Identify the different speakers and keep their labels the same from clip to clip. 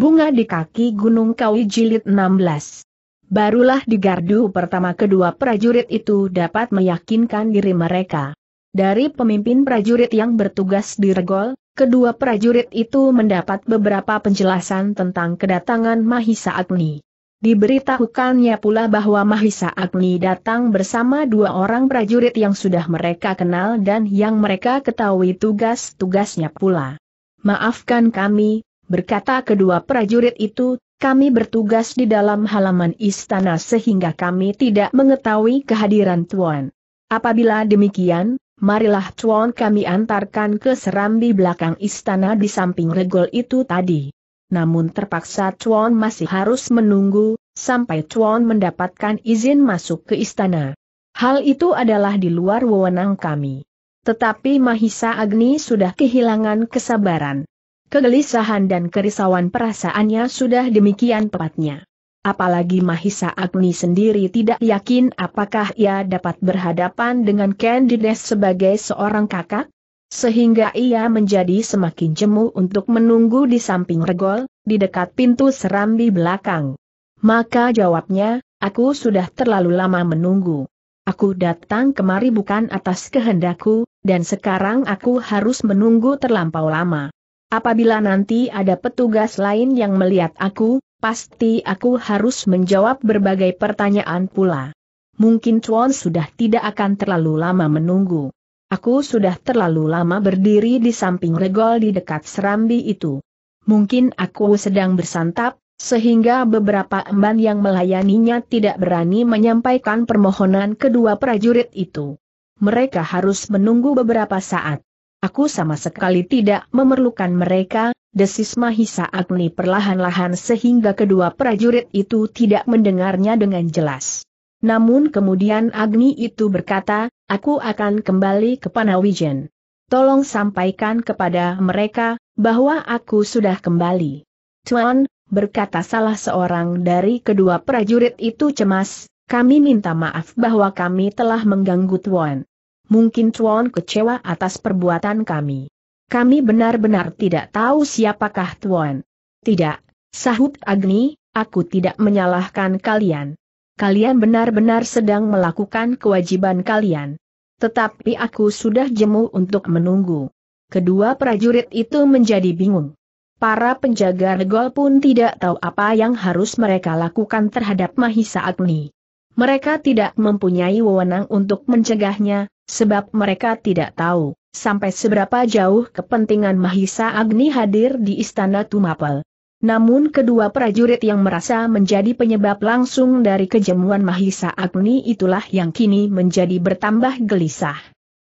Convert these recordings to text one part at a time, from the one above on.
Speaker 1: Bunga di kaki Gunung Kawi Jilid 16 Barulah di gardu pertama kedua prajurit itu dapat meyakinkan diri mereka. Dari pemimpin prajurit yang bertugas di Regol, kedua prajurit itu mendapat beberapa penjelasan tentang kedatangan Mahisa Agni. Diberitahukannya pula bahwa Mahisa Agni datang bersama dua orang prajurit yang sudah mereka kenal dan yang mereka ketahui tugas-tugasnya pula. Maafkan kami, berkata kedua prajurit itu, kami bertugas di dalam halaman istana sehingga kami tidak mengetahui kehadiran Tuan. Apabila demikian, marilah Tuan kami antarkan ke serambi belakang istana di samping regol itu tadi. Namun terpaksa Tuan masih harus menunggu, sampai Tuan mendapatkan izin masuk ke istana. Hal itu adalah di luar wewenang kami. Tetapi Mahisa Agni sudah kehilangan kesabaran kegelisahan dan kerisauan perasaannya sudah demikian tepatnya. Apalagi Mahisa Agni sendiri tidak yakin apakah ia dapat berhadapan dengan Candides sebagai seorang kakak, sehingga ia menjadi semakin jemu untuk menunggu di samping regol, di dekat pintu serambi belakang. Maka jawabnya, aku sudah terlalu lama menunggu. Aku datang kemari bukan atas kehendakku, dan sekarang aku harus menunggu terlampau lama. Apabila nanti ada petugas lain yang melihat aku, pasti aku harus menjawab berbagai pertanyaan pula. Mungkin Chuan sudah tidak akan terlalu lama menunggu. Aku sudah terlalu lama berdiri di samping regol di dekat serambi itu. Mungkin aku sedang bersantap, sehingga beberapa emban yang melayaninya tidak berani menyampaikan permohonan kedua prajurit itu mereka harus menunggu beberapa saat. Aku sama sekali tidak memerlukan mereka, desis Mahisa Agni perlahan-lahan sehingga kedua prajurit itu tidak mendengarnya dengan jelas. Namun kemudian Agni itu berkata, aku akan kembali ke Panawijen. Tolong sampaikan kepada mereka, bahwa aku sudah kembali. Tuan, berkata salah seorang dari kedua prajurit itu cemas, kami minta maaf bahwa kami telah mengganggu Tuan mungkin Tuan kecewa atas perbuatan kami. Kami benar-benar tidak tahu siapakah Tuan. Tidak, sahut Agni, aku tidak menyalahkan kalian. Kalian benar-benar sedang melakukan kewajiban kalian. Tetapi aku sudah jemu untuk menunggu. Kedua prajurit itu menjadi bingung. Para penjaga regol pun tidak tahu apa yang harus mereka lakukan terhadap Mahisa Agni. Mereka tidak mempunyai wewenang untuk mencegahnya, sebab mereka tidak tahu sampai seberapa jauh kepentingan Mahisa Agni hadir di Istana Tumapel. Namun kedua prajurit yang merasa menjadi penyebab langsung dari kejemuan Mahisa Agni itulah yang kini menjadi bertambah gelisah.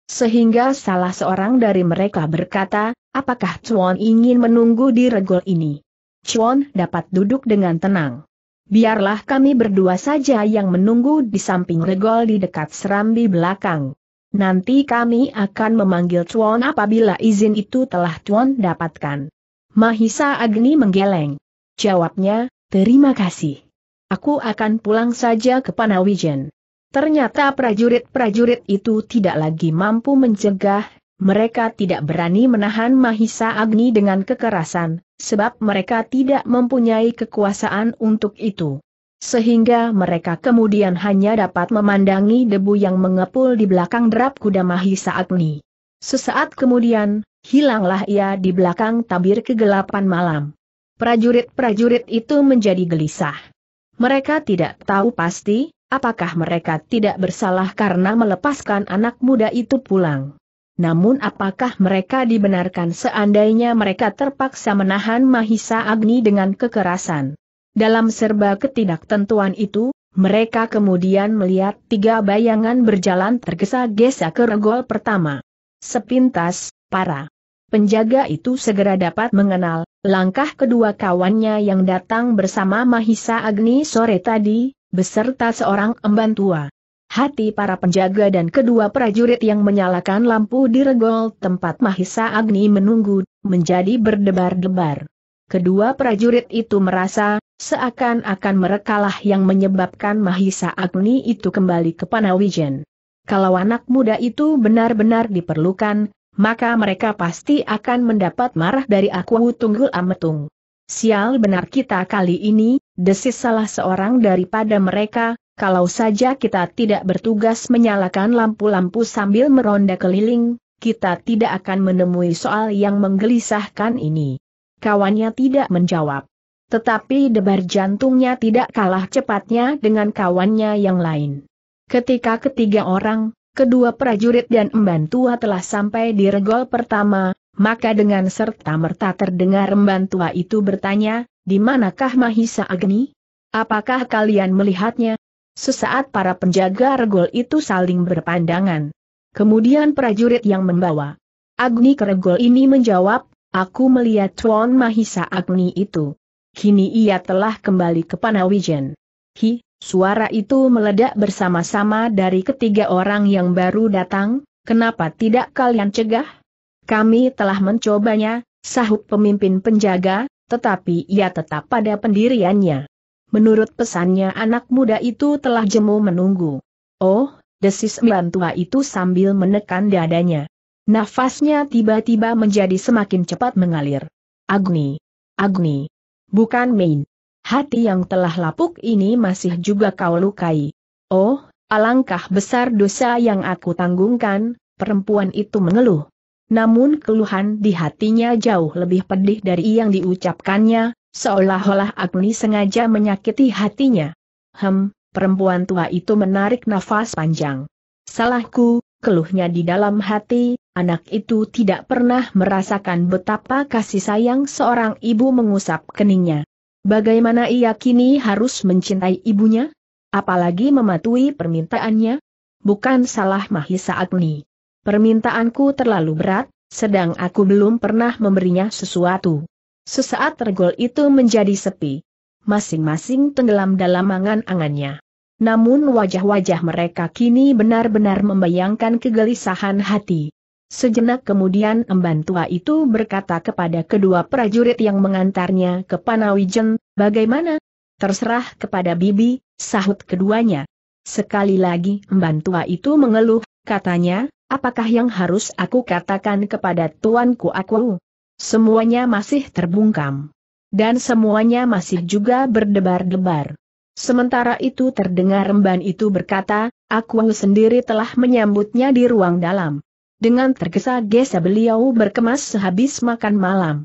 Speaker 1: Sehingga salah seorang dari mereka berkata, apakah Chuan ingin menunggu di regol ini? Chuan dapat duduk dengan tenang. Biarlah kami berdua saja yang menunggu di samping regol di dekat serambi belakang. Nanti kami akan memanggil Chuan apabila izin itu telah Chuan dapatkan. Mahisa Agni menggeleng. Jawabnya, terima kasih. Aku akan pulang saja ke Panawijen. Ternyata prajurit-prajurit itu tidak lagi mampu mencegah, mereka tidak berani menahan Mahisa Agni dengan kekerasan, sebab mereka tidak mempunyai kekuasaan untuk itu sehingga mereka kemudian hanya dapat memandangi debu yang mengepul di belakang derap kuda Mahisa Agni. Sesaat kemudian, hilanglah ia di belakang tabir kegelapan malam. Prajurit-prajurit itu menjadi gelisah. Mereka tidak tahu pasti, apakah mereka tidak bersalah karena melepaskan anak muda itu pulang. Namun apakah mereka dibenarkan seandainya mereka terpaksa menahan Mahisa Agni dengan kekerasan? Dalam serba ketidaktentuan itu, mereka kemudian melihat tiga bayangan berjalan tergesa-gesa ke regol pertama. Sepintas, para penjaga itu segera dapat mengenal langkah kedua kawannya yang datang bersama Mahisa Agni sore tadi, beserta seorang emban tua. Hati para penjaga dan kedua prajurit yang menyalakan lampu di regol tempat Mahisa Agni menunggu, menjadi berdebar-debar kedua prajurit itu merasa, seakan-akan merekalah yang menyebabkan Mahisa Agni itu kembali ke Panawijen. Kalau anak muda itu benar-benar diperlukan, maka mereka pasti akan mendapat marah dari aku Tunggul Ametung. Sial benar kita kali ini, desis salah seorang daripada mereka, kalau saja kita tidak bertugas menyalakan lampu-lampu sambil meronda keliling, kita tidak akan menemui soal yang menggelisahkan ini. Kawannya tidak menjawab. Tetapi debar jantungnya tidak kalah cepatnya dengan kawannya yang lain. Ketika ketiga orang, kedua prajurit dan emban tua telah sampai di regol pertama, maka dengan serta-merta terdengar emban tua itu bertanya, di manakah Mahisa Agni? Apakah kalian melihatnya? Sesaat para penjaga regol itu saling berpandangan. Kemudian prajurit yang membawa Agni ke regol ini menjawab, Aku melihat Tuan Mahisa Agni itu. Kini ia telah kembali ke Panawijen. Hi, suara itu meledak bersama-sama dari ketiga orang yang baru datang, kenapa tidak kalian cegah? Kami telah mencobanya, sahut pemimpin penjaga, tetapi ia tetap pada pendiriannya. Menurut pesannya anak muda itu telah jemu menunggu. Oh, desis Milan itu sambil menekan dadanya. Nafasnya tiba-tiba menjadi semakin cepat mengalir. Agni. Agni. Bukan main. Hati yang telah lapuk ini masih juga kau lukai. Oh, alangkah besar dosa yang aku tanggungkan, perempuan itu mengeluh. Namun keluhan di hatinya jauh lebih pedih dari yang diucapkannya, seolah-olah Agni sengaja menyakiti hatinya. Hem, perempuan tua itu menarik nafas panjang. Salahku, keluhnya di dalam hati, Anak itu tidak pernah merasakan betapa kasih sayang seorang ibu mengusap keningnya. Bagaimana ia kini harus mencintai ibunya? Apalagi mematuhi permintaannya? Bukan salah Mahisa Agni. Permintaanku terlalu berat, sedang aku belum pernah memberinya sesuatu. Sesaat tergol itu menjadi sepi. Masing-masing tenggelam dalam angan-angannya. Namun wajah-wajah mereka kini benar-benar membayangkan kegelisahan hati. Sejenak kemudian emban tua itu berkata kepada kedua prajurit yang mengantarnya ke Panawijen, bagaimana? Terserah kepada Bibi, sahut keduanya. Sekali lagi emban tua itu mengeluh, katanya, apakah yang harus aku katakan kepada tuanku aku? Semuanya masih terbungkam. Dan semuanya masih juga berdebar-debar. Sementara itu terdengar emban itu berkata, aku sendiri telah menyambutnya di ruang dalam. Dengan tergesa-gesa beliau berkemas sehabis makan malam.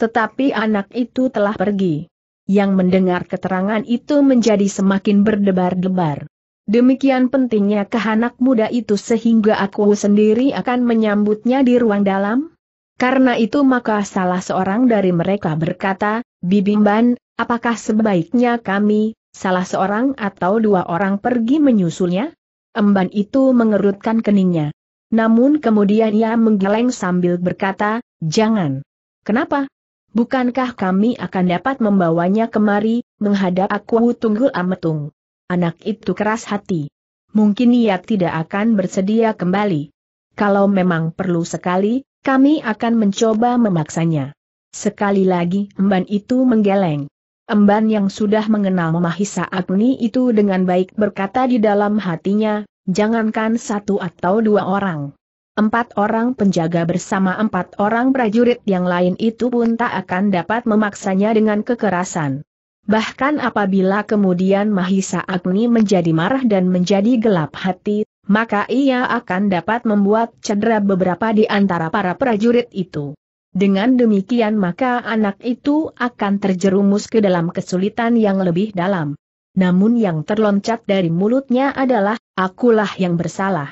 Speaker 1: Tetapi anak itu telah pergi. Yang mendengar keterangan itu menjadi semakin berdebar-debar. Demikian pentingnya kehanak muda itu sehingga aku sendiri akan menyambutnya di ruang dalam. Karena itu maka salah seorang dari mereka berkata, Bibimban, apakah sebaiknya kami, salah seorang atau dua orang pergi menyusulnya? Emban itu mengerutkan keningnya. Namun kemudian ia menggeleng sambil berkata, jangan. Kenapa? Bukankah kami akan dapat membawanya kemari, menghadap aku tunggul ametung. Anak itu keras hati. Mungkin ia tidak akan bersedia kembali. Kalau memang perlu sekali, kami akan mencoba memaksanya. Sekali lagi emban itu menggeleng. Emban yang sudah mengenal Mahisa Agni itu dengan baik berkata di dalam hatinya, Jangankan satu atau dua orang. Empat orang penjaga bersama empat orang prajurit yang lain itu pun tak akan dapat memaksanya dengan kekerasan. Bahkan apabila kemudian Mahisa Agni menjadi marah dan menjadi gelap hati, maka ia akan dapat membuat cedera beberapa di antara para prajurit itu. Dengan demikian maka anak itu akan terjerumus ke dalam kesulitan yang lebih dalam namun yang terloncat dari mulutnya adalah, akulah yang bersalah.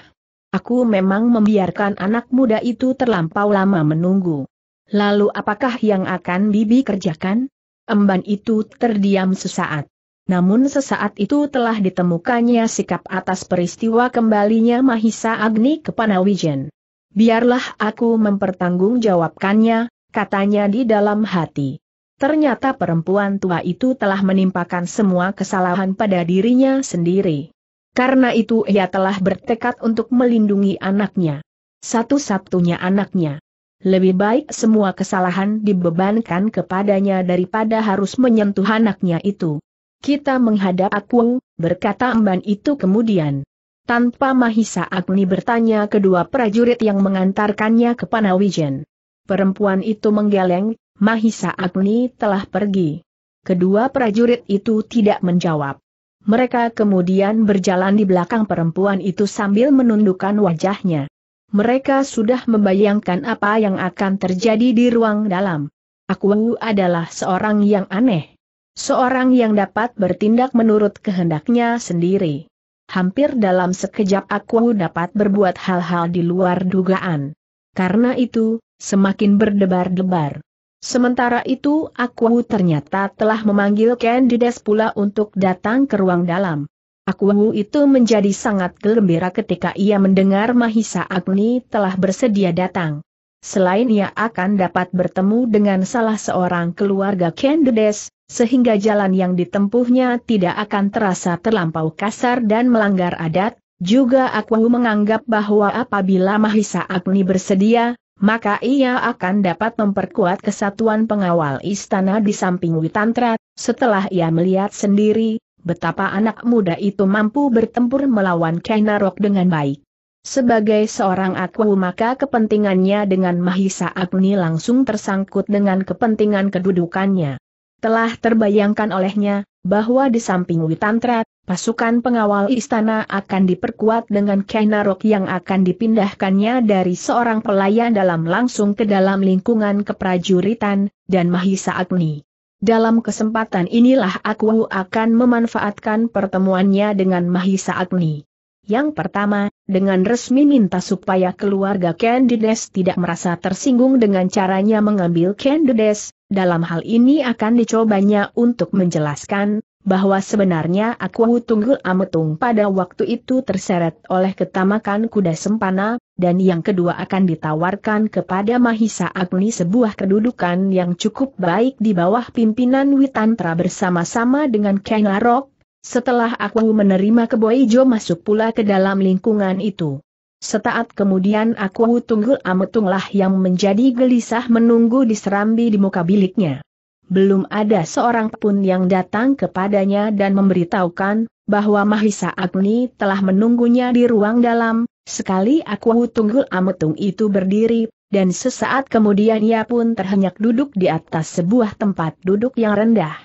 Speaker 1: Aku memang membiarkan anak muda itu terlampau lama menunggu. Lalu apakah yang akan Bibi kerjakan? Emban itu terdiam sesaat. Namun sesaat itu telah ditemukannya sikap atas peristiwa kembalinya Mahisa Agni ke Panawijen. Biarlah aku mempertanggungjawabkannya, katanya di dalam hati. Ternyata perempuan tua itu telah menimpakan semua kesalahan pada dirinya sendiri. Karena itu ia telah bertekad untuk melindungi anaknya. Satu-satunya anaknya. Lebih baik semua kesalahan dibebankan kepadanya daripada harus menyentuh anaknya itu. Kita menghadap aku, berkata emban itu kemudian. Tanpa Mahisa Agni bertanya kedua prajurit yang mengantarkannya ke Panawijen. Perempuan itu menggeleng, Mahisa Agni telah pergi. Kedua prajurit itu tidak menjawab. Mereka kemudian berjalan di belakang perempuan itu sambil menundukkan wajahnya. Mereka sudah membayangkan apa yang akan terjadi di ruang dalam. Aku adalah seorang yang aneh. Seorang yang dapat bertindak menurut kehendaknya sendiri. Hampir dalam sekejap aku dapat berbuat hal-hal di luar dugaan. Karena itu, semakin berdebar-debar. Sementara itu Aku ternyata telah memanggil Candides pula untuk datang ke ruang dalam. Aku itu menjadi sangat gembira ketika ia mendengar Mahisa Agni telah bersedia datang. Selain ia akan dapat bertemu dengan salah seorang keluarga Candides, sehingga jalan yang ditempuhnya tidak akan terasa terlampau kasar dan melanggar adat, juga aku menganggap bahwa apabila Mahisa Agni bersedia, maka ia akan dapat memperkuat kesatuan pengawal istana di samping Witantra, setelah ia melihat sendiri, betapa anak muda itu mampu bertempur melawan Kainarok dengan baik. Sebagai seorang aku maka kepentingannya dengan Mahisa Agni langsung tersangkut dengan kepentingan kedudukannya. Telah terbayangkan olehnya, bahwa di samping Witantra, Pasukan pengawal istana akan diperkuat dengan Kainarok yang akan dipindahkannya dari seorang pelayan dalam langsung ke dalam lingkungan keprajuritan, dan Mahisa Agni. Dalam kesempatan inilah aku akan memanfaatkan pertemuannya dengan Mahisa Agni. Yang pertama, dengan resmi minta supaya keluarga Candides tidak merasa tersinggung dengan caranya mengambil Candides, dalam hal ini akan dicobanya untuk menjelaskan, bahwa sebenarnya aku Tunggul Ametung pada waktu itu terseret oleh ketamakan kuda sempana, dan yang kedua akan ditawarkan kepada Mahisa Agni sebuah kedudukan yang cukup baik di bawah pimpinan Witantra bersama-sama dengan Arok, setelah aku menerima Keboijo masuk pula ke dalam lingkungan itu. Setaat kemudian aku Tunggul Ametunglah yang menjadi gelisah menunggu di serambi di muka biliknya belum ada seorang pun yang datang kepadanya dan memberitahukan bahwa Mahisa Agni telah menunggunya di ruang dalam, sekali aku tunggul ametung itu berdiri, dan sesaat kemudian ia pun terhenyak duduk di atas sebuah tempat duduk yang rendah.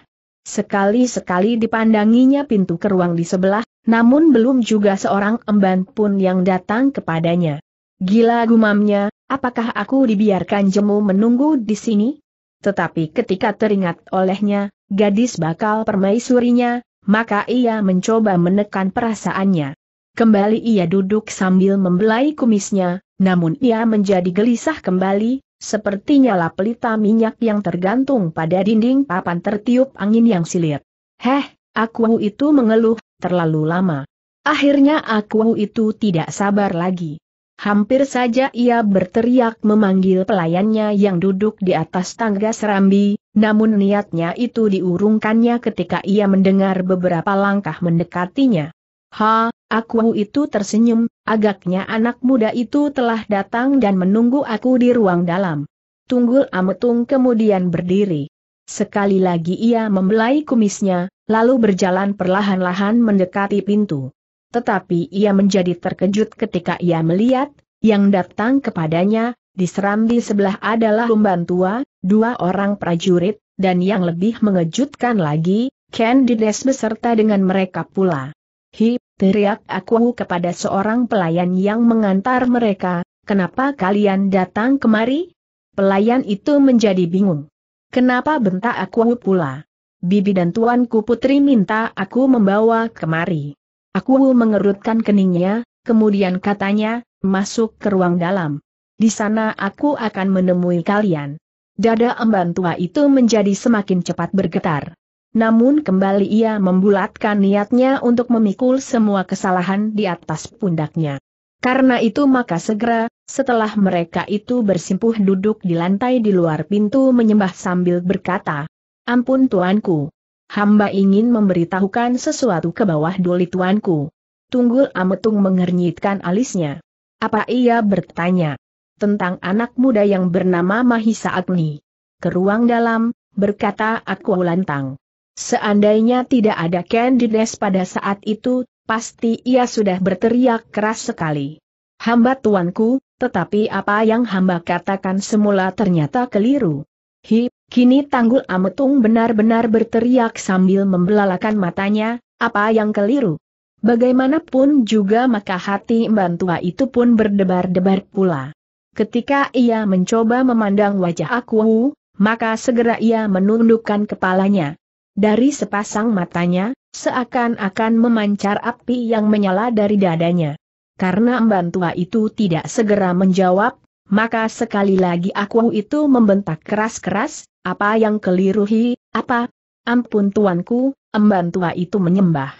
Speaker 1: Sekali-sekali dipandanginya pintu ke ruang di sebelah, namun belum juga seorang emban pun yang datang kepadanya. Gila gumamnya, apakah aku dibiarkan jemu menunggu di sini? tetapi ketika teringat olehnya, gadis bakal permaisurinya, maka ia mencoba menekan perasaannya. Kembali ia duduk sambil membelai kumisnya, namun ia menjadi gelisah kembali, seperti nyala pelita minyak yang tergantung pada dinding papan tertiup angin yang silir. Heh, aku itu mengeluh, terlalu lama. Akhirnya aku itu tidak sabar lagi. Hampir saja ia berteriak memanggil pelayannya yang duduk di atas tangga serambi, namun niatnya itu diurungkannya ketika ia mendengar beberapa langkah mendekatinya. Ha, aku itu tersenyum, agaknya anak muda itu telah datang dan menunggu aku di ruang dalam. Tunggul Ametung kemudian berdiri. Sekali lagi ia membelai kumisnya, lalu berjalan perlahan-lahan mendekati pintu tetapi ia menjadi terkejut ketika ia melihat, yang datang kepadanya, diseram di sebelah adalah umban tua, dua orang prajurit, dan yang lebih mengejutkan lagi, Candides beserta dengan mereka pula. Hi, teriak aku kepada seorang pelayan yang mengantar mereka, kenapa kalian datang kemari? Pelayan itu menjadi bingung. Kenapa bentak aku pula? Bibi dan tuanku putri minta aku membawa kemari. Aku mengerutkan keningnya, kemudian katanya, masuk ke ruang dalam. Di sana aku akan menemui kalian. Dada emban tua itu menjadi semakin cepat bergetar. Namun kembali ia membulatkan niatnya untuk memikul semua kesalahan di atas pundaknya. Karena itu maka segera, setelah mereka itu bersimpuh duduk di lantai di luar pintu menyembah sambil berkata, Ampun tuanku, Hamba ingin memberitahukan sesuatu ke bawah duli tuanku. Tunggul Ametung mengernyitkan alisnya. Apa ia bertanya? Tentang anak muda yang bernama Mahisa Agni. Ke ruang dalam, berkata aku lantang. Seandainya tidak ada Candides pada saat itu, pasti ia sudah berteriak keras sekali. Hamba tuanku, tetapi apa yang hamba katakan semula ternyata keliru. Hi, Kini Tanggul Ametung benar-benar berteriak sambil membelalakan matanya, apa yang keliru? Bagaimanapun juga maka hati Mban itu pun berdebar-debar pula. Ketika ia mencoba memandang wajah aku, maka segera ia menundukkan kepalanya. Dari sepasang matanya, seakan-akan memancar api yang menyala dari dadanya. Karena Mban itu tidak segera menjawab, maka sekali lagi aku itu membentak keras-keras, apa yang keliruhi, apa? Ampun tuanku, emban tua itu menyembah.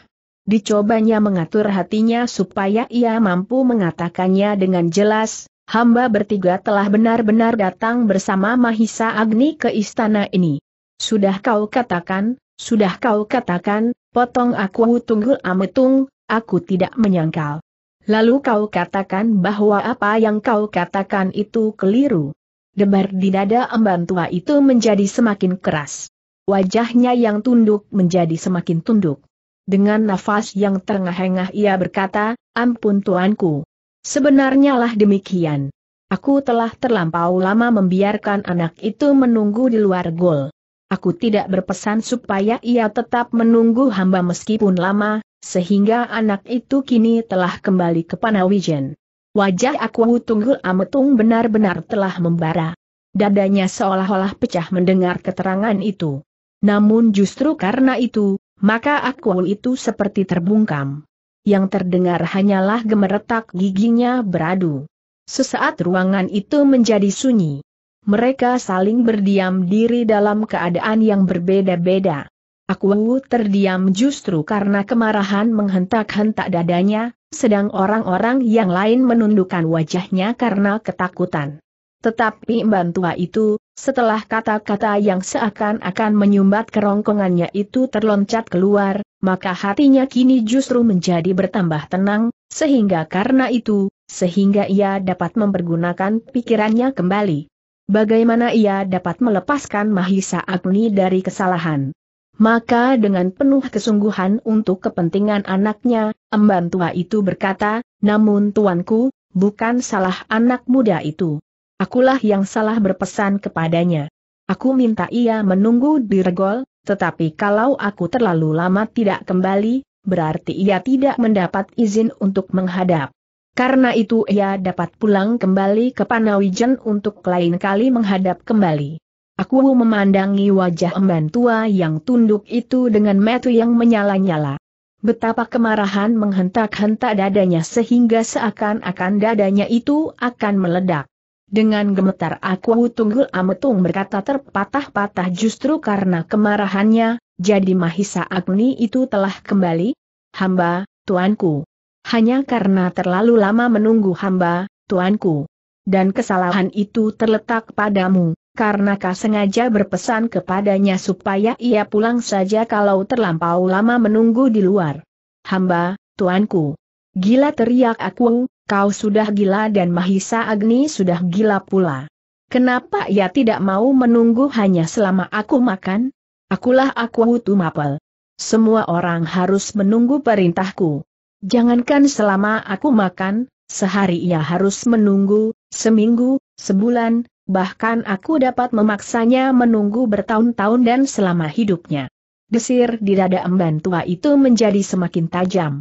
Speaker 1: Dicobanya mengatur hatinya supaya ia mampu mengatakannya dengan jelas, hamba bertiga telah benar-benar datang bersama Mahisa Agni ke istana ini. Sudah kau katakan, sudah kau katakan, potong aku tunggu ametung, aku tidak menyangkal. Lalu kau katakan bahwa apa yang kau katakan itu keliru. Demar di dada emban tua itu menjadi semakin keras. Wajahnya yang tunduk menjadi semakin tunduk. Dengan nafas yang terengah-engah ia berkata, ampun tuanku. Sebenarnya lah demikian. Aku telah terlampau lama membiarkan anak itu menunggu di luar gol. Aku tidak berpesan supaya ia tetap menunggu hamba meskipun lama, sehingga anak itu kini telah kembali ke Panawijen. Wajah aku Tunggul Ametung benar-benar telah membara. Dadanya seolah-olah pecah mendengar keterangan itu. Namun justru karena itu, maka Akwahul itu seperti terbungkam. Yang terdengar hanyalah gemeretak giginya beradu. Sesaat ruangan itu menjadi sunyi. Mereka saling berdiam diri dalam keadaan yang berbeda-beda. Aku terdiam justru karena kemarahan menghentak-hentak dadanya, sedang orang-orang yang lain menundukkan wajahnya karena ketakutan. Tetapi Mbak Tua itu, setelah kata-kata yang seakan-akan menyumbat kerongkongannya itu terloncat keluar, maka hatinya kini justru menjadi bertambah tenang, sehingga karena itu, sehingga ia dapat mempergunakan pikirannya kembali. Bagaimana ia dapat melepaskan Mahisa Agni dari kesalahan? Maka dengan penuh kesungguhan untuk kepentingan anaknya, emban tua itu berkata, namun tuanku, bukan salah anak muda itu. Akulah yang salah berpesan kepadanya. Aku minta ia menunggu di regol, tetapi kalau aku terlalu lama tidak kembali, berarti ia tidak mendapat izin untuk menghadap. Karena itu ia dapat pulang kembali ke Panawijen untuk lain kali menghadap kembali. Aku memandangi wajah emban tua yang tunduk itu dengan metu yang menyala-nyala. Betapa kemarahan menghentak-hentak dadanya sehingga seakan-akan dadanya itu akan meledak. Dengan gemetar aku tunggul ametung berkata terpatah-patah justru karena kemarahannya, jadi Mahisa Agni itu telah kembali? Hamba, tuanku. Hanya karena terlalu lama menunggu hamba, tuanku. Dan kesalahan itu terletak padamu karena kau sengaja berpesan kepadanya supaya ia pulang saja kalau terlampau lama menunggu di luar. Hamba, tuanku. Gila teriak aku, kau sudah gila dan Mahisa Agni sudah gila pula. Kenapa ia tidak mau menunggu hanya selama aku makan? Akulah aku hutu mapel. Semua orang harus menunggu perintahku. Jangankan selama aku makan, sehari ia harus menunggu, seminggu, sebulan, bahkan aku dapat memaksanya menunggu bertahun-tahun dan selama hidupnya. Desir di dada emban tua itu menjadi semakin tajam.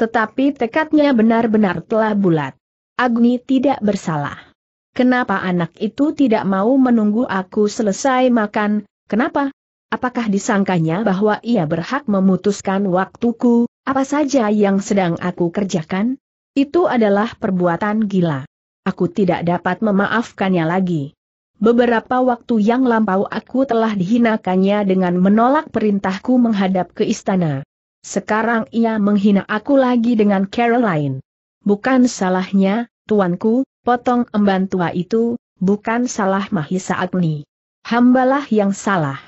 Speaker 1: Tetapi tekadnya benar-benar telah bulat. Agni tidak bersalah. Kenapa anak itu tidak mau menunggu aku selesai makan, kenapa? Apakah disangkanya bahwa ia berhak memutuskan waktuku, apa saja yang sedang aku kerjakan? Itu adalah perbuatan gila. Aku tidak dapat memaafkannya lagi. Beberapa waktu yang lampau aku telah dihinakannya dengan menolak perintahku menghadap ke istana. Sekarang ia menghina aku lagi dengan Caroline. Bukan salahnya, tuanku, potong emban tua itu, bukan salah Mahisa Agni. Hambalah yang salah.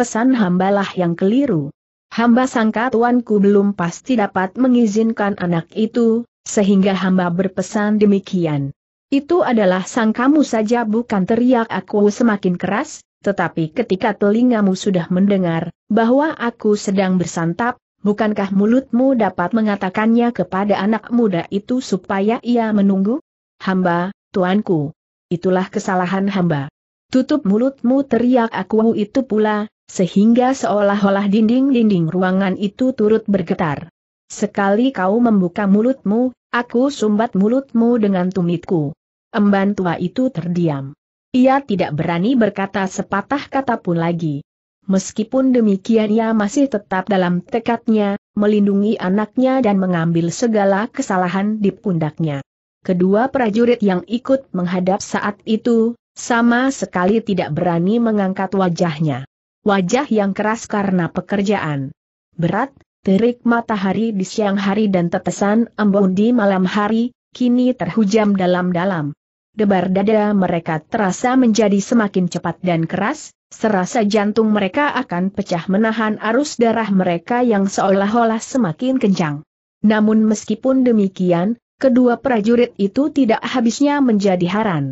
Speaker 1: Pesan hambalah yang keliru. Hamba sangka tuanku belum pasti dapat mengizinkan anak itu, sehingga hamba berpesan demikian. Itu adalah sang kamu saja bukan teriak aku semakin keras, tetapi ketika telingamu sudah mendengar, bahwa aku sedang bersantap, bukankah mulutmu dapat mengatakannya kepada anak muda itu supaya ia menunggu? Hamba, tuanku. Itulah kesalahan hamba. Tutup mulutmu teriak aku itu pula, sehingga seolah-olah dinding-dinding ruangan itu turut bergetar. Sekali kau membuka mulutmu, aku sumbat mulutmu dengan tumitku. Emban tua itu terdiam. Ia tidak berani berkata sepatah kata pun lagi. Meskipun demikian ia masih tetap dalam tekadnya, melindungi anaknya dan mengambil segala kesalahan di pundaknya. Kedua prajurit yang ikut menghadap saat itu, sama sekali tidak berani mengangkat wajahnya. Wajah yang keras karena pekerjaan. Berat, terik matahari di siang hari dan tetesan embun di malam hari, kini terhujam dalam-dalam debar dada mereka terasa menjadi semakin cepat dan keras, serasa jantung mereka akan pecah menahan arus darah mereka yang seolah-olah semakin kencang. Namun meskipun demikian, kedua prajurit itu tidak habisnya menjadi haran.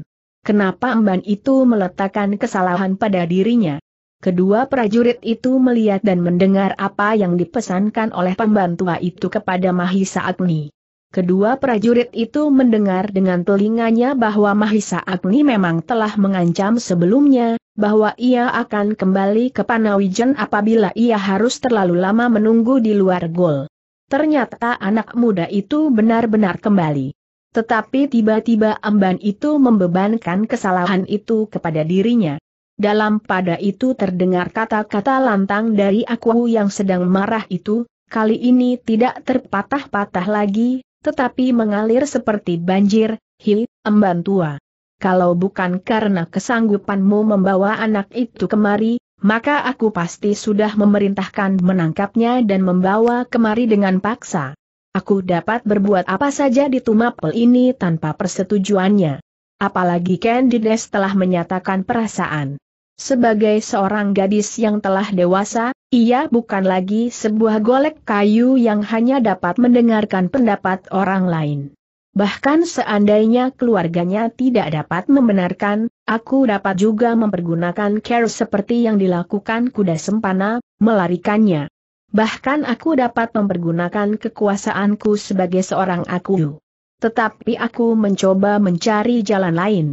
Speaker 1: Kenapa emban itu meletakkan kesalahan pada dirinya? Kedua prajurit itu melihat dan mendengar apa yang dipesankan oleh pembantua itu kepada Mahisa Agni. Kedua prajurit itu mendengar dengan telinganya bahwa Mahisa Agni memang telah mengancam sebelumnya, bahwa ia akan kembali ke Panawijen apabila ia harus terlalu lama menunggu di luar gol. Ternyata anak muda itu benar-benar kembali. Tetapi tiba-tiba amban itu membebankan kesalahan itu kepada dirinya. Dalam pada itu terdengar kata-kata lantang dari aku yang sedang marah itu, kali ini tidak terpatah-patah lagi, tetapi mengalir seperti banjir, hi, emban tua. Kalau bukan karena kesanggupanmu membawa anak itu kemari, maka aku pasti sudah memerintahkan menangkapnya dan membawa kemari dengan paksa. Aku dapat berbuat apa saja di Tumapel ini tanpa persetujuannya. Apalagi Candides telah menyatakan perasaan. Sebagai seorang gadis yang telah dewasa, ia bukan lagi sebuah golek kayu yang hanya dapat mendengarkan pendapat orang lain. Bahkan seandainya keluarganya tidak dapat membenarkan, aku dapat juga mempergunakan care seperti yang dilakukan kuda sempana, melarikannya. Bahkan aku dapat mempergunakan kekuasaanku sebagai seorang aku. Tetapi aku mencoba mencari jalan lain.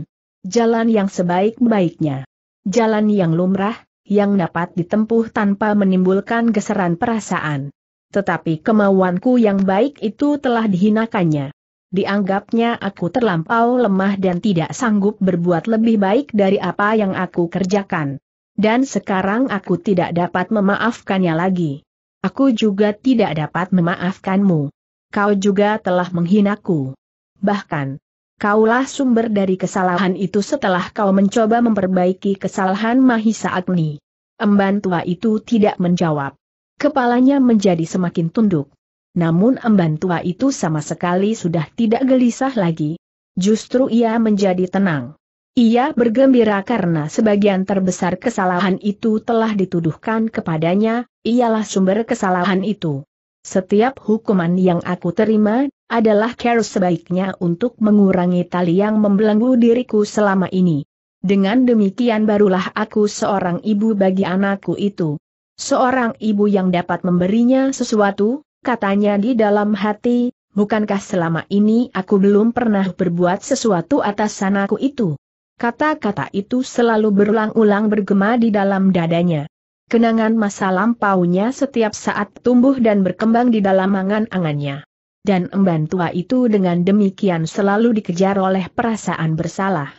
Speaker 1: Jalan yang sebaik-baiknya jalan yang lumrah, yang dapat ditempuh tanpa menimbulkan geseran perasaan. Tetapi kemauanku yang baik itu telah dihinakannya. Dianggapnya aku terlampau lemah dan tidak sanggup berbuat lebih baik dari apa yang aku kerjakan. Dan sekarang aku tidak dapat memaafkannya lagi. Aku juga tidak dapat memaafkanmu. Kau juga telah menghinaku. Bahkan, Kaulah sumber dari kesalahan itu setelah kau mencoba memperbaiki kesalahan Mahisa Agni. Emban tua itu tidak menjawab. Kepalanya menjadi semakin tunduk. Namun emban tua itu sama sekali sudah tidak gelisah lagi. Justru ia menjadi tenang. Ia bergembira karena sebagian terbesar kesalahan itu telah dituduhkan kepadanya, ialah sumber kesalahan itu. Setiap hukuman yang aku terima, adalah cara sebaiknya untuk mengurangi tali yang membelenggu diriku selama ini. Dengan demikian barulah aku seorang ibu bagi anakku itu. Seorang ibu yang dapat memberinya sesuatu, katanya di dalam hati, bukankah selama ini aku belum pernah berbuat sesuatu atas anakku itu? Kata-kata itu selalu berulang-ulang bergema di dalam dadanya. Kenangan masa lampaunya setiap saat tumbuh dan berkembang di dalam angan-angannya dan emban tua itu dengan demikian selalu dikejar oleh perasaan bersalah.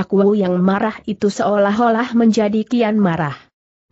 Speaker 1: Aku yang marah itu seolah-olah menjadi kian marah.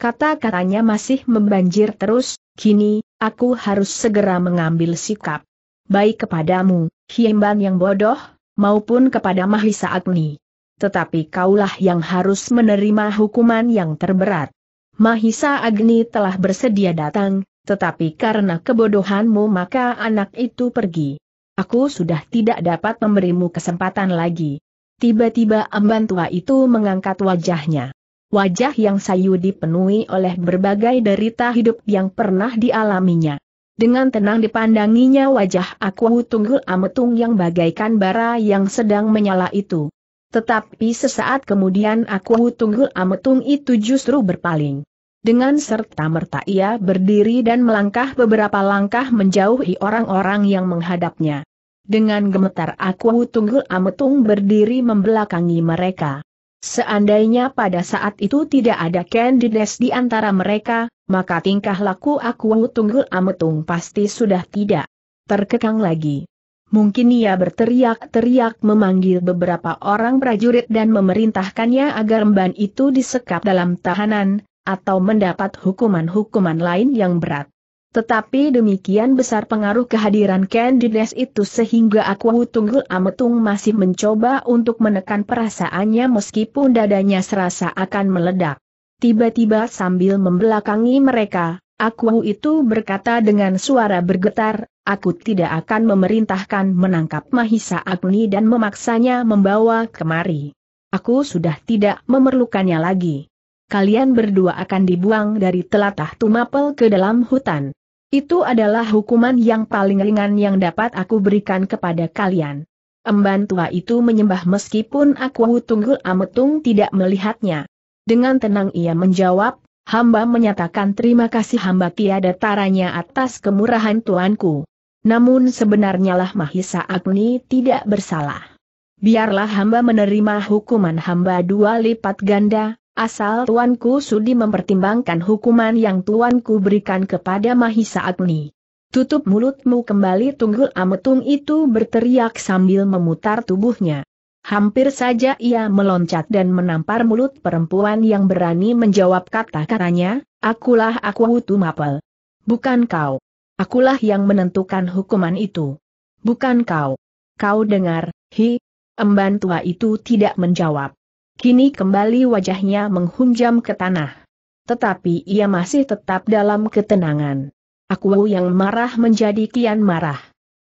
Speaker 1: Kata-katanya masih membanjir terus, kini, aku harus segera mengambil sikap. Baik kepadamu, Hiemban yang bodoh, maupun kepada Mahisa Agni. Tetapi kaulah yang harus menerima hukuman yang terberat. Mahisa Agni telah bersedia datang, tetapi karena kebodohanmu maka anak itu pergi. Aku sudah tidak dapat memberimu kesempatan lagi. Tiba-tiba amban tua itu mengangkat wajahnya. Wajah yang sayu dipenuhi oleh berbagai derita hidup yang pernah dialaminya. Dengan tenang dipandanginya wajah aku tunggul ametung yang bagaikan bara yang sedang menyala itu. Tetapi sesaat kemudian aku tunggul ametung itu justru berpaling. Dengan serta-merta ia berdiri dan melangkah beberapa langkah menjauhi orang-orang yang menghadapnya. Dengan gemetar aku tunggul ametung berdiri membelakangi mereka. Seandainya pada saat itu tidak ada Candides di antara mereka, maka tingkah laku aku tunggul ametung pasti sudah tidak terkekang lagi. Mungkin ia berteriak-teriak memanggil beberapa orang prajurit dan memerintahkannya agar emban itu disekap dalam tahanan, atau mendapat hukuman-hukuman lain yang berat. Tetapi demikian besar pengaruh kehadiran Candides itu sehingga aku Tunggul Ametung masih mencoba untuk menekan perasaannya meskipun dadanya serasa akan meledak. Tiba-tiba sambil membelakangi mereka, aku itu berkata dengan suara bergetar, aku tidak akan memerintahkan menangkap Mahisa Agni dan memaksanya membawa kemari. Aku sudah tidak memerlukannya lagi kalian berdua akan dibuang dari telatah Tumapel ke dalam hutan. Itu adalah hukuman yang paling ringan yang dapat aku berikan kepada kalian. Emban tua itu menyembah meskipun aku tunggul ametung tidak melihatnya. Dengan tenang ia menjawab, hamba menyatakan terima kasih hamba tiada taranya atas kemurahan tuanku. Namun sebenarnya lah Mahisa Agni tidak bersalah. Biarlah hamba menerima hukuman hamba dua lipat ganda, asal tuanku sudi mempertimbangkan hukuman yang tuanku berikan kepada Mahisa Agni. Tutup mulutmu kembali tunggul ametung itu berteriak sambil memutar tubuhnya. Hampir saja ia meloncat dan menampar mulut perempuan yang berani menjawab kata-katanya, akulah aku Wutu Mapel. Bukan kau. Akulah yang menentukan hukuman itu. Bukan kau. Kau dengar, hi, emban tua itu tidak menjawab. Kini kembali wajahnya menghunjam ke tanah. Tetapi ia masih tetap dalam ketenangan. Aku yang marah menjadi kian marah.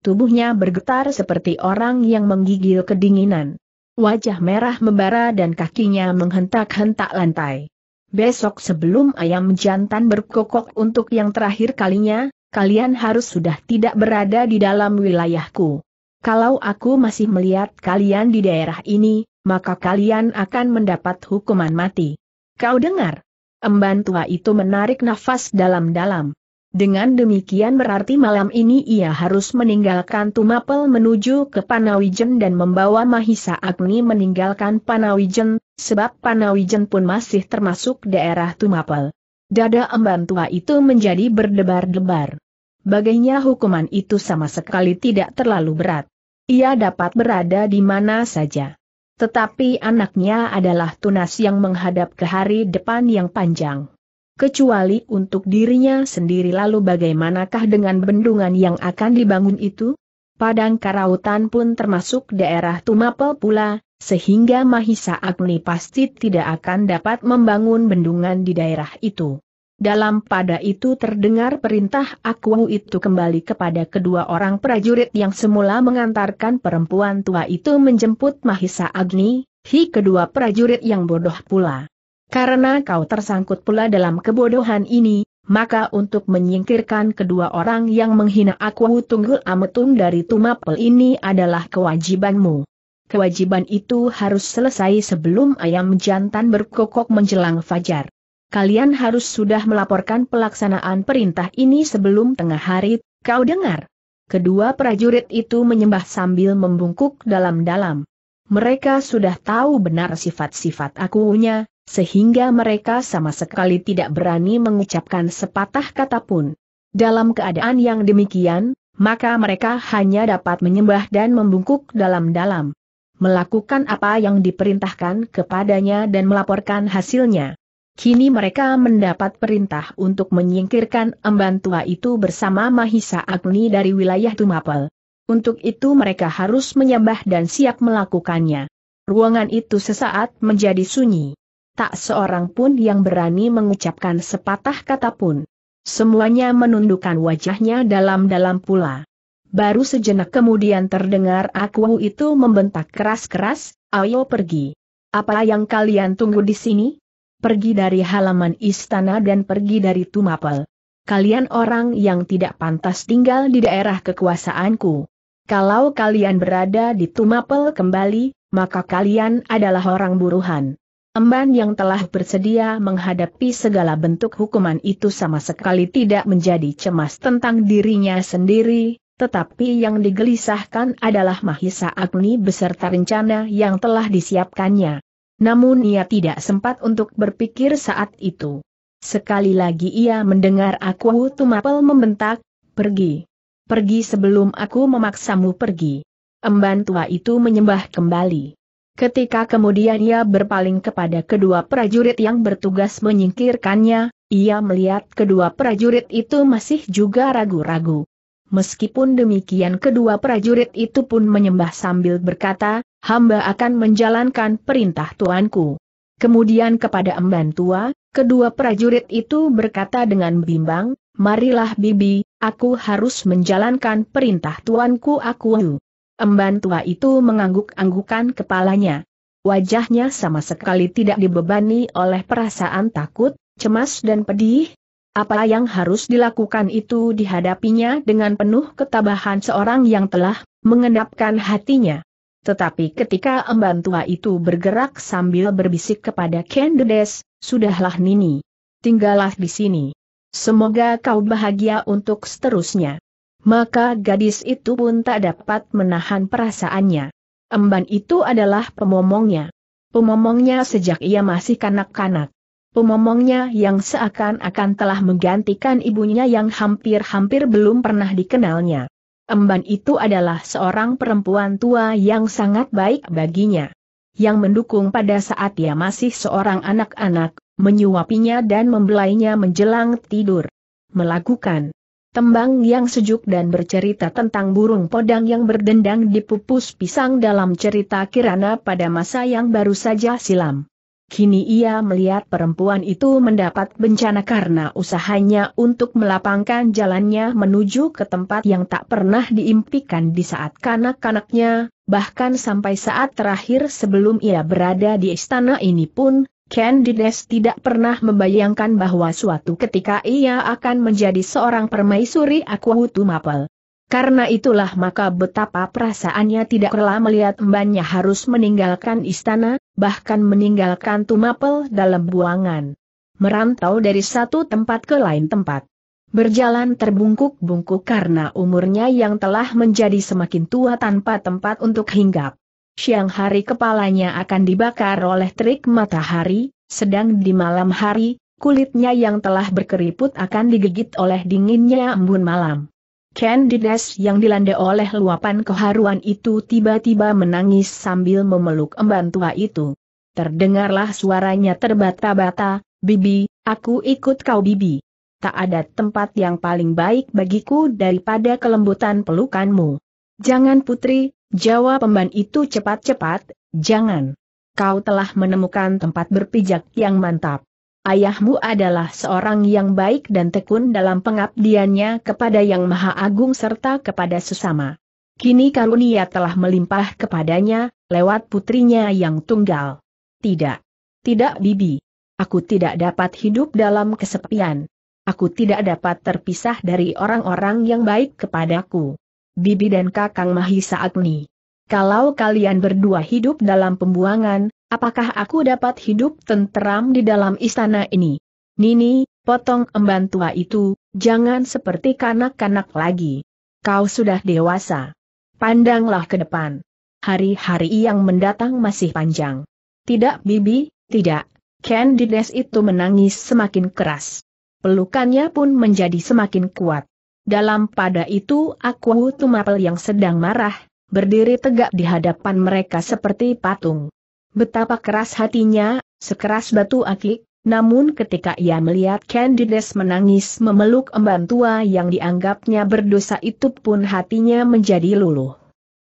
Speaker 1: Tubuhnya bergetar seperti orang yang menggigil kedinginan. Wajah merah membara dan kakinya menghentak-hentak lantai. Besok sebelum ayam jantan berkokok untuk yang terakhir kalinya, kalian harus sudah tidak berada di dalam wilayahku. Kalau aku masih melihat kalian di daerah ini, maka kalian akan mendapat hukuman mati. Kau dengar? Emban tua itu menarik nafas dalam-dalam. Dengan demikian berarti malam ini ia harus meninggalkan Tumapel menuju ke Panawijen dan membawa Mahisa Agni meninggalkan Panawijen, sebab Panawijen pun masih termasuk daerah Tumapel. Dada emban tua itu menjadi berdebar-debar. Bagainya hukuman itu sama sekali tidak terlalu berat. Ia dapat berada di mana saja. Tetapi anaknya adalah tunas yang menghadap ke hari depan yang panjang. Kecuali untuk dirinya sendiri lalu bagaimanakah dengan bendungan yang akan dibangun itu? Padang Karautan pun termasuk daerah Tumapel pula, sehingga Mahisa Agni pasti tidak akan dapat membangun bendungan di daerah itu. Dalam pada itu terdengar perintah aku itu kembali kepada kedua orang prajurit yang semula mengantarkan perempuan tua itu menjemput Mahisa Agni, hi kedua prajurit yang bodoh pula. Karena kau tersangkut pula dalam kebodohan ini, maka untuk menyingkirkan kedua orang yang menghina aku tunggul ametung dari tumapel ini adalah kewajibanmu. Kewajiban itu harus selesai sebelum ayam jantan berkokok menjelang fajar kalian harus sudah melaporkan pelaksanaan perintah ini sebelum tengah hari, kau dengar. Kedua prajurit itu menyembah sambil membungkuk dalam-dalam. Mereka sudah tahu benar sifat-sifat akunya, sehingga mereka sama sekali tidak berani mengucapkan sepatah kata pun. Dalam keadaan yang demikian, maka mereka hanya dapat menyembah dan membungkuk dalam-dalam melakukan apa yang diperintahkan kepadanya dan melaporkan hasilnya. Kini mereka mendapat perintah untuk menyingkirkan emban tua itu bersama Mahisa Agni dari wilayah Tumapel. Untuk itu mereka harus menyembah dan siap melakukannya. Ruangan itu sesaat menjadi sunyi. Tak seorang pun yang berani mengucapkan sepatah kata pun. Semuanya menundukkan wajahnya dalam-dalam pula. Baru sejenak kemudian terdengar aku itu membentak keras-keras, ayo pergi. Apa yang kalian tunggu di sini? pergi dari halaman istana dan pergi dari Tumapel. Kalian orang yang tidak pantas tinggal di daerah kekuasaanku. Kalau kalian berada di Tumapel kembali, maka kalian adalah orang buruhan. Emban yang telah bersedia menghadapi segala bentuk hukuman itu sama sekali tidak menjadi cemas tentang dirinya sendiri, tetapi yang digelisahkan adalah Mahisa Agni beserta rencana yang telah disiapkannya. Namun ia tidak sempat untuk berpikir saat itu. Sekali lagi ia mendengar aku Tumapel membentak, pergi. Pergi sebelum aku memaksamu pergi. Emban tua itu menyembah kembali. Ketika kemudian ia berpaling kepada kedua prajurit yang bertugas menyingkirkannya, ia melihat kedua prajurit itu masih juga ragu-ragu. Meskipun demikian kedua prajurit itu pun menyembah sambil berkata, hamba akan menjalankan perintah tuanku. Kemudian kepada emban tua, kedua prajurit itu berkata dengan bimbang, marilah bibi, aku harus menjalankan perintah tuanku aku. Emban tua itu mengangguk-anggukan kepalanya. Wajahnya sama sekali tidak dibebani oleh perasaan takut, cemas dan pedih, apa yang harus dilakukan itu dihadapinya dengan penuh ketabahan seorang yang telah mengendapkan hatinya. Tetapi ketika emban tua itu bergerak sambil berbisik kepada Kendedes, sudahlah Nini. Tinggallah di sini. Semoga kau bahagia untuk seterusnya. Maka gadis itu pun tak dapat menahan perasaannya. Emban itu adalah pemomongnya. Pemomongnya sejak ia masih kanak-kanak. Pemomongnya yang seakan-akan telah menggantikan ibunya yang hampir-hampir belum pernah dikenalnya. Emban itu adalah seorang perempuan tua yang sangat baik baginya. Yang mendukung pada saat ia masih seorang anak-anak, menyuapinya dan membelainya menjelang tidur. Melakukan tembang yang sejuk dan bercerita tentang burung podang yang berdendang di pupus pisang dalam cerita Kirana pada masa yang baru saja silam. Kini ia melihat perempuan itu mendapat bencana karena usahanya untuk melapangkan jalannya menuju ke tempat yang tak pernah diimpikan di saat kanak-kanaknya, bahkan sampai saat terakhir sebelum ia berada di istana ini pun, Candides tidak pernah membayangkan bahwa suatu ketika ia akan menjadi seorang permaisuri Aquatu Mapel. Karena itulah maka betapa perasaannya tidak rela melihat mbaknya harus meninggalkan istana, bahkan meninggalkan Tumapel dalam buangan. Merantau dari satu tempat ke lain tempat. Berjalan terbungkuk-bungkuk karena umurnya yang telah menjadi semakin tua tanpa tempat untuk hinggap. Siang hari kepalanya akan dibakar oleh terik matahari, sedang di malam hari, kulitnya yang telah berkeriput akan digigit oleh dinginnya embun malam. Candides yang dilanda oleh luapan keharuan itu tiba-tiba menangis sambil memeluk emban tua itu. Terdengarlah suaranya terbata-bata, Bibi, aku ikut kau Bibi. Tak ada tempat yang paling baik bagiku daripada kelembutan pelukanmu. Jangan putri, jawab emban itu cepat-cepat, jangan. Kau telah menemukan tempat berpijak yang mantap ayahmu adalah seorang yang baik dan tekun dalam pengabdiannya kepada Yang Maha Agung serta kepada sesama. Kini karunia telah melimpah kepadanya, lewat putrinya yang tunggal. Tidak. Tidak Bibi. Aku tidak dapat hidup dalam kesepian. Aku tidak dapat terpisah dari orang-orang yang baik kepadaku. Bibi dan Kakang Mahisa Agni. Kalau kalian berdua hidup dalam pembuangan, Apakah aku dapat hidup tenteram di dalam istana ini? Nini, potong emban tua itu, jangan seperti kanak-kanak lagi. Kau sudah dewasa. Pandanglah ke depan. Hari-hari yang mendatang masih panjang. Tidak Bibi, tidak. Candides itu menangis semakin keras. Pelukannya pun menjadi semakin kuat. Dalam pada itu aku Tumapel yang sedang marah, berdiri tegak di hadapan mereka seperti patung. Betapa keras hatinya, sekeras batu akik, namun ketika ia melihat Candides menangis memeluk emban tua yang dianggapnya berdosa itu pun hatinya menjadi luluh.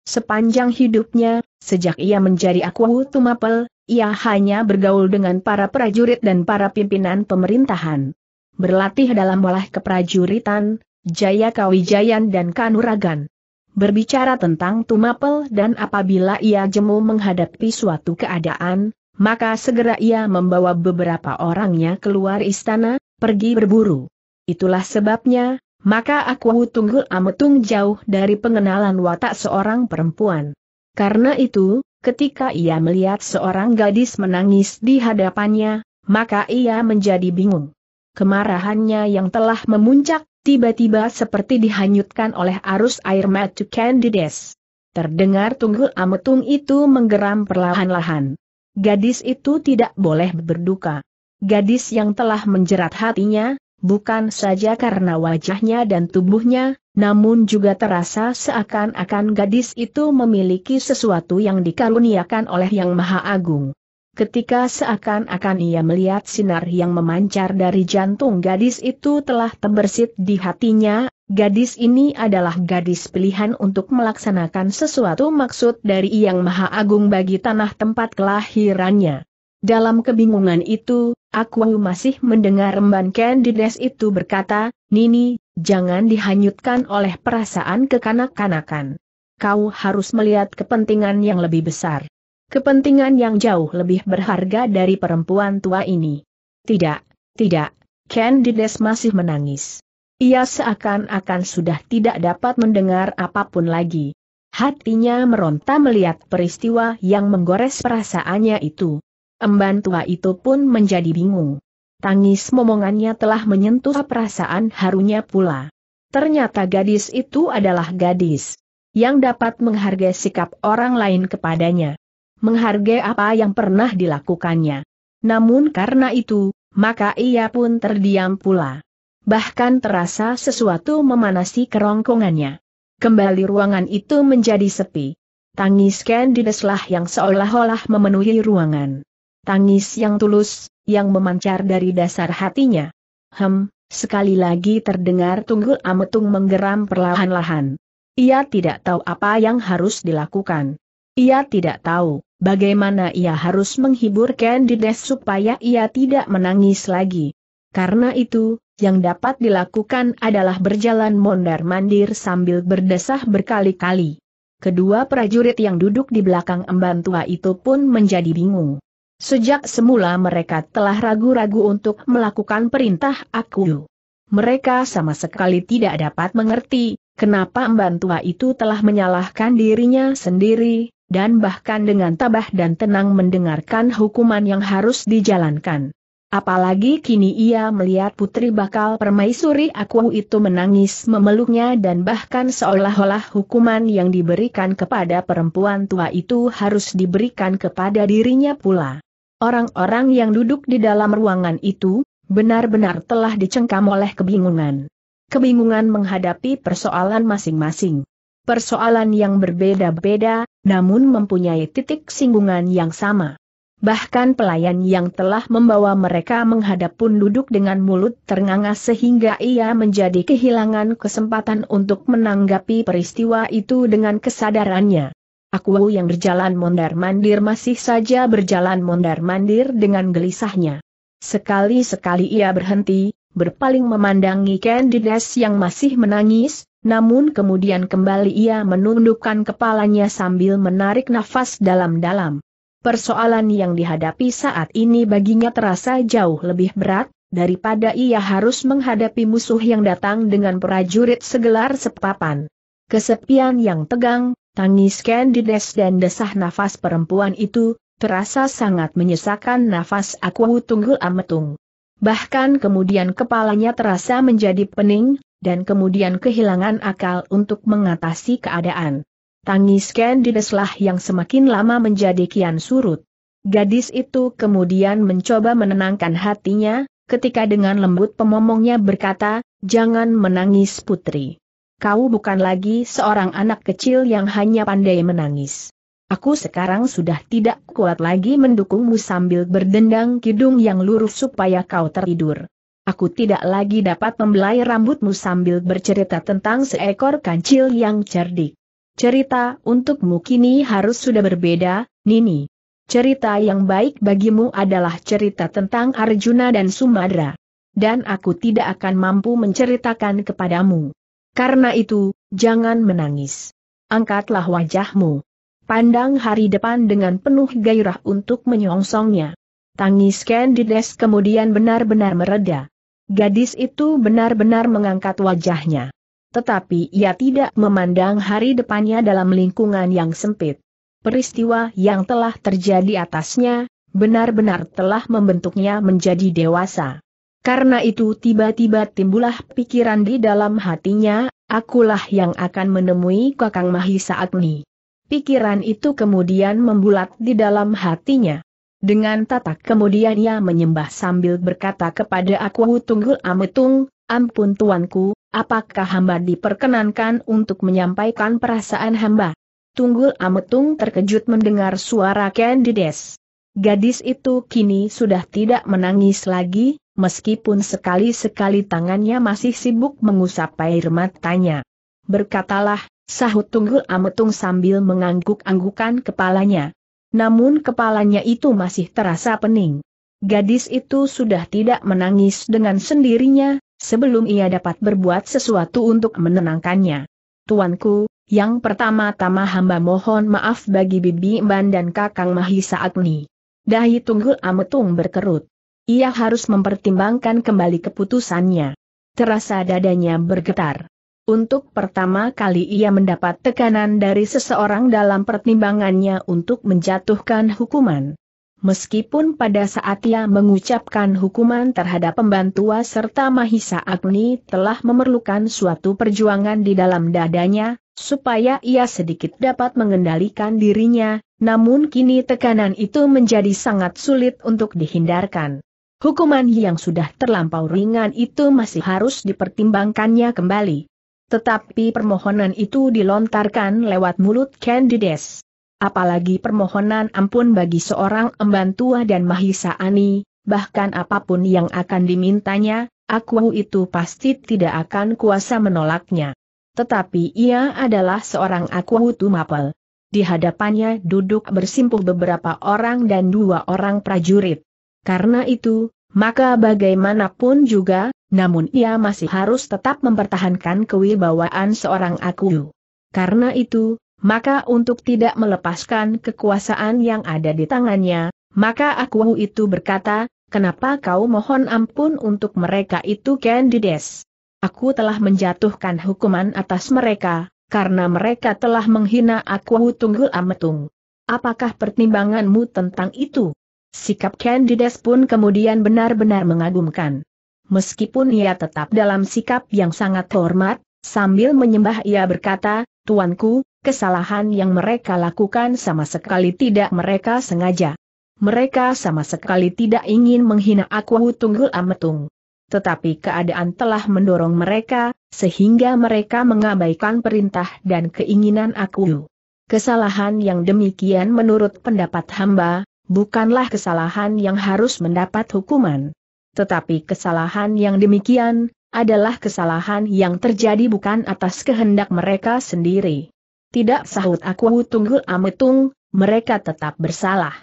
Speaker 1: Sepanjang hidupnya, sejak ia menjadi Akwahu Tumapel, ia hanya bergaul dengan para prajurit dan para pimpinan pemerintahan. Berlatih dalam olah keprajuritan, Jaya Kawijayan dan Kanuragan. Berbicara tentang tumapel dan apabila ia jemu menghadapi suatu keadaan, maka segera ia membawa beberapa orangnya keluar istana, pergi berburu. Itulah sebabnya, maka aku tunggul ametung jauh dari pengenalan watak seorang perempuan. Karena itu, ketika ia melihat seorang gadis menangis di hadapannya, maka ia menjadi bingung. Kemarahannya yang telah memuncak, tiba-tiba seperti dihanyutkan oleh arus air matu Candides. Terdengar tunggul ametung itu menggeram perlahan-lahan. Gadis itu tidak boleh berduka. Gadis yang telah menjerat hatinya, bukan saja karena wajahnya dan tubuhnya, namun juga terasa seakan-akan gadis itu memiliki sesuatu yang dikaruniakan oleh Yang Maha Agung ketika seakan-akan ia melihat sinar yang memancar dari jantung gadis itu telah terbersit di hatinya, gadis ini adalah gadis pilihan untuk melaksanakan sesuatu maksud dari Yang Maha Agung bagi tanah tempat kelahirannya. Dalam kebingungan itu, aku masih mendengar Mban Candides itu berkata, Nini, jangan dihanyutkan oleh perasaan kekanak-kanakan. Kau harus melihat kepentingan yang lebih besar. Kepentingan yang jauh lebih berharga dari perempuan tua ini. Tidak, tidak, Candides masih menangis. Ia seakan-akan sudah tidak dapat mendengar apapun lagi. Hatinya meronta melihat peristiwa yang menggores perasaannya itu. Emban tua itu pun menjadi bingung. Tangis momongannya telah menyentuh perasaan harunya pula. Ternyata gadis itu adalah gadis yang dapat menghargai sikap orang lain kepadanya menghargai apa yang pernah dilakukannya. Namun karena itu, maka ia pun terdiam pula. Bahkan terasa sesuatu memanasi kerongkongannya. Kembali ruangan itu menjadi sepi. Tangis Candideslah yang seolah-olah memenuhi ruangan. Tangis yang tulus, yang memancar dari dasar hatinya. Hem, sekali lagi terdengar Tunggul Ametung menggeram perlahan-lahan. Ia tidak tahu apa yang harus dilakukan. Ia tidak tahu bagaimana ia harus menghibur Candides supaya ia tidak menangis lagi. Karena itu, yang dapat dilakukan adalah berjalan mondar-mandir sambil berdesah berkali-kali. Kedua prajurit yang duduk di belakang emban tua itu pun menjadi bingung. Sejak semula mereka telah ragu-ragu untuk melakukan perintah aku. Mereka sama sekali tidak dapat mengerti, kenapa emban tua itu telah menyalahkan dirinya sendiri, dan bahkan dengan tabah dan tenang mendengarkan hukuman yang harus dijalankan. Apalagi kini ia melihat putri bakal permaisuri Aku itu menangis memeluknya dan bahkan seolah-olah hukuman yang diberikan kepada perempuan tua itu harus diberikan kepada dirinya pula. Orang-orang yang duduk di dalam ruangan itu, benar-benar telah dicengkam oleh kebingungan. Kebingungan menghadapi persoalan masing-masing persoalan yang berbeda-beda, namun mempunyai titik singgungan yang sama. Bahkan pelayan yang telah membawa mereka menghadap pun duduk dengan mulut ternganga sehingga ia menjadi kehilangan kesempatan untuk menanggapi peristiwa itu dengan kesadarannya. Aku yang berjalan mondar-mandir masih saja berjalan mondar-mandir dengan gelisahnya. Sekali-sekali ia berhenti, berpaling memandangi Candides yang masih menangis, namun kemudian kembali ia menundukkan kepalanya sambil menarik nafas dalam-dalam. Persoalan yang dihadapi saat ini baginya terasa jauh lebih berat, daripada ia harus menghadapi musuh yang datang dengan prajurit segelar sepapan. Kesepian yang tegang, tangis kandides dan desah nafas perempuan itu, terasa sangat menyesakan nafas aku tunggul ametung. Bahkan kemudian kepalanya terasa menjadi pening, dan kemudian kehilangan akal untuk mengatasi keadaan. Tangis Ken lah yang semakin lama menjadi kian surut. Gadis itu kemudian mencoba menenangkan hatinya, ketika dengan lembut pemomongnya berkata, Jangan menangis putri. Kau bukan lagi seorang anak kecil yang hanya pandai menangis. Aku sekarang sudah tidak kuat lagi mendukungmu sambil berdendang kidung yang lurus supaya kau tertidur. Aku tidak lagi dapat membelai rambutmu sambil bercerita tentang seekor kancil yang cerdik. Cerita untukmu kini harus sudah berbeda, Nini. Cerita yang baik bagimu adalah cerita tentang Arjuna dan Sumadra. Dan aku tidak akan mampu menceritakan kepadamu. Karena itu, jangan menangis. Angkatlah wajahmu. Pandang hari depan dengan penuh gairah untuk menyongsongnya. Tangis Candides kemudian benar-benar meredah. Gadis itu benar-benar mengangkat wajahnya. Tetapi ia tidak memandang hari depannya dalam lingkungan yang sempit. Peristiwa yang telah terjadi atasnya, benar-benar telah membentuknya menjadi dewasa. Karena itu tiba-tiba timbullah pikiran di dalam hatinya, akulah yang akan menemui Kakang Mahisa Agni. Pikiran itu kemudian membulat di dalam hatinya. Dengan tatak kemudian ia menyembah sambil berkata kepada aku Tunggul Ametung, ampun tuanku, apakah hamba diperkenankan untuk menyampaikan perasaan hamba? Tunggul Ametung terkejut mendengar suara Candides. Gadis itu kini sudah tidak menangis lagi, meskipun sekali-sekali tangannya masih sibuk mengusap air matanya. Berkatalah, sahut Tunggul Ametung sambil mengangguk-anggukan kepalanya namun kepalanya itu masih terasa pening. Gadis itu sudah tidak menangis dengan sendirinya, sebelum ia dapat berbuat sesuatu untuk menenangkannya. Tuanku, yang pertama-tama hamba mohon maaf bagi Bibi Mban dan Kakang Mahisa Agni. Dahi Tunggul Ametung berkerut. Ia harus mempertimbangkan kembali keputusannya. Terasa dadanya bergetar. Untuk pertama kali ia mendapat tekanan dari seseorang dalam pertimbangannya untuk menjatuhkan hukuman. Meskipun pada saat ia mengucapkan hukuman terhadap pembantu serta Mahisa Agni telah memerlukan suatu perjuangan di dalam dadanya, supaya ia sedikit dapat mengendalikan dirinya, namun kini tekanan itu menjadi sangat sulit untuk dihindarkan. Hukuman yang sudah terlampau ringan itu masih harus dipertimbangkannya kembali. Tetapi permohonan itu dilontarkan lewat mulut Candides. Apalagi permohonan ampun bagi seorang emban tua dan Mahisa Ani, bahkan apapun yang akan dimintanya, aku itu pasti tidak akan kuasa menolaknya. Tetapi ia adalah seorang aku tumapel. Di hadapannya duduk bersimpuh beberapa orang dan dua orang prajurit. Karena itu, maka bagaimanapun juga, namun ia masih harus tetap mempertahankan kewibawaan seorang aku. Karena itu, maka untuk tidak melepaskan kekuasaan yang ada di tangannya, maka aku itu berkata, kenapa kau mohon ampun untuk mereka itu Candides? Aku telah menjatuhkan hukuman atas mereka, karena mereka telah menghina aku tunggul ametung. Apakah pertimbanganmu tentang itu? Sikap Candides pun kemudian benar-benar mengagumkan. Meskipun ia tetap dalam sikap yang sangat hormat, sambil menyembah ia berkata, Tuanku, kesalahan yang mereka lakukan sama sekali tidak mereka sengaja. Mereka sama sekali tidak ingin menghina aku tunggul ametung. Tetapi keadaan telah mendorong mereka, sehingga mereka mengabaikan perintah dan keinginan aku. Kesalahan yang demikian menurut pendapat hamba, bukanlah kesalahan yang harus mendapat hukuman. Tetapi kesalahan yang demikian, adalah kesalahan yang terjadi bukan atas kehendak mereka sendiri. Tidak sahut aku tunggul ametung, mereka tetap bersalah.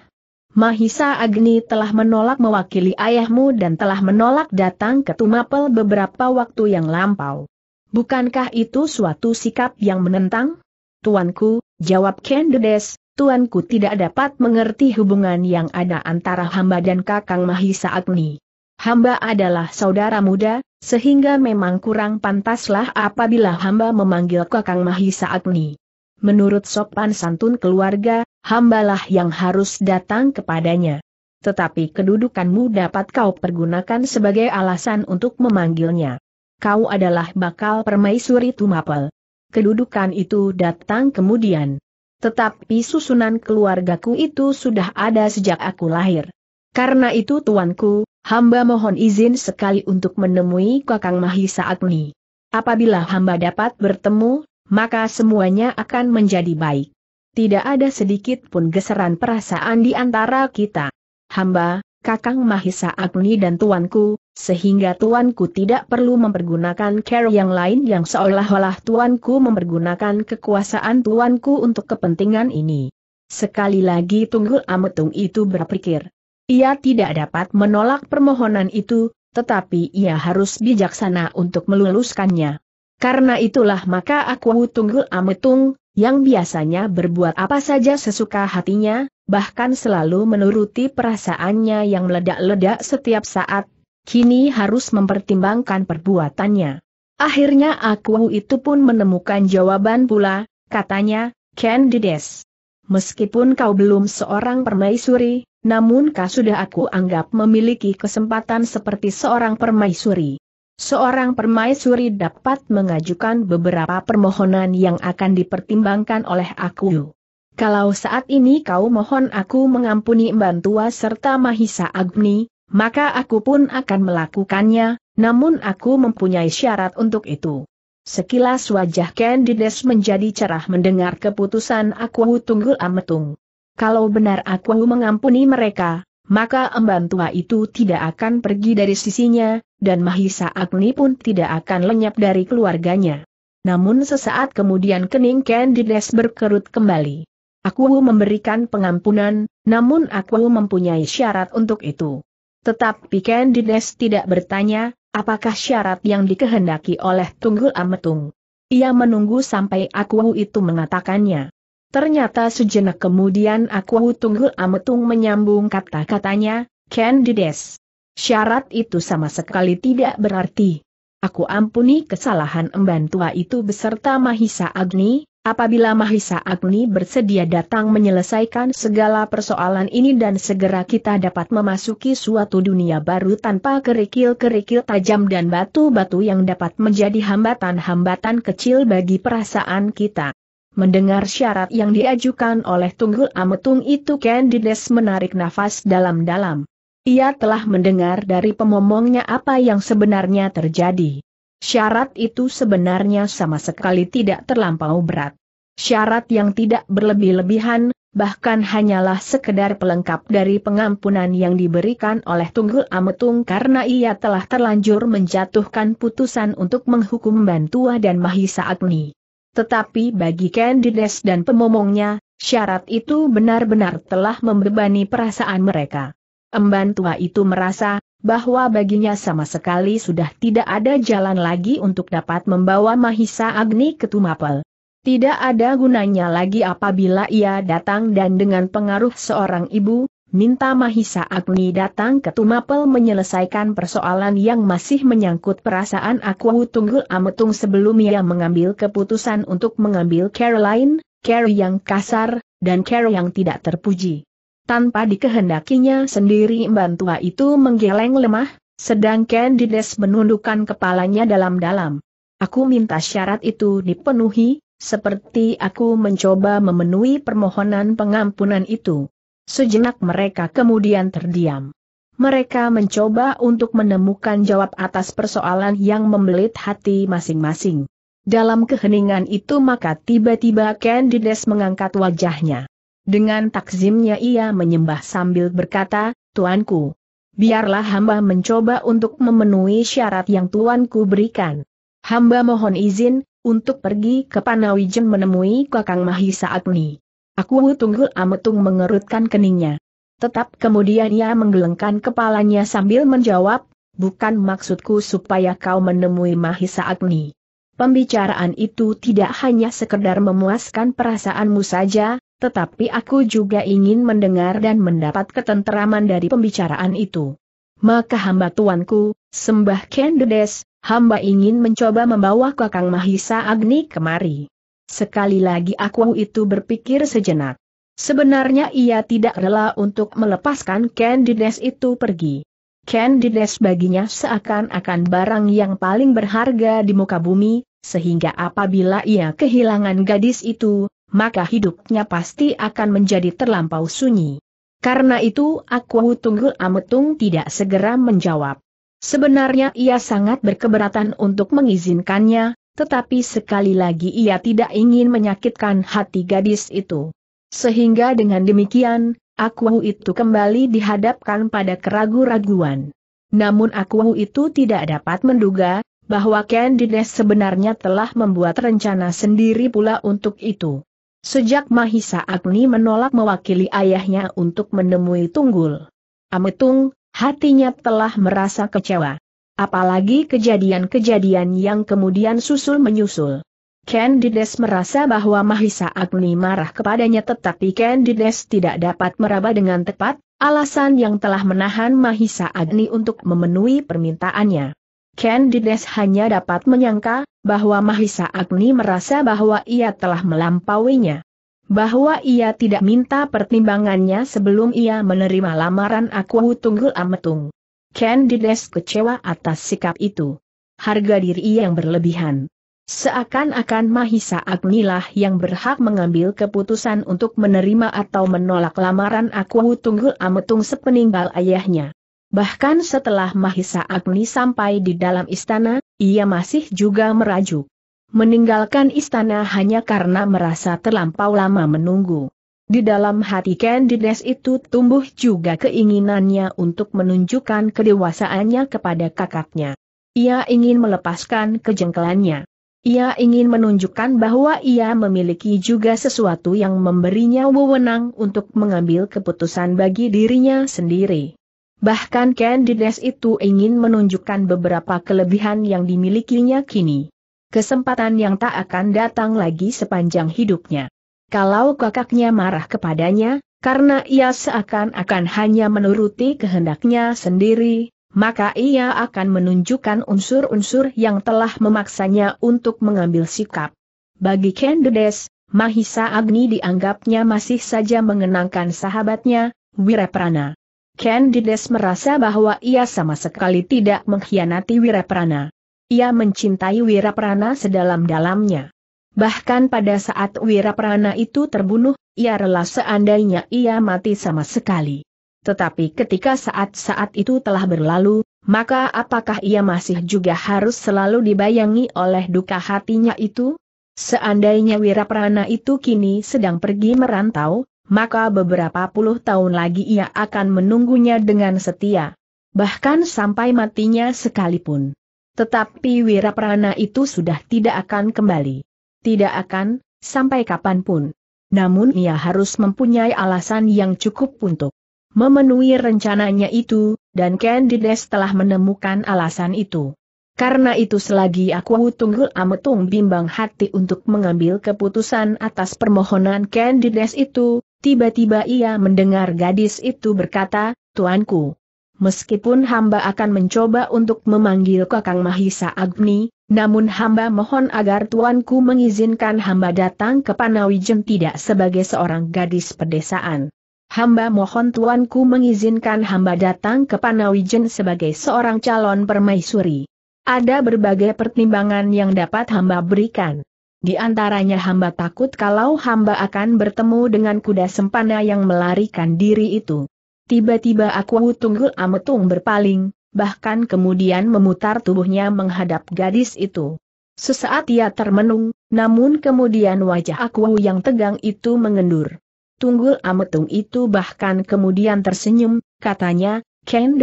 Speaker 1: Mahisa Agni telah menolak mewakili ayahmu dan telah menolak datang ke Tumapel beberapa waktu yang lampau. Bukankah itu suatu sikap yang menentang? Tuanku, jawab Kendedes, tuanku tidak dapat mengerti hubungan yang ada antara hamba dan Kakang Mahisa Agni. Hamba adalah saudara muda, sehingga memang kurang pantaslah apabila hamba memanggil Kakang Mahisa Agni. Menurut sopan santun keluarga, hambalah yang harus datang kepadanya. Tetapi kedudukanmu dapat kau pergunakan sebagai alasan untuk memanggilnya. Kau adalah bakal permaisuri Tumapel. Kedudukan itu datang kemudian. Tetapi susunan keluargaku itu sudah ada sejak aku lahir. Karena itu tuanku, hamba mohon izin sekali untuk menemui Kakang Mahisa Agni. Apabila hamba dapat bertemu, maka semuanya akan menjadi baik. Tidak ada sedikit pun geseran perasaan di antara kita. Hamba, Kakang Mahisa Agni dan tuanku, sehingga tuanku tidak perlu mempergunakan care yang lain yang seolah-olah tuanku mempergunakan kekuasaan tuanku untuk kepentingan ini. Sekali lagi Tunggul Ametung itu berpikir. Ia tidak dapat menolak permohonan itu, tetapi ia harus bijaksana untuk meluluskannya. Karena itulah maka aku Tunggul Ametung, yang biasanya berbuat apa saja sesuka hatinya, bahkan selalu menuruti perasaannya yang meledak-ledak setiap saat, kini harus mempertimbangkan perbuatannya. Akhirnya aku itu pun menemukan jawaban pula, katanya, Candides. Meskipun kau belum seorang permaisuri, namun kau sudah aku anggap memiliki kesempatan seperti seorang permaisuri. Seorang permaisuri dapat mengajukan beberapa permohonan yang akan dipertimbangkan oleh aku. Kalau saat ini kau mohon aku mengampuni Mbantua serta Mahisa Agni, maka aku pun akan melakukannya, namun aku mempunyai syarat untuk itu. Sekilas wajah Candides menjadi cerah mendengar keputusan aku tunggul ametung. Kalau benar aku mengampuni mereka, maka emban tua itu tidak akan pergi dari sisinya, dan Mahisa Agni pun tidak akan lenyap dari keluarganya. Namun sesaat kemudian kening Candides berkerut kembali. Aku memberikan pengampunan, namun aku mempunyai syarat untuk itu. Tetapi dines tidak bertanya, apakah syarat yang dikehendaki oleh Tunggul Ametung. Ia menunggu sampai Akuwu itu mengatakannya. Ternyata sejenak kemudian Akuwu Tunggul Ametung menyambung kata-katanya, Candides. Syarat itu sama sekali tidak berarti. Aku ampuni kesalahan emban tua itu beserta Mahisa Agni, Apabila Mahisa Agni bersedia datang menyelesaikan segala persoalan ini dan segera kita dapat memasuki suatu dunia baru tanpa kerikil-kerikil tajam dan batu-batu yang dapat menjadi hambatan-hambatan kecil bagi perasaan kita. Mendengar syarat yang diajukan oleh Tunggul Ametung itu Candides menarik nafas dalam-dalam. Ia telah mendengar dari pemomongnya apa yang sebenarnya terjadi. Syarat itu sebenarnya sama sekali tidak terlampau berat. Syarat yang tidak berlebih-lebihan, bahkan hanyalah sekedar pelengkap dari pengampunan yang diberikan oleh Tunggul Ametung karena ia telah terlanjur menjatuhkan putusan untuk menghukum Bantua dan Mahisa Agni. Tetapi bagi Candides dan pemomongnya, syarat itu benar-benar telah membebani perasaan mereka. Emban tua itu merasa bahwa baginya sama sekali sudah tidak ada jalan lagi untuk dapat membawa Mahisa Agni ke Tumapel. Tidak ada gunanya lagi apabila ia datang dan dengan pengaruh seorang ibu, minta Mahisa Agni datang ke Tumapel menyelesaikan persoalan yang masih menyangkut perasaan Aku Tunggul Ametung sebelum ia mengambil keputusan untuk mengambil Caroline, Carrie yang kasar, dan Carrie yang tidak terpuji tanpa dikehendakinya sendiri Mban Tua itu menggeleng lemah, sedangkan Dides menundukkan kepalanya dalam-dalam. Aku minta syarat itu dipenuhi, seperti aku mencoba memenuhi permohonan pengampunan itu. Sejenak mereka kemudian terdiam. Mereka mencoba untuk menemukan jawab atas persoalan yang membelit hati masing-masing. Dalam keheningan itu maka tiba-tiba Candides mengangkat wajahnya. Dengan takzimnya ia menyembah sambil berkata, Tuanku, biarlah hamba mencoba untuk memenuhi syarat yang Tuanku berikan. Hamba mohon izin, untuk pergi ke Panawijen menemui Kakang Mahisa Agni. Aku tunggu Ametung mengerutkan keningnya. Tetap kemudian ia menggelengkan kepalanya sambil menjawab, bukan maksudku supaya kau menemui Mahisa Agni. Pembicaraan itu tidak hanya sekedar memuaskan perasaanmu saja, tetapi aku juga ingin mendengar dan mendapat ketenteraman dari pembicaraan itu. Maka hamba tuanku, sembah Kendedes, hamba ingin mencoba membawa Kakang Mahisa Agni kemari. Sekali lagi aku itu berpikir sejenak. Sebenarnya ia tidak rela untuk melepaskan Candides itu pergi. Candides baginya seakan-akan barang yang paling berharga di muka bumi, sehingga apabila ia kehilangan gadis itu, maka hidupnya pasti akan menjadi terlampau sunyi. Karena itu aku tunggu ametung tidak segera menjawab. Sebenarnya ia sangat berkeberatan untuk mengizinkannya, tetapi sekali lagi ia tidak ingin menyakitkan hati gadis itu. Sehingga dengan demikian, aku itu kembali dihadapkan pada keragu-raguan. Namun aku itu tidak dapat menduga, bahwa Candides sebenarnya telah membuat rencana sendiri pula untuk itu. Sejak Mahisa Agni menolak mewakili ayahnya untuk menemui Tunggul. Ametung, hatinya telah merasa kecewa. Apalagi kejadian-kejadian yang kemudian susul menyusul. Candides merasa bahwa Mahisa Agni marah kepadanya tetapi Candides tidak dapat meraba dengan tepat, alasan yang telah menahan Mahisa Agni untuk memenuhi permintaannya. Candides hanya dapat menyangka, bahwa Mahisa Agni merasa bahwa ia telah melampauinya. Bahwa ia tidak minta pertimbangannya sebelum ia menerima lamaran Aku Tunggul Ametung. Candides kecewa atas sikap itu. Harga diri yang berlebihan. Seakan-akan Mahisa Agnilah yang berhak mengambil keputusan untuk menerima atau menolak lamaran Aku Tunggul Ametung sepeninggal ayahnya. Bahkan setelah Mahisa Agni sampai di dalam istana, ia masih juga merajuk. Meninggalkan istana hanya karena merasa terlampau lama menunggu. Di dalam hati Candides itu tumbuh juga keinginannya untuk menunjukkan kedewasaannya kepada kakaknya. Ia ingin melepaskan kejengkelannya. Ia ingin menunjukkan bahwa ia memiliki juga sesuatu yang memberinya wewenang untuk mengambil keputusan bagi dirinya sendiri. Bahkan Candides itu ingin menunjukkan beberapa kelebihan yang dimilikinya kini. Kesempatan yang tak akan datang lagi sepanjang hidupnya. Kalau kakaknya marah kepadanya, karena ia seakan-akan hanya menuruti kehendaknya sendiri, maka ia akan menunjukkan unsur-unsur yang telah memaksanya untuk mengambil sikap. Bagi Candides, Mahisa Agni dianggapnya masih saja mengenangkan sahabatnya, Wiraprana. Candides merasa bahwa ia sama sekali tidak mengkhianati Wiraprana. Ia mencintai Wiraprana sedalam-dalamnya. Bahkan pada saat Wiraprana itu terbunuh, ia rela seandainya ia mati sama sekali. Tetapi ketika saat-saat itu telah berlalu, maka apakah ia masih juga harus selalu dibayangi oleh duka hatinya itu? Seandainya Wiraprana itu kini sedang pergi merantau, maka beberapa puluh tahun lagi ia akan menunggunya dengan setia. Bahkan sampai matinya sekalipun. Tetapi Wiraprana itu sudah tidak akan kembali. Tidak akan, sampai kapanpun. Namun ia harus mempunyai alasan yang cukup untuk memenuhi rencananya itu, dan Candides telah menemukan alasan itu. Karena itu selagi aku tunggul ametung bimbang hati untuk mengambil keputusan atas permohonan Candides itu, Tiba-tiba ia mendengar gadis itu berkata, Tuanku, meskipun hamba akan mencoba untuk memanggil Kakang Mahisa Agni, namun hamba mohon agar Tuanku mengizinkan hamba datang ke Panawijen tidak sebagai seorang gadis pedesaan. Hamba mohon Tuanku mengizinkan hamba datang ke Panawijen sebagai seorang calon permaisuri. Ada berbagai pertimbangan yang dapat hamba berikan. Di antaranya hamba takut kalau hamba akan bertemu dengan kuda sempana yang melarikan diri itu. Tiba-tiba aku tunggul ametung berpaling, bahkan kemudian memutar tubuhnya menghadap gadis itu. Sesaat ia termenung, namun kemudian wajah aku yang tegang itu mengendur. Tunggul ametung itu bahkan kemudian tersenyum, katanya, Ken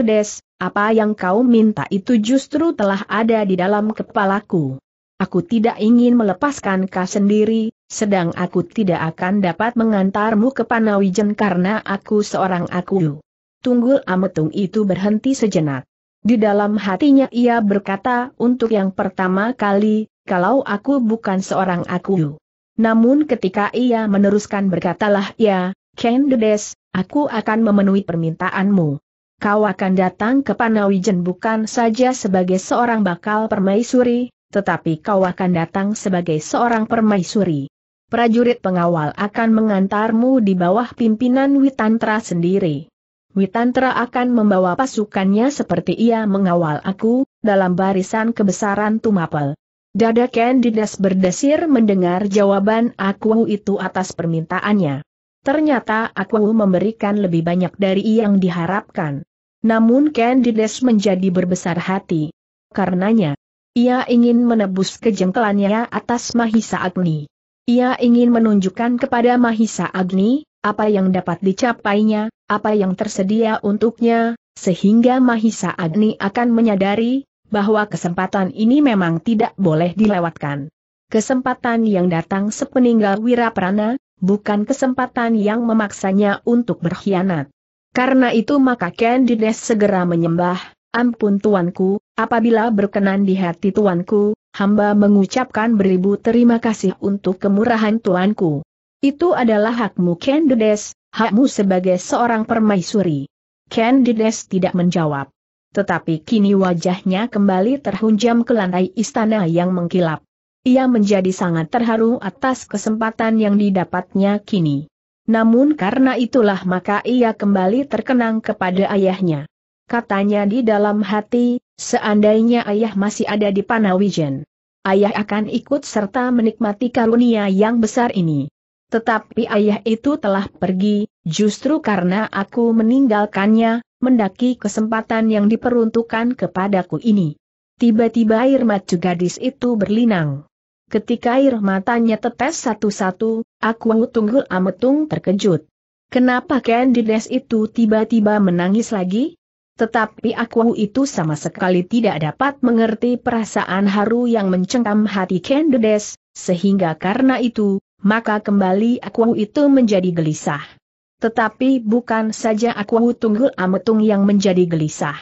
Speaker 1: apa yang kau minta itu justru telah ada di dalam kepalaku. Aku tidak ingin melepaskan kau sendiri, sedang aku tidak akan dapat mengantarmu ke Panawijen karena aku seorang aku. Tunggul Ametung itu berhenti sejenak. Di dalam hatinya ia berkata untuk yang pertama kali, kalau aku bukan seorang aku. Namun ketika ia meneruskan berkatalah ia, ya, Ken Dedes, aku akan memenuhi permintaanmu. Kau akan datang ke Panawijen bukan saja sebagai seorang bakal permaisuri, tetapi kau akan datang sebagai seorang permaisuri. Prajurit pengawal akan mengantarmu di bawah pimpinan Witantra sendiri. Witantra akan membawa pasukannya seperti ia mengawal aku, dalam barisan kebesaran Tumapel. Dada Candidas berdesir mendengar jawaban aku itu atas permintaannya. Ternyata aku memberikan lebih banyak dari yang diharapkan. Namun Candidas menjadi berbesar hati. Karenanya, ia ingin menebus kejengkelannya atas Mahisa Agni. Ia ingin menunjukkan kepada Mahisa Agni, apa yang dapat dicapainya, apa yang tersedia untuknya, sehingga Mahisa Agni akan menyadari, bahwa kesempatan ini memang tidak boleh dilewatkan. Kesempatan yang datang sepeninggal Wiraprana, bukan kesempatan yang memaksanya untuk berkhianat. Karena itu maka Candides segera menyembah, ampun tuanku, Apabila berkenan di hati tuanku, hamba mengucapkan beribu terima kasih untuk kemurahan tuanku. Itu adalah hakmu Candides, hakmu sebagai seorang permaisuri. Candides tidak menjawab. Tetapi kini wajahnya kembali terhunjam ke lantai istana yang mengkilap. Ia menjadi sangat terharu atas kesempatan yang didapatnya kini. Namun karena itulah maka ia kembali terkenang kepada ayahnya. Katanya di dalam hati, Seandainya ayah masih ada di Panawijen, ayah akan ikut serta menikmati karunia yang besar ini. Tetapi ayah itu telah pergi, justru karena aku meninggalkannya, mendaki kesempatan yang diperuntukkan kepadaku ini. Tiba-tiba air mata gadis itu berlinang. Ketika air matanya tetes satu-satu, aku tunggul ametung terkejut. Kenapa Candides itu tiba-tiba menangis lagi? Tetapi aku itu sama sekali tidak dapat mengerti perasaan haru yang mencengkam hati Kendedes, sehingga karena itu, maka kembali aku itu menjadi gelisah. Tetapi bukan saja aku tunggul ametung yang menjadi gelisah.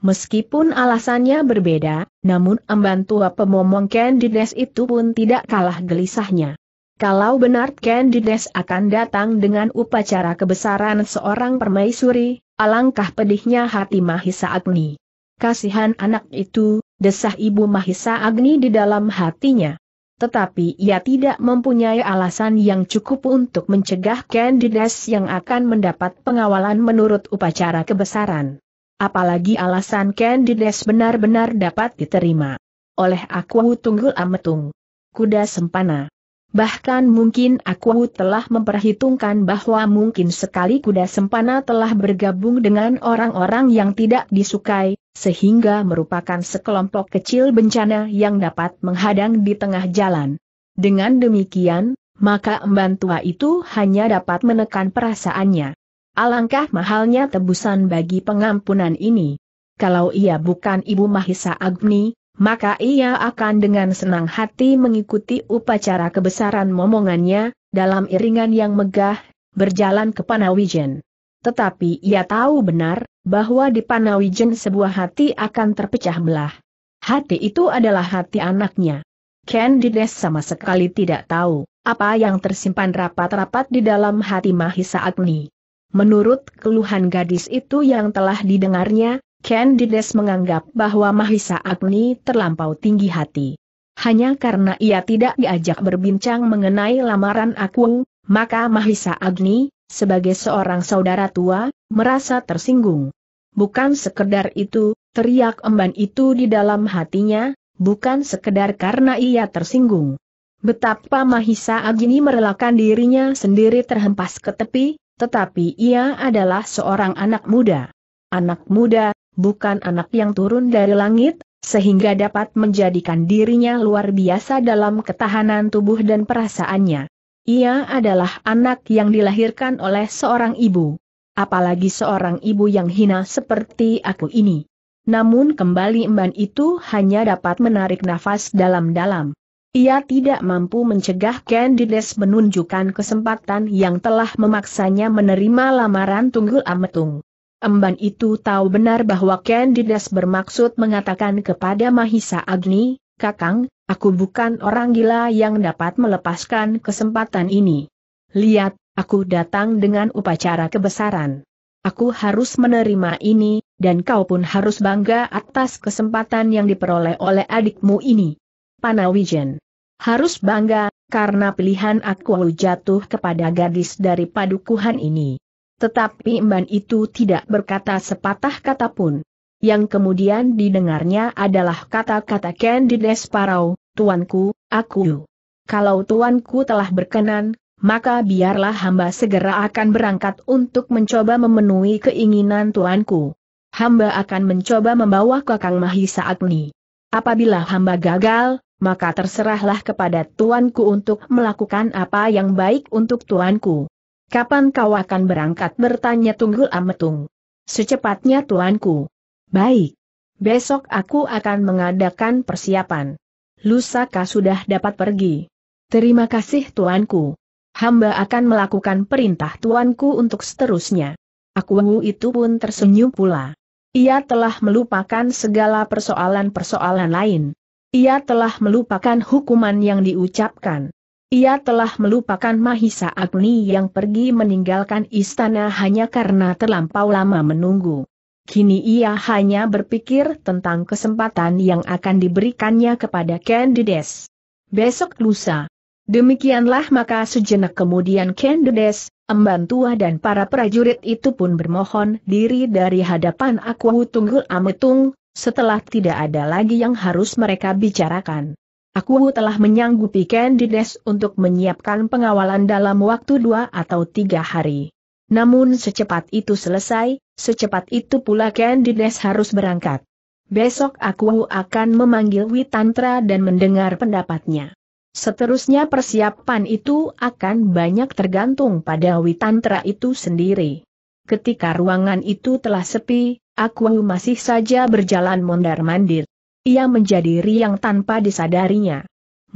Speaker 1: Meskipun alasannya berbeda, namun emban tua pemomong Kendedes itu pun tidak kalah gelisahnya. Kalau benar Kendedes akan datang dengan upacara kebesaran seorang permaisuri, Alangkah pedihnya hati Mahisa Agni. Kasihan anak itu, desah ibu Mahisa Agni di dalam hatinya. Tetapi ia tidak mempunyai alasan yang cukup untuk mencegah kandidas yang akan mendapat pengawalan menurut upacara kebesaran. Apalagi alasan kandidas benar-benar dapat diterima. Oleh aku Tunggul Ametung. Kuda Sempana. Bahkan mungkin aku telah memperhitungkan bahwa mungkin sekali kuda sempana telah bergabung dengan orang-orang yang tidak disukai, sehingga merupakan sekelompok kecil bencana yang dapat menghadang di tengah jalan. Dengan demikian, maka emban tua itu hanya dapat menekan perasaannya. Alangkah mahalnya tebusan bagi pengampunan ini. Kalau ia bukan Ibu Mahisa Agni, maka ia akan dengan senang hati mengikuti upacara kebesaran momongannya, dalam iringan yang megah, berjalan ke Panawijen. Tetapi ia tahu benar, bahwa di Panawijen sebuah hati akan terpecah belah. Hati itu adalah hati anaknya. Candides sama sekali tidak tahu, apa yang tersimpan rapat-rapat di dalam hati Mahisa Agni. Menurut keluhan gadis itu yang telah didengarnya, Ken Dides menganggap bahwa Mahisa Agni terlampau tinggi hati. Hanya karena ia tidak diajak berbincang mengenai lamaran aku, maka Mahisa Agni, sebagai seorang saudara tua, merasa tersinggung. Bukan sekedar itu, teriak emban itu di dalam hatinya, bukan sekedar karena ia tersinggung. Betapa Mahisa Agni merelakan dirinya sendiri terhempas ke tepi, tetapi ia adalah seorang anak muda. Anak muda, bukan anak yang turun dari langit, sehingga dapat menjadikan dirinya luar biasa dalam ketahanan tubuh dan perasaannya. Ia adalah anak yang dilahirkan oleh seorang ibu. Apalagi seorang ibu yang hina seperti aku ini. Namun kembali emban itu hanya dapat menarik nafas dalam-dalam. Ia tidak mampu mencegah Candides menunjukkan kesempatan yang telah memaksanya menerima lamaran Tunggul Ametung. Emban itu tahu benar bahwa Candidas bermaksud mengatakan kepada Mahisa Agni, Kakang, aku bukan orang gila yang dapat melepaskan kesempatan ini. Lihat, aku datang dengan upacara kebesaran. Aku harus menerima ini, dan kau pun harus bangga atas kesempatan yang diperoleh oleh adikmu ini. Panawijen. Harus bangga, karena pilihan aku jatuh kepada gadis dari padukuhan ini. Tetapi Mban itu tidak berkata sepatah kata pun. Yang kemudian didengarnya adalah kata-kata Candide Sparrow, Tuanku, aku. Kalau Tuanku telah berkenan, maka biarlah hamba segera akan berangkat untuk mencoba memenuhi keinginan Tuanku. Hamba akan mencoba membawa Kakang Mahisa Agni. Apabila hamba gagal, maka terserahlah kepada Tuanku untuk melakukan apa yang baik untuk Tuanku. Kapan kau akan berangkat bertanya Tunggul Ametung? Secepatnya tuanku. Baik. Besok aku akan mengadakan persiapan. Lusaka sudah dapat pergi. Terima kasih tuanku. Hamba akan melakukan perintah tuanku untuk seterusnya. Aku itu pun tersenyum pula. Ia telah melupakan segala persoalan-persoalan lain. Ia telah melupakan hukuman yang diucapkan. Ia telah melupakan Mahisa Agni yang pergi meninggalkan istana hanya karena terlampau lama menunggu. Kini ia hanya berpikir tentang kesempatan yang akan diberikannya kepada Candides. Besok lusa. Demikianlah maka sejenak kemudian Candides, emban tua dan para prajurit itu pun bermohon diri dari hadapan Aku Tunggul Ametung, setelah tidak ada lagi yang harus mereka bicarakan. Aku telah menyanggupi Candides untuk menyiapkan pengawalan dalam waktu dua atau tiga hari. Namun secepat itu selesai, secepat itu pula Candides harus berangkat. Besok aku akan memanggil Witantra dan mendengar pendapatnya. Seterusnya persiapan itu akan banyak tergantung pada Witantra itu sendiri. Ketika ruangan itu telah sepi, aku masih saja berjalan mondar-mandir. Ia menjadi riang tanpa disadarinya.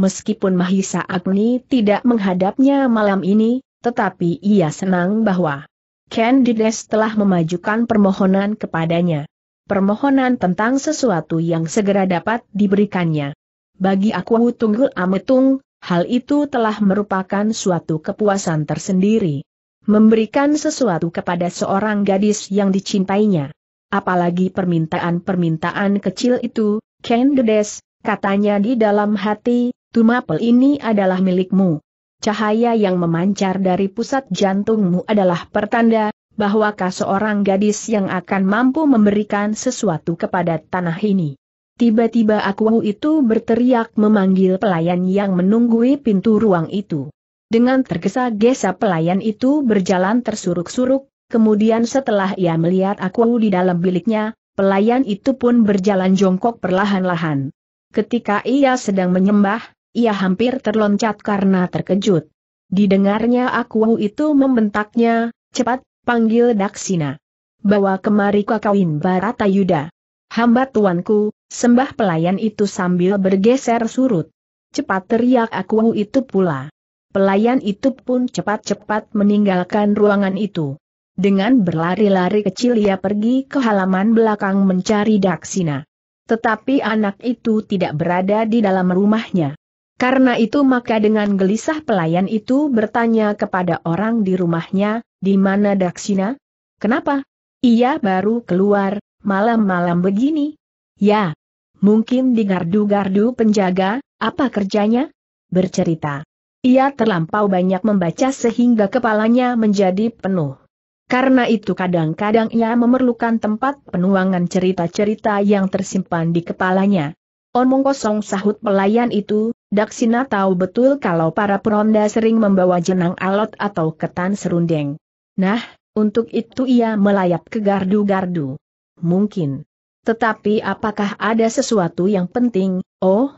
Speaker 1: Meskipun Mahisa Agni tidak menghadapnya malam ini, tetapi ia senang bahwa Candides telah memajukan permohonan kepadanya. Permohonan tentang sesuatu yang segera dapat diberikannya. Bagi aku Tunggul Ametung, hal itu telah merupakan suatu kepuasan tersendiri. Memberikan sesuatu kepada seorang gadis yang dicintainya. Apalagi permintaan-permintaan kecil itu, Candides, katanya di dalam hati, Tumapel ini adalah milikmu. Cahaya yang memancar dari pusat jantungmu adalah pertanda, bahwakah seorang gadis yang akan mampu memberikan sesuatu kepada tanah ini. Tiba-tiba aku itu berteriak memanggil pelayan yang menunggui pintu ruang itu. Dengan tergesa-gesa pelayan itu berjalan tersuruk-suruk, kemudian setelah ia melihat aku di dalam biliknya, Pelayan itu pun berjalan jongkok perlahan-lahan. Ketika ia sedang menyembah, ia hampir terloncat karena terkejut. Didengarnya aku itu membentaknya, cepat, panggil Daksina. Bawa kemari kakawin Barata Yuda. Hamba tuanku, sembah pelayan itu sambil bergeser surut. Cepat teriak aku itu pula. Pelayan itu pun cepat-cepat meninggalkan ruangan itu. Dengan berlari-lari kecil ia pergi ke halaman belakang mencari Daksina. Tetapi anak itu tidak berada di dalam rumahnya. Karena itu maka dengan gelisah pelayan itu bertanya kepada orang di rumahnya, di mana Daksina? Kenapa? Ia baru keluar, malam-malam begini. Ya, mungkin di gardu-gardu penjaga, apa kerjanya? Bercerita. Ia terlampau banyak membaca sehingga kepalanya menjadi penuh. Karena itu kadang-kadang ia memerlukan tempat penuangan cerita-cerita yang tersimpan di kepalanya. Omong kosong sahut pelayan itu, Daksina tahu betul kalau para peronda sering membawa jenang alot atau ketan serundeng. Nah, untuk itu ia melayap ke gardu-gardu. Mungkin. Tetapi apakah ada sesuatu yang penting, oh?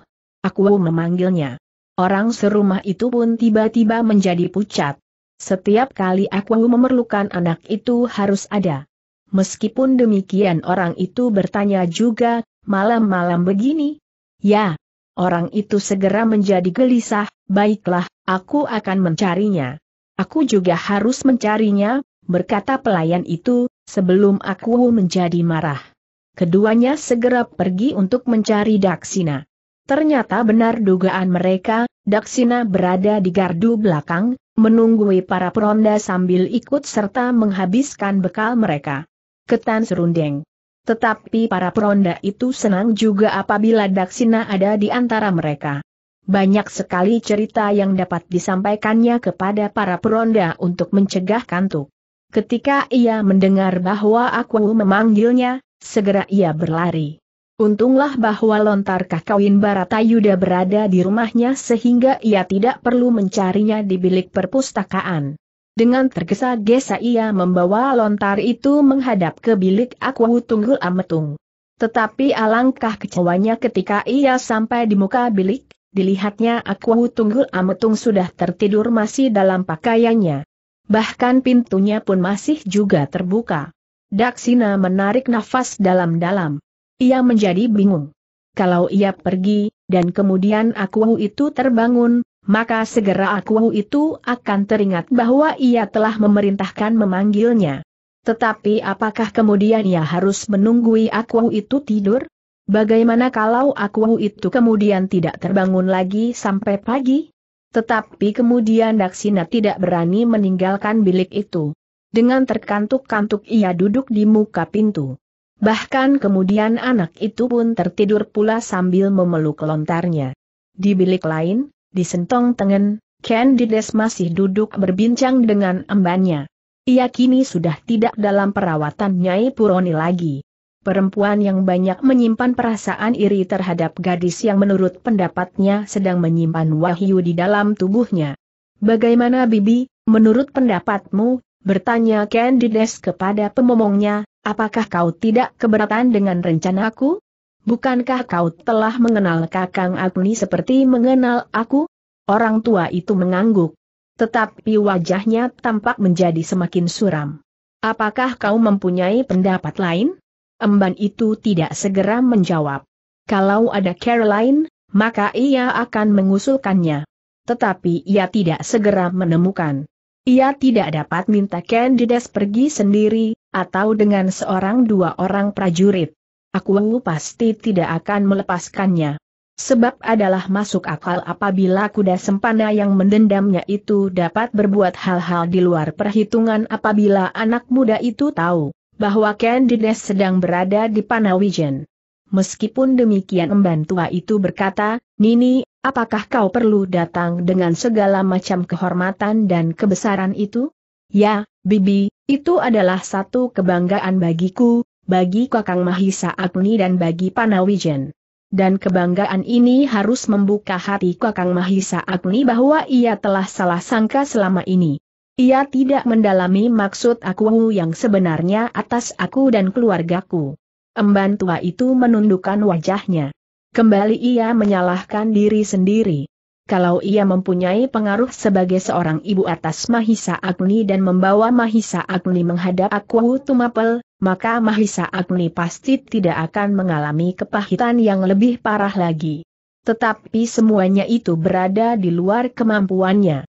Speaker 1: Aku memanggilnya. Orang serumah itu pun tiba-tiba menjadi pucat. Setiap kali aku memerlukan anak itu harus ada. Meskipun demikian orang itu bertanya juga, malam-malam begini? Ya. Orang itu segera menjadi gelisah, baiklah, aku akan mencarinya. Aku juga harus mencarinya, berkata pelayan itu, sebelum aku menjadi marah. Keduanya segera pergi untuk mencari Daksina. Ternyata benar dugaan mereka, Daksina berada di gardu belakang, menunggui para peronda sambil ikut serta menghabiskan bekal mereka. Ketan serundeng. Tetapi para peronda itu senang juga apabila Daksina ada di antara mereka. Banyak sekali cerita yang dapat disampaikannya kepada para peronda untuk mencegah kantuk. Ketika ia mendengar bahwa aku memanggilnya, segera ia berlari. Untunglah bahwa lontar kakawin Baratayuda berada di rumahnya sehingga ia tidak perlu mencarinya di bilik perpustakaan. Dengan tergesa-gesa ia membawa lontar itu menghadap ke bilik Akwu Tunggul Ametung. Tetapi alangkah kecewanya ketika ia sampai di muka bilik, dilihatnya Akwu Tunggul Ametung sudah tertidur masih dalam pakaiannya. Bahkan pintunya pun masih juga terbuka. Daksina menarik nafas dalam-dalam. Ia menjadi bingung. Kalau ia pergi, dan kemudian aku itu terbangun, maka segera aku itu akan teringat bahwa ia telah memerintahkan memanggilnya. Tetapi apakah kemudian ia harus menunggui aku itu tidur? Bagaimana kalau aku itu kemudian tidak terbangun lagi sampai pagi? Tetapi kemudian Daksina tidak berani meninggalkan bilik itu. Dengan terkantuk-kantuk ia duduk di muka pintu. Bahkan kemudian anak itu pun tertidur pula sambil memeluk lontarnya. Di bilik lain, di sentong tengen, Candides masih duduk berbincang dengan embannya. Ia kini sudah tidak dalam perawatan Nyai Puroni lagi. Perempuan yang banyak menyimpan perasaan iri terhadap gadis yang menurut pendapatnya sedang menyimpan wahyu di dalam tubuhnya. Bagaimana Bibi, menurut pendapatmu, Bertanya Candides kepada pemomongnya, apakah kau tidak keberatan dengan rencanaku? Bukankah kau telah mengenal kakang Agni seperti mengenal aku? Orang tua itu mengangguk. Tetapi wajahnya tampak menjadi semakin suram. Apakah kau mempunyai pendapat lain? Emban itu tidak segera menjawab. Kalau ada Caroline, maka ia akan mengusulkannya. Tetapi ia tidak segera menemukan. Ia tidak dapat minta Candides pergi sendiri, atau dengan seorang dua orang prajurit. Aku pasti tidak akan melepaskannya. Sebab adalah masuk akal apabila kuda sempana yang mendendamnya itu dapat berbuat hal-hal di luar perhitungan apabila anak muda itu tahu bahwa Candides sedang berada di Panawijen. Meskipun demikian emban tua itu berkata, Nini, apakah kau perlu datang dengan segala macam kehormatan dan kebesaran itu? Ya, Bibi, itu adalah satu kebanggaan bagiku, bagi Kakang Mahisa Agni dan bagi Panawijen. Dan kebanggaan ini harus membuka hati Kakang Mahisa Agni bahwa ia telah salah sangka selama ini. Ia tidak mendalami maksud aku yang sebenarnya atas aku dan keluargaku. Emban tua itu menundukkan wajahnya. Kembali ia menyalahkan diri sendiri. Kalau ia mempunyai pengaruh sebagai seorang ibu atas Mahisa Agni dan membawa Mahisa Agni menghadap aku Tumapel, maka Mahisa Agni pasti tidak akan mengalami kepahitan yang lebih parah lagi. Tetapi semuanya itu berada di luar kemampuannya.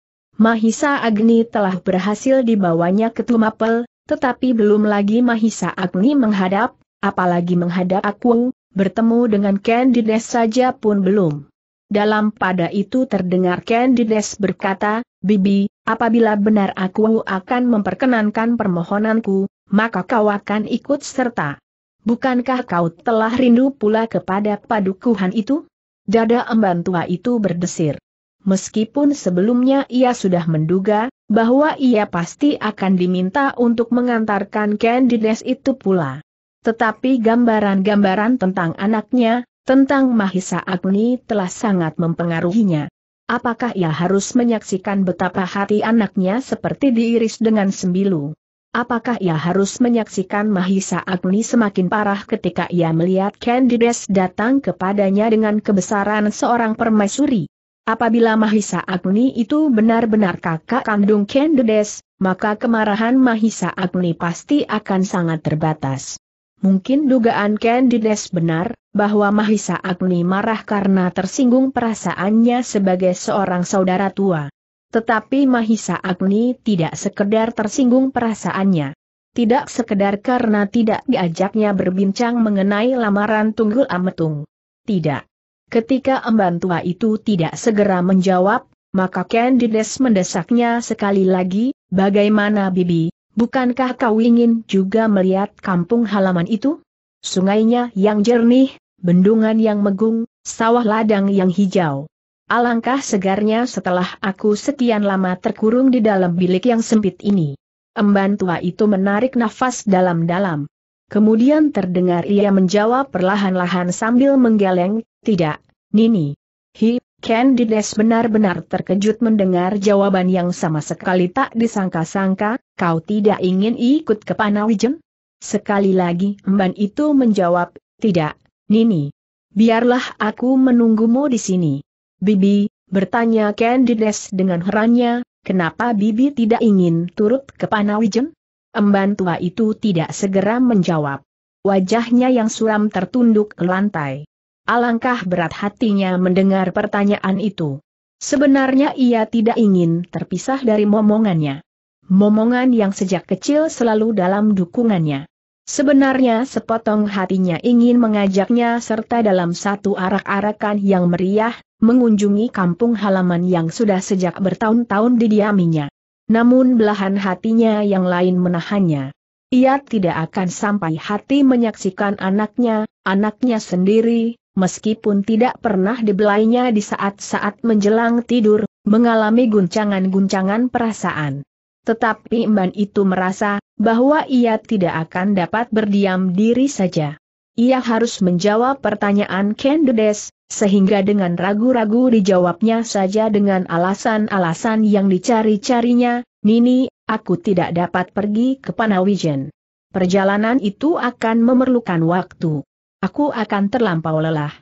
Speaker 1: Mahisa Agni telah berhasil dibawanya ke Tumapel, tetapi belum lagi Mahisa Agni menghadap apalagi menghadap aku, bertemu dengan Candides saja pun belum. Dalam pada itu terdengar Candides berkata, Bibi, apabila benar aku akan memperkenankan permohonanku, maka kau akan ikut serta. Bukankah kau telah rindu pula kepada padukuhan itu? Dada emban tua itu berdesir. Meskipun sebelumnya ia sudah menduga, bahwa ia pasti akan diminta untuk mengantarkan Candides itu pula. Tetapi gambaran-gambaran tentang anaknya, tentang Mahisa Agni telah sangat mempengaruhinya. Apakah ia harus menyaksikan betapa hati anaknya seperti diiris dengan sembilu? Apakah ia harus menyaksikan Mahisa Agni semakin parah ketika ia melihat Candides datang kepadanya dengan kebesaran seorang permaisuri? Apabila Mahisa Agni itu benar-benar kakak kandung Candides, maka kemarahan Mahisa Agni pasti akan sangat terbatas. Mungkin dugaan Candides benar, bahwa Mahisa Agni marah karena tersinggung perasaannya sebagai seorang saudara tua. Tetapi Mahisa Agni tidak sekedar tersinggung perasaannya. Tidak sekedar karena tidak diajaknya berbincang mengenai lamaran Tunggul Ametung. Tidak. Ketika emban tua itu tidak segera menjawab, maka Candides mendesaknya sekali lagi, bagaimana Bibi, Bukankah kau ingin juga melihat kampung halaman itu? Sungainya yang jernih, bendungan yang megung, sawah ladang yang hijau. Alangkah segarnya setelah aku sekian lama terkurung di dalam bilik yang sempit ini. Emban tua itu menarik nafas dalam-dalam. Kemudian terdengar ia menjawab perlahan-lahan sambil menggeleng, tidak, Nini. Hi, Ken Dides benar-benar terkejut mendengar jawaban yang sama sekali tak disangka-sangka, kau tidak ingin ikut ke Panawijen? Sekali lagi Mban itu menjawab, tidak, Nini. Biarlah aku menunggumu di sini. Bibi, bertanya Ken Dides dengan herannya, kenapa Bibi tidak ingin turut ke Panawijen? Emban tua itu tidak segera menjawab. Wajahnya yang suram tertunduk ke lantai. Alangkah berat hatinya mendengar pertanyaan itu. Sebenarnya ia tidak ingin terpisah dari momongannya. Momongan yang sejak kecil selalu dalam dukungannya. Sebenarnya sepotong hatinya ingin mengajaknya serta dalam satu arak-arakan yang meriah, mengunjungi kampung halaman yang sudah sejak bertahun-tahun didiaminya. Namun belahan hatinya yang lain menahannya. Ia tidak akan sampai hati menyaksikan anaknya, anaknya sendiri, meskipun tidak pernah dibelainya di saat-saat menjelang tidur, mengalami guncangan-guncangan perasaan. Tetapi Mban itu merasa bahwa ia tidak akan dapat berdiam diri saja. Ia harus menjawab pertanyaan Kendudes, sehingga dengan ragu-ragu dijawabnya saja dengan alasan-alasan yang dicari-carinya, Nini, aku tidak dapat pergi ke Panawijen. Perjalanan itu akan memerlukan waktu aku akan terlampau lelah.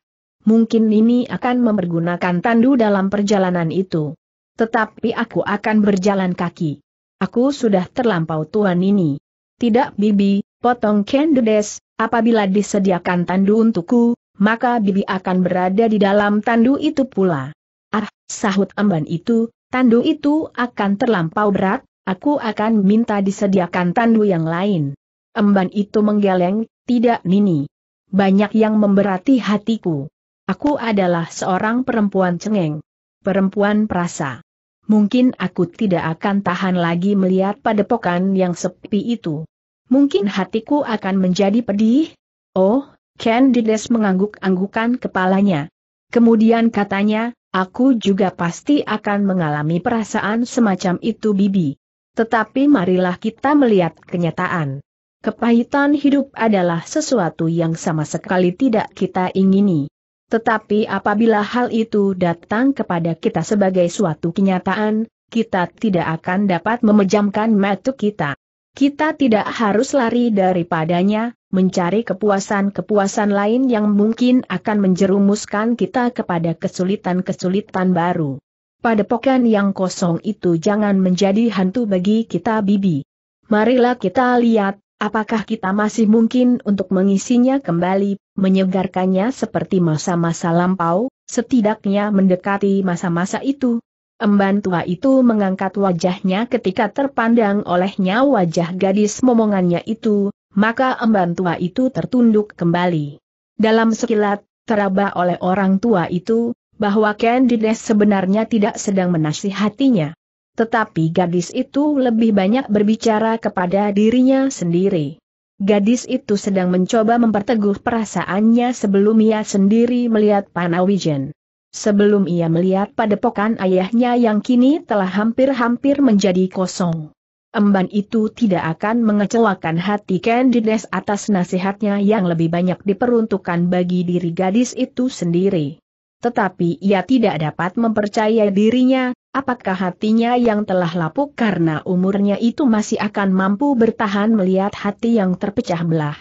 Speaker 1: Mungkin ini akan mempergunakan tandu dalam perjalanan itu. Tetapi aku akan berjalan kaki. Aku sudah terlampau tua Nini. Tidak Bibi, potong Kendedes, apabila disediakan tandu untukku, maka Bibi akan berada di dalam tandu itu pula. Ah, sahut emban itu, tandu itu akan terlampau berat, aku akan minta disediakan tandu yang lain. Emban itu menggeleng, tidak Nini banyak yang memberati hatiku. Aku adalah seorang perempuan cengeng. Perempuan perasa. Mungkin aku tidak akan tahan lagi melihat padepokan yang sepi itu. Mungkin hatiku akan menjadi pedih? Oh, Candides mengangguk-anggukan kepalanya. Kemudian katanya, aku juga pasti akan mengalami perasaan semacam itu Bibi. Tetapi marilah kita melihat kenyataan. Kepahitan hidup adalah sesuatu yang sama sekali tidak kita ingini. Tetapi apabila hal itu datang kepada kita sebagai suatu kenyataan, kita tidak akan dapat memejamkan mata kita. Kita tidak harus lari daripadanya, mencari kepuasan-kepuasan lain yang mungkin akan menjerumuskan kita kepada kesulitan-kesulitan baru. Pada Padepokan yang kosong itu jangan menjadi hantu bagi kita bibi. Marilah kita lihat Apakah kita masih mungkin untuk mengisinya kembali, menyegarkannya seperti masa-masa lampau, setidaknya mendekati masa-masa itu? Emban tua itu mengangkat wajahnya ketika terpandang olehnya wajah gadis momongannya itu, maka emban tua itu tertunduk kembali. Dalam sekilat, teraba oleh orang tua itu, bahwa Candides sebenarnya tidak sedang menasihatinya. Tetapi gadis itu lebih banyak berbicara kepada dirinya sendiri. Gadis itu sedang mencoba memperteguh perasaannya sebelum ia sendiri melihat Panawijen. Sebelum ia melihat padepokan ayahnya yang kini telah hampir-hampir menjadi kosong. Emban itu tidak akan mengecewakan hati Candides atas nasihatnya yang lebih banyak diperuntukkan bagi diri gadis itu sendiri tetapi ia tidak dapat mempercayai dirinya, apakah hatinya yang telah lapuk karena umurnya itu masih akan mampu bertahan melihat hati yang terpecah belah.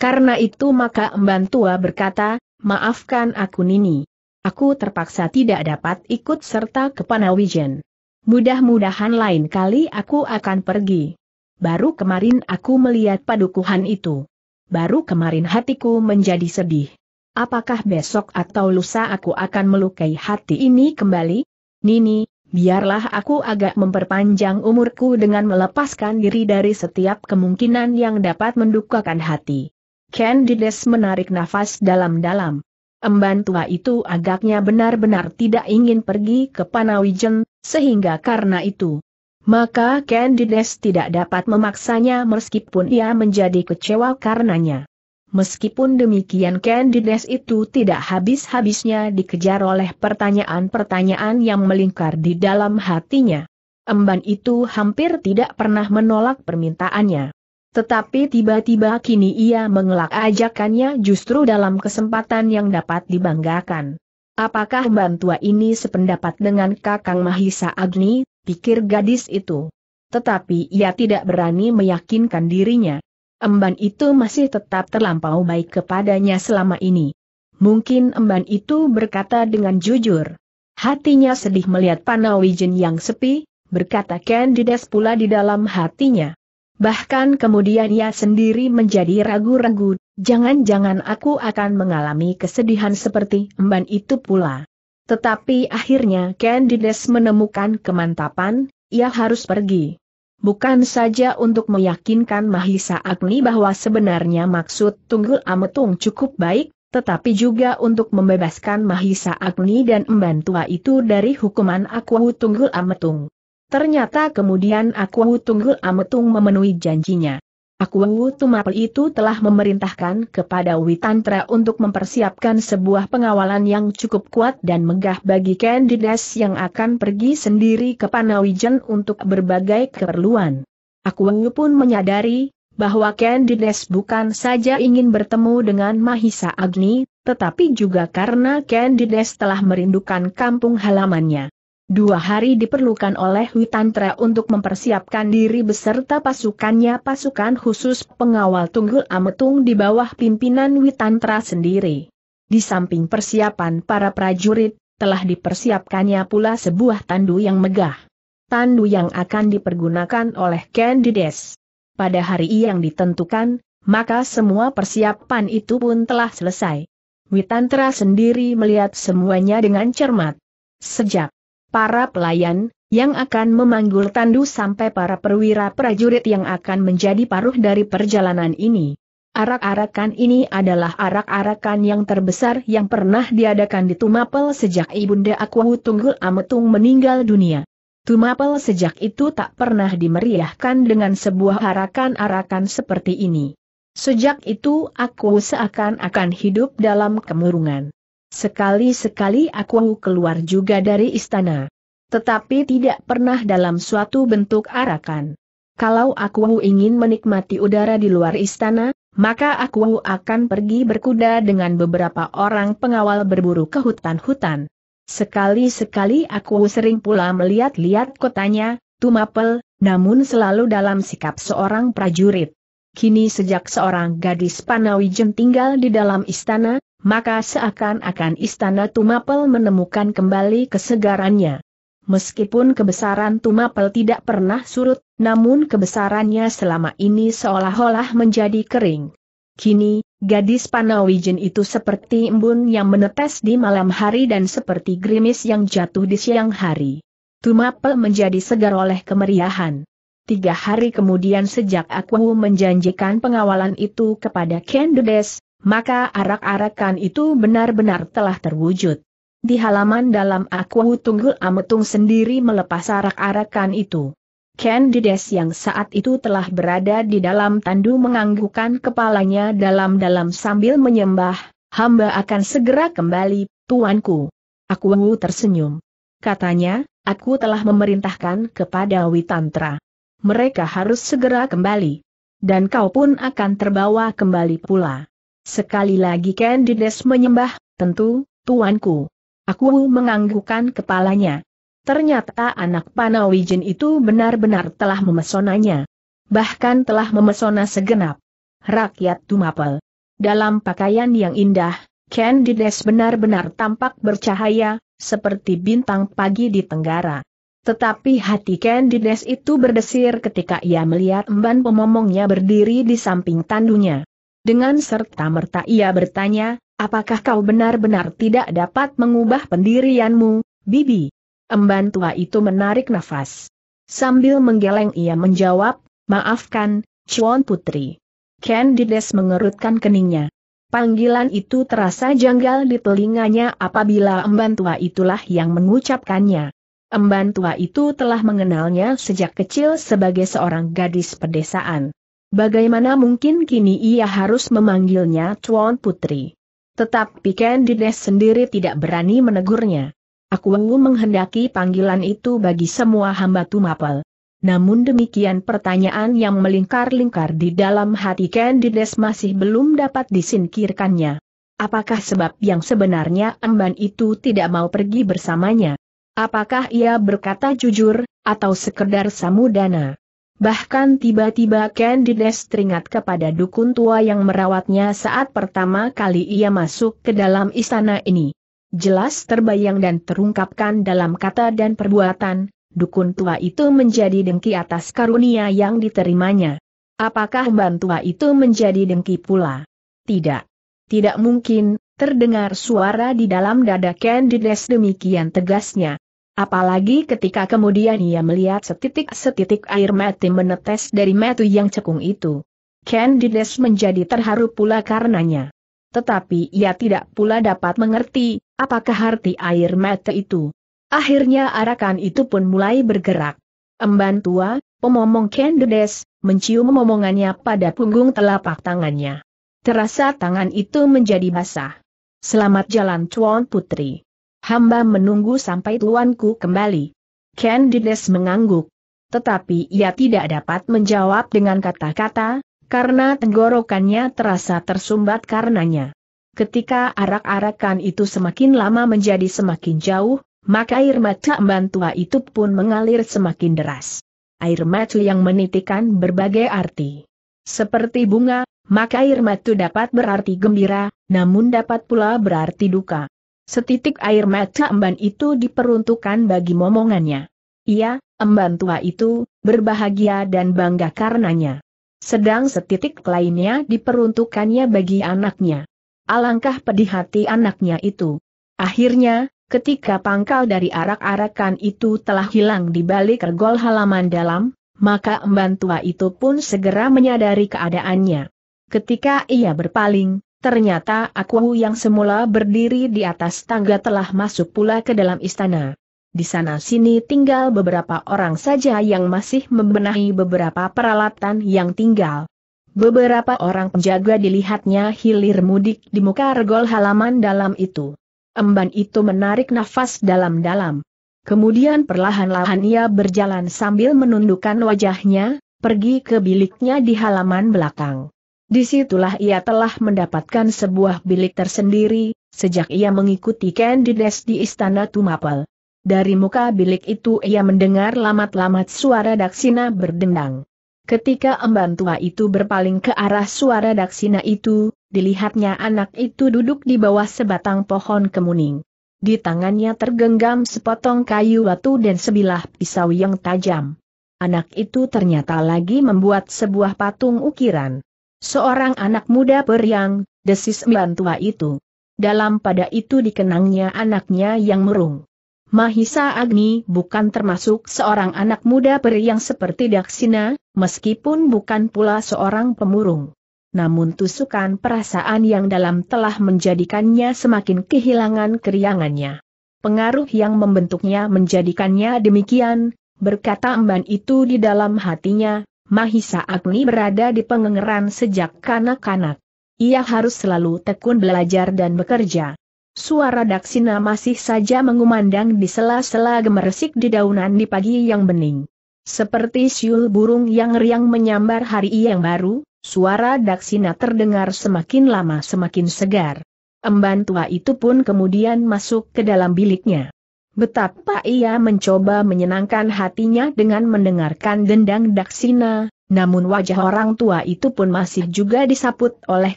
Speaker 1: Karena itu maka Emban Tua berkata, maafkan aku Nini. Aku terpaksa tidak dapat ikut serta ke Panawijen. Mudah-mudahan lain kali aku akan pergi. Baru kemarin aku melihat padukuhan itu. Baru kemarin hatiku menjadi sedih. Apakah besok atau lusa aku akan melukai hati ini kembali? Nini, biarlah aku agak memperpanjang umurku dengan melepaskan diri dari setiap kemungkinan yang dapat mendukakan hati. Candides menarik nafas dalam-dalam. Emban tua itu agaknya benar-benar tidak ingin pergi ke Panawijen, sehingga karena itu. Maka Candides tidak dapat memaksanya meskipun ia menjadi kecewa karenanya. Meskipun demikian Candides itu tidak habis-habisnya dikejar oleh pertanyaan-pertanyaan yang melingkar di dalam hatinya. Emban itu hampir tidak pernah menolak permintaannya. Tetapi tiba-tiba kini ia mengelak ajakannya justru dalam kesempatan yang dapat dibanggakan. Apakah Emban tua ini sependapat dengan Kakang Mahisa Agni, pikir gadis itu. Tetapi ia tidak berani meyakinkan dirinya emban itu masih tetap terlampau baik kepadanya selama ini. Mungkin emban itu berkata dengan jujur. Hatinya sedih melihat Panawijen yang sepi, berkata Candides pula di dalam hatinya. Bahkan kemudian ia sendiri menjadi ragu-ragu, jangan-jangan aku akan mengalami kesedihan seperti emban itu pula. Tetapi akhirnya Candides menemukan kemantapan, ia harus pergi bukan saja untuk meyakinkan Mahisa Agni bahwa sebenarnya maksud Tunggul Ametung cukup baik, tetapi juga untuk membebaskan Mahisa Agni dan tua itu dari hukuman Akuwu Tunggul Ametung. Ternyata kemudian Akuwu Tunggul Ametung memenuhi janjinya. Akuang Tumapel itu telah memerintahkan kepada Witantra untuk mempersiapkan sebuah pengawalan yang cukup kuat dan megah bagi Candides yang akan pergi sendiri ke Panawijen untuk berbagai keperluan. Akuang pun menyadari bahwa Candides bukan saja ingin bertemu dengan Mahisa Agni, tetapi juga karena Candides telah merindukan kampung halamannya. Dua hari diperlukan oleh Witantra untuk mempersiapkan diri beserta pasukannya pasukan khusus pengawal Tunggul Ametung di bawah pimpinan Witantra sendiri. Di samping persiapan para prajurit, telah dipersiapkannya pula sebuah tandu yang megah. Tandu yang akan dipergunakan oleh Candides. Pada hari yang ditentukan, maka semua persiapan itu pun telah selesai. Witantra sendiri melihat semuanya dengan cermat. Sejak para pelayan, yang akan memanggul tandu sampai para perwira prajurit yang akan menjadi paruh dari perjalanan ini. Arak-arakan ini adalah arak-arakan yang terbesar yang pernah diadakan di Tumapel sejak Ibunda Akwahu Tunggul Ametung meninggal dunia. Tumapel sejak itu tak pernah dimeriahkan dengan sebuah arakan-arakan seperti ini. Sejak itu aku seakan-akan hidup dalam kemurungan. Sekali-sekali aku keluar juga dari istana. Tetapi tidak pernah dalam suatu bentuk arakan. Kalau aku ingin menikmati udara di luar istana, maka aku akan pergi berkuda dengan beberapa orang pengawal berburu ke hutan-hutan. Sekali-sekali aku sering pula melihat-lihat kotanya, Tumapel, namun selalu dalam sikap seorang prajurit. Kini sejak seorang gadis Panawijen tinggal di dalam istana, maka seakan-akan istana Tumapel menemukan kembali kesegarannya. Meskipun kebesaran Tumapel tidak pernah surut, namun kebesarannya selama ini seolah-olah menjadi kering. Kini, gadis Panawijen itu seperti embun yang menetes di malam hari dan seperti gerimis yang jatuh di siang hari. Tumapel menjadi segar oleh kemeriahan. Tiga hari kemudian sejak aku menjanjikan pengawalan itu kepada Kendudes, maka arak-arakan itu benar-benar telah terwujud. Di halaman dalam Aku Tunggul Ametung sendiri melepas arak-arakan itu. Candides yang saat itu telah berada di dalam tandu menganggukkan kepalanya dalam-dalam sambil menyembah, hamba akan segera kembali, tuanku. Aku tersenyum. Katanya, aku telah memerintahkan kepada Witantra. Mereka harus segera kembali. Dan kau pun akan terbawa kembali pula. Sekali lagi Candides menyembah, tentu, tuanku. Aku menganggukkan kepalanya. Ternyata anak Panawijin itu benar-benar telah memesonanya. Bahkan telah memesona segenap rakyat Tumapel. Dalam pakaian yang indah, Candides benar-benar tampak bercahaya, seperti bintang pagi di tenggara. Tetapi hati Candides itu berdesir ketika ia melihat emban pemomongnya berdiri di samping tandunya. Dengan serta-merta ia bertanya, apakah kau benar-benar tidak dapat mengubah pendirianmu, Bibi? Emban tua itu menarik nafas. Sambil menggeleng ia menjawab, maafkan, Chuan Putri. Candides mengerutkan keningnya. Panggilan itu terasa janggal di telinganya apabila emban tua itulah yang mengucapkannya. Emban tua itu telah mengenalnya sejak kecil sebagai seorang gadis pedesaan. Bagaimana mungkin kini ia harus memanggilnya Tuan Putri? Tetapi Candides sendiri tidak berani menegurnya. Aku menghendaki panggilan itu bagi semua hamba Tumapel. Namun demikian pertanyaan yang melingkar-lingkar di dalam hati Candides masih belum dapat disingkirkannya. Apakah sebab yang sebenarnya emban itu tidak mau pergi bersamanya? Apakah ia berkata jujur, atau sekedar samudana? Bahkan tiba-tiba Candides teringat kepada dukun tua yang merawatnya saat pertama kali ia masuk ke dalam istana ini. Jelas terbayang dan terungkapkan dalam kata dan perbuatan, dukun tua itu menjadi dengki atas karunia yang diterimanya. Apakah ban tua itu menjadi dengki pula? Tidak. Tidak mungkin, terdengar suara di dalam dada Candides demikian tegasnya apalagi ketika kemudian ia melihat setitik-setitik air mati menetes dari metu yang cekung itu. Candides menjadi terharu pula karenanya. Tetapi ia tidak pula dapat mengerti, apakah arti air mata itu. Akhirnya arakan itu pun mulai bergerak. Emban tua, pemomong Candides, mencium momongannya pada punggung telapak tangannya. Terasa tangan itu menjadi basah. Selamat jalan Cuan Putri. Hamba menunggu sampai tuanku kembali. Candides mengangguk. Tetapi ia tidak dapat menjawab dengan kata-kata, karena tenggorokannya terasa tersumbat karenanya. Ketika arak-arakan itu semakin lama menjadi semakin jauh, maka air mata tua itu pun mengalir semakin deras. Air mata yang menitikan berbagai arti. Seperti bunga, maka air mata dapat berarti gembira, namun dapat pula berarti duka. Setitik air mata emban itu diperuntukkan bagi momongannya. Ia, emban tua itu, berbahagia dan bangga karenanya. Sedang setitik lainnya diperuntukkannya bagi anaknya. Alangkah pedih hati anaknya itu. Akhirnya, ketika pangkal dari arak-arakan itu telah hilang di balik regol halaman dalam, maka emban tua itu pun segera menyadari keadaannya. Ketika ia berpaling, Ternyata aku yang semula berdiri di atas tangga telah masuk pula ke dalam istana. Di sana sini tinggal beberapa orang saja yang masih membenahi beberapa peralatan yang tinggal. Beberapa orang penjaga dilihatnya hilir mudik di muka regol halaman dalam itu. Emban itu menarik nafas dalam-dalam. Kemudian perlahan-lahan ia berjalan sambil menundukkan wajahnya, pergi ke biliknya di halaman belakang. Disitulah ia telah mendapatkan sebuah bilik tersendiri, sejak ia mengikuti Candides di Istana Tumapel. Dari muka bilik itu ia mendengar lamat-lamat suara Daksina berdendang. Ketika emban tua itu berpaling ke arah suara Daksina itu, dilihatnya anak itu duduk di bawah sebatang pohon kemuning. Di tangannya tergenggam sepotong kayu batu dan sebilah pisau yang tajam. Anak itu ternyata lagi membuat sebuah patung ukiran. Seorang anak muda periang, desis Mian tua itu. Dalam pada itu dikenangnya anaknya yang merung. Mahisa Agni bukan termasuk seorang anak muda periang seperti Daksina, meskipun bukan pula seorang pemurung. Namun tusukan perasaan yang dalam telah menjadikannya semakin kehilangan keriangannya. Pengaruh yang membentuknya menjadikannya demikian, berkata emban itu di dalam hatinya, Mahisa Agni berada di pengengeran sejak kanak-kanak. Ia harus selalu tekun belajar dan bekerja. Suara Daksina masih saja mengumandang di sela-sela gemeresik di daunan di pagi yang bening. Seperti siul burung yang riang menyambar hari yang baru, suara Daksina terdengar semakin lama semakin segar. Emban tua itu pun kemudian masuk ke dalam biliknya. Betapa ia mencoba menyenangkan hatinya dengan mendengarkan dendang daksina, namun wajah orang tua itu pun masih juga disaput oleh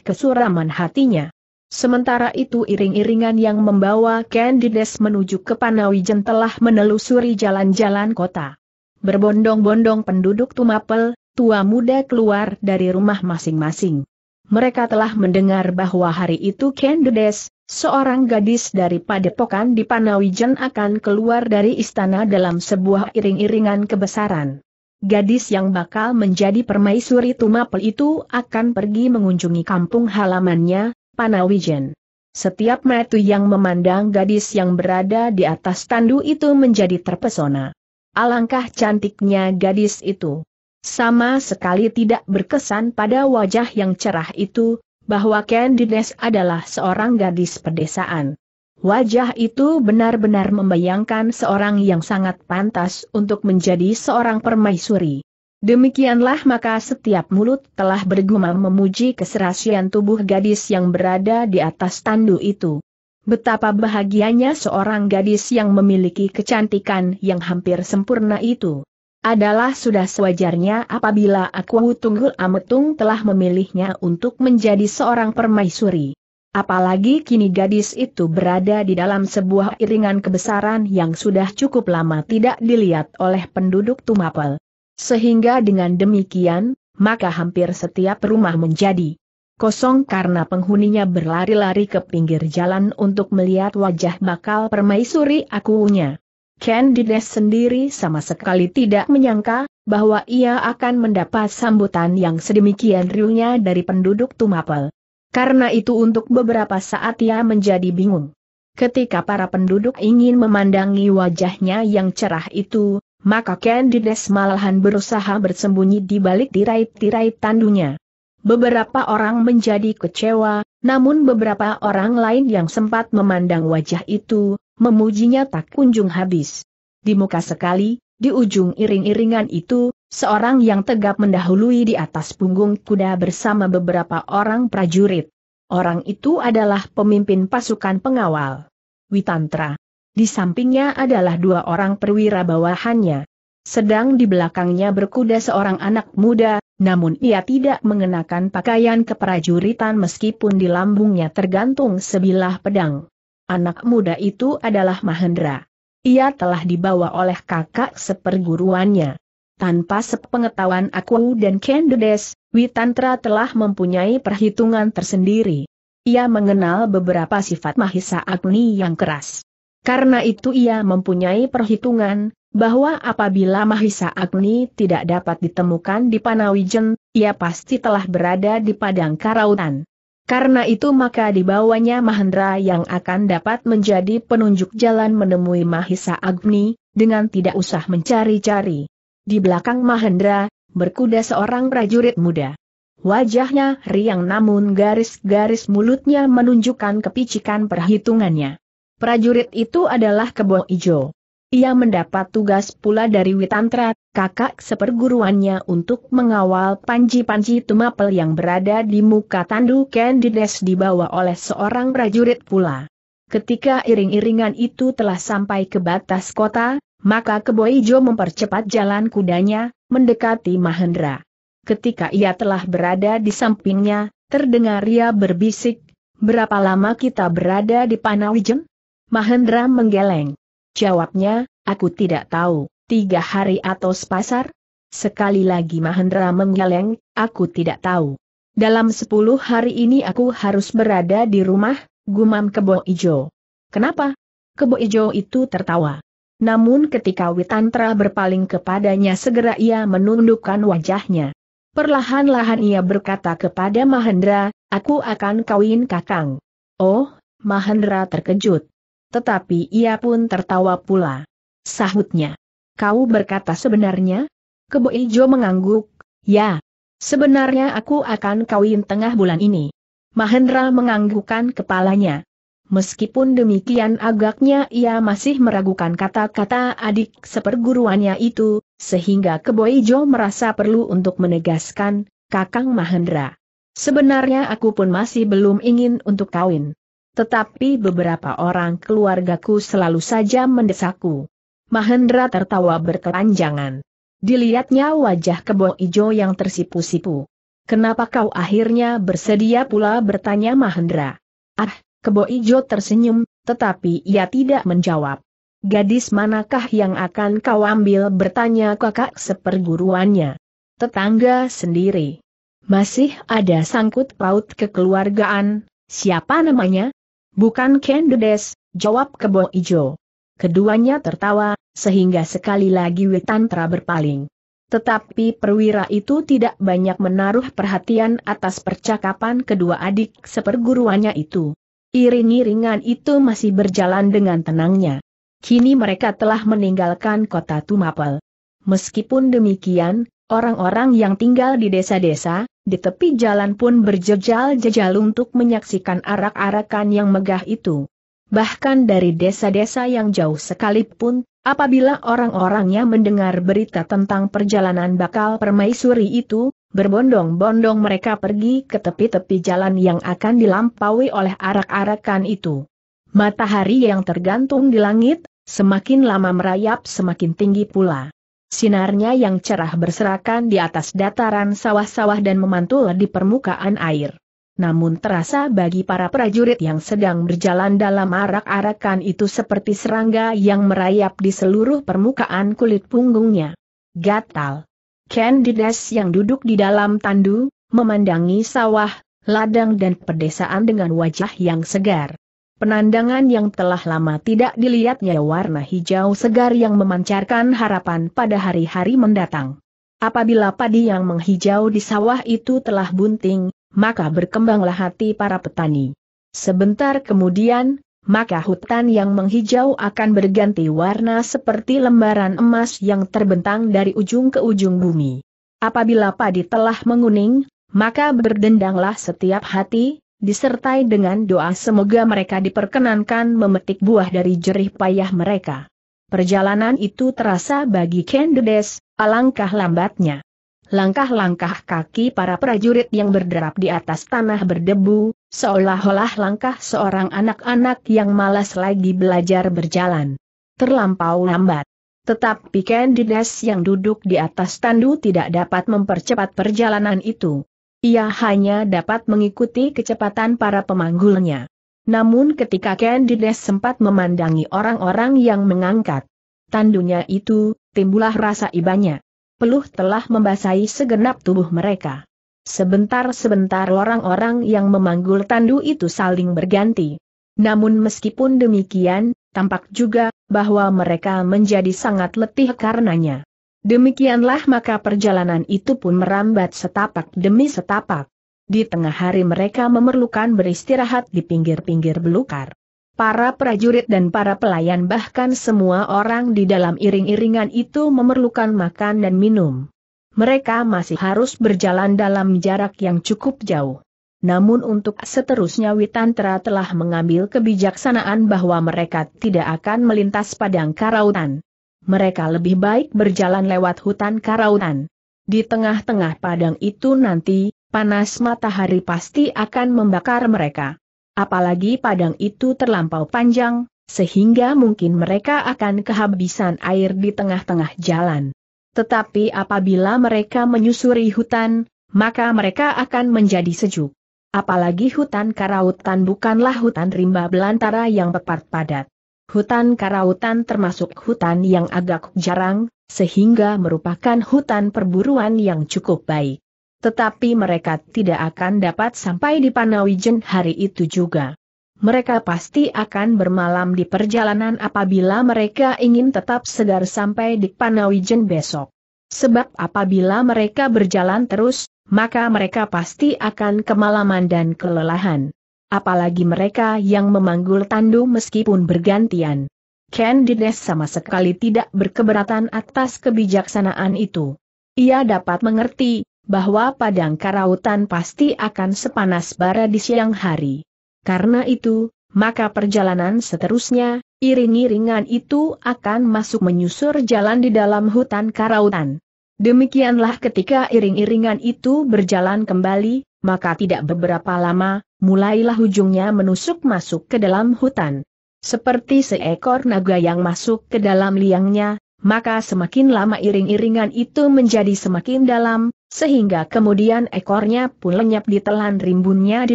Speaker 1: kesuraman hatinya. Sementara itu iring-iringan yang membawa Candides menuju ke Panawijen telah menelusuri jalan-jalan kota. Berbondong-bondong penduduk Tumapel, tua muda keluar dari rumah masing-masing. Mereka telah mendengar bahwa hari itu Candides, Seorang gadis dari padepokan di Panawijen akan keluar dari istana dalam sebuah iring-iringan kebesaran. Gadis yang bakal menjadi permaisuri Tumapel itu akan pergi mengunjungi kampung halamannya, Panawijen. Setiap metu yang memandang gadis yang berada di atas tandu itu menjadi terpesona. Alangkah cantiknya gadis itu. Sama sekali tidak berkesan pada wajah yang cerah itu, bahwa Candides adalah seorang gadis pedesaan. Wajah itu benar-benar membayangkan seorang yang sangat pantas untuk menjadi seorang permaisuri. Demikianlah maka setiap mulut telah bergumam memuji keserasian tubuh gadis yang berada di atas tandu itu. Betapa bahagianya seorang gadis yang memiliki kecantikan yang hampir sempurna itu adalah sudah sewajarnya apabila aku Tunggul Ametung telah memilihnya untuk menjadi seorang permaisuri. Apalagi kini gadis itu berada di dalam sebuah iringan kebesaran yang sudah cukup lama tidak dilihat oleh penduduk Tumapel. Sehingga dengan demikian, maka hampir setiap rumah menjadi kosong karena penghuninya berlari-lari ke pinggir jalan untuk melihat wajah bakal permaisuri akunya. Candides sendiri sama sekali tidak menyangka, bahwa ia akan mendapat sambutan yang sedemikian riuhnya dari penduduk Tumapel. Karena itu untuk beberapa saat ia menjadi bingung. Ketika para penduduk ingin memandangi wajahnya yang cerah itu, maka Candides malahan berusaha bersembunyi di balik tirai-tirai tandunya. Beberapa orang menjadi kecewa, namun beberapa orang lain yang sempat memandang wajah itu, memujinya tak kunjung habis. Di muka sekali, di ujung iring-iringan itu, seorang yang tegap mendahului di atas punggung kuda bersama beberapa orang prajurit. Orang itu adalah pemimpin pasukan pengawal. Witantra. Di sampingnya adalah dua orang perwira bawahannya. Sedang di belakangnya berkuda seorang anak muda, namun ia tidak mengenakan pakaian keprajuritan meskipun di lambungnya tergantung sebilah pedang. Anak muda itu adalah Mahendra. Ia telah dibawa oleh kakak seperguruannya. Tanpa sepengetahuan aku dan Kendedes, Witantra telah mempunyai perhitungan tersendiri. Ia mengenal beberapa sifat Mahisa Agni yang keras. Karena itu ia mempunyai perhitungan, bahwa apabila Mahisa Agni tidak dapat ditemukan di Panawijen, ia pasti telah berada di Padang Karautan. Karena itu maka dibawanya Mahendra yang akan dapat menjadi penunjuk jalan menemui Mahisa Agni, dengan tidak usah mencari-cari. Di belakang Mahendra, berkuda seorang prajurit muda. Wajahnya riang namun garis-garis mulutnya menunjukkan kepicikan perhitungannya. Prajurit itu adalah Kebo Ijo. Ia mendapat tugas pula dari Witantra, kakak seperguruannya untuk mengawal panji-panji tumapel yang berada di muka tandu Candides dibawa oleh seorang prajurit pula. Ketika iring-iringan itu telah sampai ke batas kota, maka Keboijo mempercepat jalan kudanya, mendekati Mahendra. Ketika ia telah berada di sampingnya, terdengar ia berbisik, berapa lama kita berada di Panawijen? Mahendra menggeleng. Jawabnya, aku tidak tahu, tiga hari atau sepasar? Sekali lagi Mahendra menggeleng, aku tidak tahu. Dalam sepuluh hari ini aku harus berada di rumah, gumam Kebo Ijo. Kenapa? Kebo Ijo itu tertawa. Namun ketika Witantra berpaling kepadanya segera ia menundukkan wajahnya. Perlahan-lahan ia berkata kepada Mahendra, aku akan kawin kakang. Oh, Mahendra terkejut tetapi ia pun tertawa pula. Sahutnya. Kau berkata sebenarnya? Kebo Ijo mengangguk, ya. Sebenarnya aku akan kawin tengah bulan ini. Mahendra menganggukkan kepalanya. Meskipun demikian agaknya ia masih meragukan kata-kata adik seperguruannya itu, sehingga Keboijo merasa perlu untuk menegaskan, Kakang Mahendra. Sebenarnya aku pun masih belum ingin untuk kawin. Tetapi beberapa orang keluargaku selalu saja mendesakku. Mahendra tertawa berkelanjangan. Dilihatnya wajah kebo ijo yang tersipu-sipu. Kenapa kau akhirnya bersedia pula bertanya Mahendra? Ah, kebo ijo tersenyum, tetapi ia tidak menjawab. Gadis manakah yang akan kau ambil bertanya kakak seperguruannya? Tetangga sendiri. Masih ada sangkut paut kekeluargaan, siapa namanya? Bukan Kendedes, jawab kebo ijo. Keduanya tertawa, sehingga sekali lagi Witantra berpaling. Tetapi perwira itu tidak banyak menaruh perhatian atas percakapan kedua adik seperguruannya itu. Iring-iringan itu masih berjalan dengan tenangnya. Kini mereka telah meninggalkan kota Tumapel. Meskipun demikian, Orang-orang yang tinggal di desa-desa, di tepi jalan pun berjejal-jejal untuk menyaksikan arak-arakan yang megah itu. Bahkan dari desa-desa yang jauh sekalipun, apabila orang-orangnya mendengar berita tentang perjalanan bakal permaisuri itu, berbondong-bondong mereka pergi ke tepi-tepi jalan yang akan dilampaui oleh arak-arakan itu. Matahari yang tergantung di langit, semakin lama merayap semakin tinggi pula. Sinarnya yang cerah berserakan di atas dataran sawah-sawah dan memantul di permukaan air. Namun terasa bagi para prajurit yang sedang berjalan dalam arak-arakan itu seperti serangga yang merayap di seluruh permukaan kulit punggungnya. Gatal. Candides yang duduk di dalam tandu, memandangi sawah, ladang dan pedesaan dengan wajah yang segar. Penandangan yang telah lama tidak dilihatnya warna hijau segar yang memancarkan harapan pada hari-hari mendatang. Apabila padi yang menghijau di sawah itu telah bunting, maka berkembanglah hati para petani. Sebentar kemudian, maka hutan yang menghijau akan berganti warna seperti lembaran emas yang terbentang dari ujung ke ujung bumi. Apabila padi telah menguning, maka berdendanglah setiap hati, disertai dengan doa semoga mereka diperkenankan memetik buah dari jerih payah mereka. Perjalanan itu terasa bagi Kendedes, alangkah lambatnya. Langkah-langkah kaki para prajurit yang berderap di atas tanah berdebu, seolah-olah langkah seorang anak-anak yang malas lagi belajar berjalan. Terlampau lambat. Tetapi Kendedes yang duduk di atas tandu tidak dapat mempercepat perjalanan itu ia hanya dapat mengikuti kecepatan para pemanggulnya. Namun ketika Candides sempat memandangi orang-orang yang mengangkat tandunya itu, timbullah rasa ibanya. Peluh telah membasahi segenap tubuh mereka. Sebentar-sebentar orang-orang yang memanggul tandu itu saling berganti. Namun meskipun demikian, tampak juga bahwa mereka menjadi sangat letih karenanya. Demikianlah maka perjalanan itu pun merambat setapak demi setapak. Di tengah hari mereka memerlukan beristirahat di pinggir-pinggir belukar. Para prajurit dan para pelayan bahkan semua orang di dalam iring-iringan itu memerlukan makan dan minum. Mereka masih harus berjalan dalam jarak yang cukup jauh. Namun untuk seterusnya Witantra telah mengambil kebijaksanaan bahwa mereka tidak akan melintas padang karautan mereka lebih baik berjalan lewat hutan karaunan. Di tengah-tengah padang itu nanti, panas matahari pasti akan membakar mereka. Apalagi padang itu terlampau panjang, sehingga mungkin mereka akan kehabisan air di tengah-tengah jalan. Tetapi apabila mereka menyusuri hutan, maka mereka akan menjadi sejuk. Apalagi hutan karautan bukanlah hutan rimba belantara yang pepat padat. Hutan Karautan termasuk hutan yang agak jarang, sehingga merupakan hutan perburuan yang cukup baik. Tetapi mereka tidak akan dapat sampai di Panawijen hari itu juga. Mereka pasti akan bermalam di perjalanan apabila mereka ingin tetap segar sampai di Panawijen besok. Sebab apabila mereka berjalan terus, maka mereka pasti akan kemalaman dan kelelahan apalagi mereka yang memanggul tandu meskipun bergantian. Candides sama sekali tidak berkeberatan atas kebijaksanaan itu. Ia dapat mengerti bahwa padang karautan pasti akan sepanas bara di siang hari. Karena itu, maka perjalanan seterusnya, iring-iringan itu akan masuk menyusur jalan di dalam hutan karautan. Demikianlah ketika iring-iringan itu berjalan kembali, maka tidak beberapa lama, mulailah ujungnya menusuk masuk ke dalam hutan. Seperti seekor naga yang masuk ke dalam liangnya, maka semakin lama iring-iringan itu menjadi semakin dalam, sehingga kemudian ekornya pun lenyap telan rimbunnya di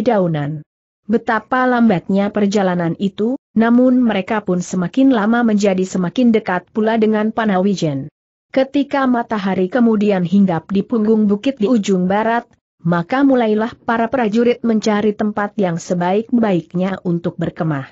Speaker 1: daunan. Betapa lambatnya perjalanan itu, namun mereka pun semakin lama menjadi semakin dekat pula dengan Panawijen. Ketika matahari kemudian hinggap di punggung bukit di ujung barat, maka mulailah para prajurit mencari tempat yang sebaik-baiknya untuk berkemah.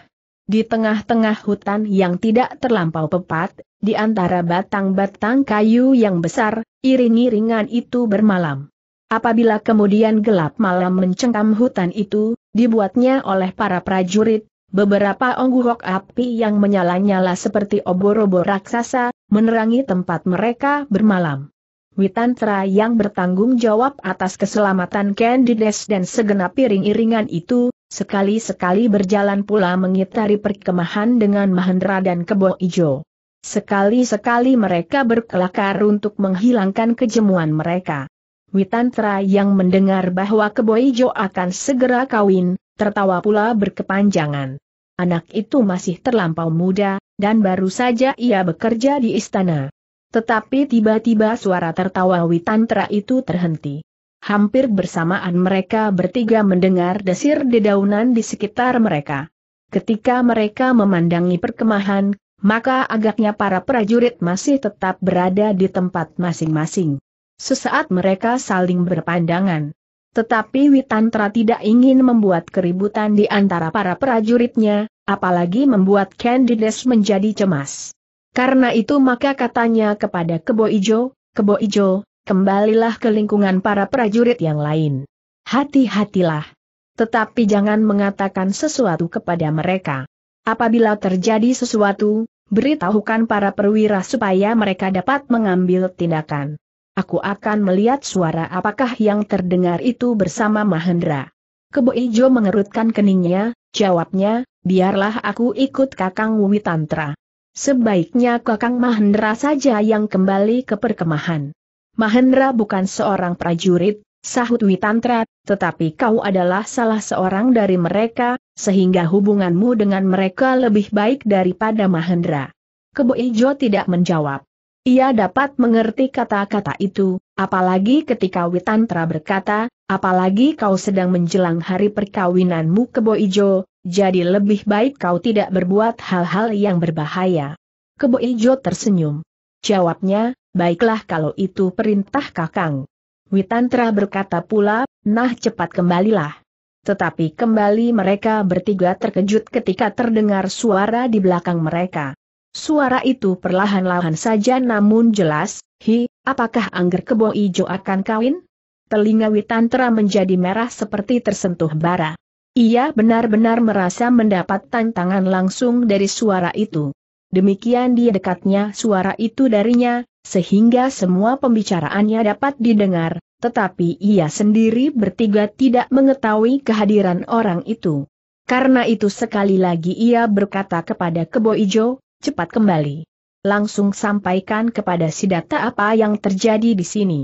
Speaker 1: Di tengah-tengah hutan yang tidak terlampau pepat, di antara batang-batang kayu yang besar, iring-iringan itu bermalam. Apabila kemudian gelap malam mencengkam hutan itu, dibuatnya oleh para prajurit, beberapa onggurok api yang menyala-nyala seperti obor-obor raksasa, menerangi tempat mereka bermalam. Witantra yang bertanggung jawab atas keselamatan Candides dan segenap piring-iringan itu, sekali-sekali berjalan pula mengitari perkemahan dengan Mahendra dan Kebo Ijo. Sekali-sekali mereka berkelakar untuk menghilangkan kejemuan mereka. Witantra yang mendengar bahwa Kebo Ijo akan segera kawin, tertawa pula berkepanjangan. Anak itu masih terlampau muda, dan baru saja ia bekerja di istana. Tetapi tiba-tiba suara tertawa Witantra itu terhenti. Hampir bersamaan mereka bertiga mendengar desir dedaunan di sekitar mereka. Ketika mereka memandangi perkemahan, maka agaknya para prajurit masih tetap berada di tempat masing-masing. Sesaat mereka saling berpandangan. Tetapi Witantra tidak ingin membuat keributan di antara para prajuritnya, apalagi membuat Candides menjadi cemas. Karena itu maka katanya kepada Kebo Ijo, Kebo Ijo, kembalilah ke lingkungan para prajurit yang lain. Hati-hatilah. Tetapi jangan mengatakan sesuatu kepada mereka. Apabila terjadi sesuatu, beritahukan para perwira supaya mereka dapat mengambil tindakan. Aku akan melihat suara apakah yang terdengar itu bersama Mahendra. Kebo Ijo mengerutkan keningnya, jawabnya, biarlah aku ikut Kakang Witantra. Sebaiknya Kakang Mahendra saja yang kembali ke perkemahan. Mahendra bukan seorang prajurit, sahut Witantra, tetapi kau adalah salah seorang dari mereka, sehingga hubunganmu dengan mereka lebih baik daripada Mahendra. Kebo Ijo tidak menjawab. Ia dapat mengerti kata-kata itu, apalagi ketika Witantra berkata, apalagi kau sedang menjelang hari perkawinanmu Kebo Ijo, jadi lebih baik kau tidak berbuat hal-hal yang berbahaya. Kebo Ijo tersenyum. Jawabnya, baiklah kalau itu perintah kakang. Witantra berkata pula, nah cepat kembalilah. Tetapi kembali mereka bertiga terkejut ketika terdengar suara di belakang mereka. Suara itu perlahan-lahan saja namun jelas, hi, apakah Angger Kebo Ijo akan kawin? Telinga Witantra menjadi merah seperti tersentuh bara. Ia benar-benar merasa mendapat tantangan langsung dari suara itu. Demikian dia dekatnya suara itu darinya, sehingga semua pembicaraannya dapat didengar, tetapi ia sendiri bertiga tidak mengetahui kehadiran orang itu. Karena itu sekali lagi ia berkata kepada Kebo Ijo, cepat kembali. Langsung sampaikan kepada si data apa yang terjadi di sini.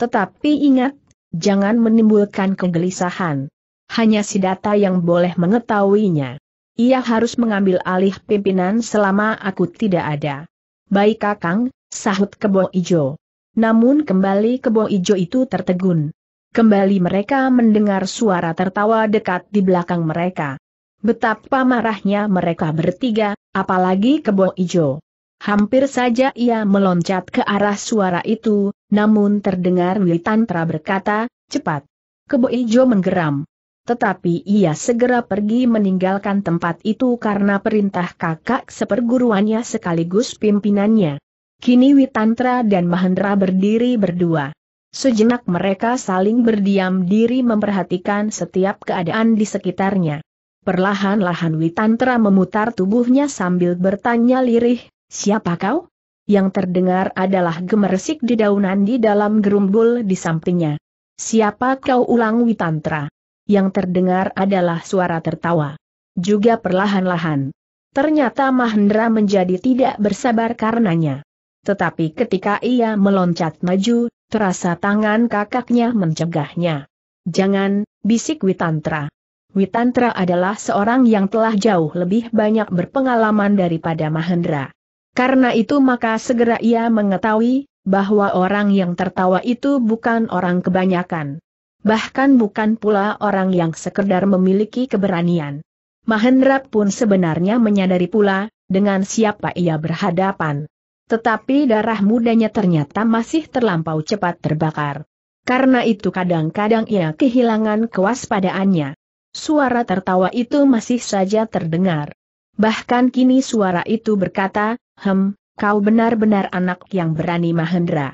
Speaker 1: Tetapi ingat, jangan menimbulkan kegelisahan hanya si data yang boleh mengetahuinya. Ia harus mengambil alih pimpinan selama aku tidak ada. Baik kakang, sahut kebo ijo. Namun kembali kebo ijo itu tertegun. Kembali mereka mendengar suara tertawa dekat di belakang mereka. Betapa marahnya mereka bertiga, apalagi kebo ijo. Hampir saja ia meloncat ke arah suara itu, namun terdengar Witantra berkata, cepat. Kebo ijo menggeram. Tetapi ia segera pergi meninggalkan tempat itu karena perintah kakak seperguruannya sekaligus pimpinannya. Kini Witantra dan Mahendra berdiri berdua. Sejenak mereka saling berdiam diri memperhatikan setiap keadaan di sekitarnya. Perlahan-lahan Witantra memutar tubuhnya sambil bertanya lirih, siapa kau? Yang terdengar adalah gemersik di daunan di dalam gerumbul di sampingnya. Siapa kau ulang Witantra? yang terdengar adalah suara tertawa. Juga perlahan-lahan. Ternyata Mahendra menjadi tidak bersabar karenanya. Tetapi ketika ia meloncat maju, terasa tangan kakaknya mencegahnya. Jangan, bisik Witantra. Witantra adalah seorang yang telah jauh lebih banyak berpengalaman daripada Mahendra. Karena itu maka segera ia mengetahui, bahwa orang yang tertawa itu bukan orang kebanyakan bahkan bukan pula orang yang sekedar memiliki keberanian. Mahendra pun sebenarnya menyadari pula, dengan siapa ia berhadapan. Tetapi darah mudanya ternyata masih terlampau cepat terbakar. Karena itu kadang-kadang ia kehilangan kewaspadaannya. Suara tertawa itu masih saja terdengar. Bahkan kini suara itu berkata, Hem, kau benar-benar anak yang berani Mahendra.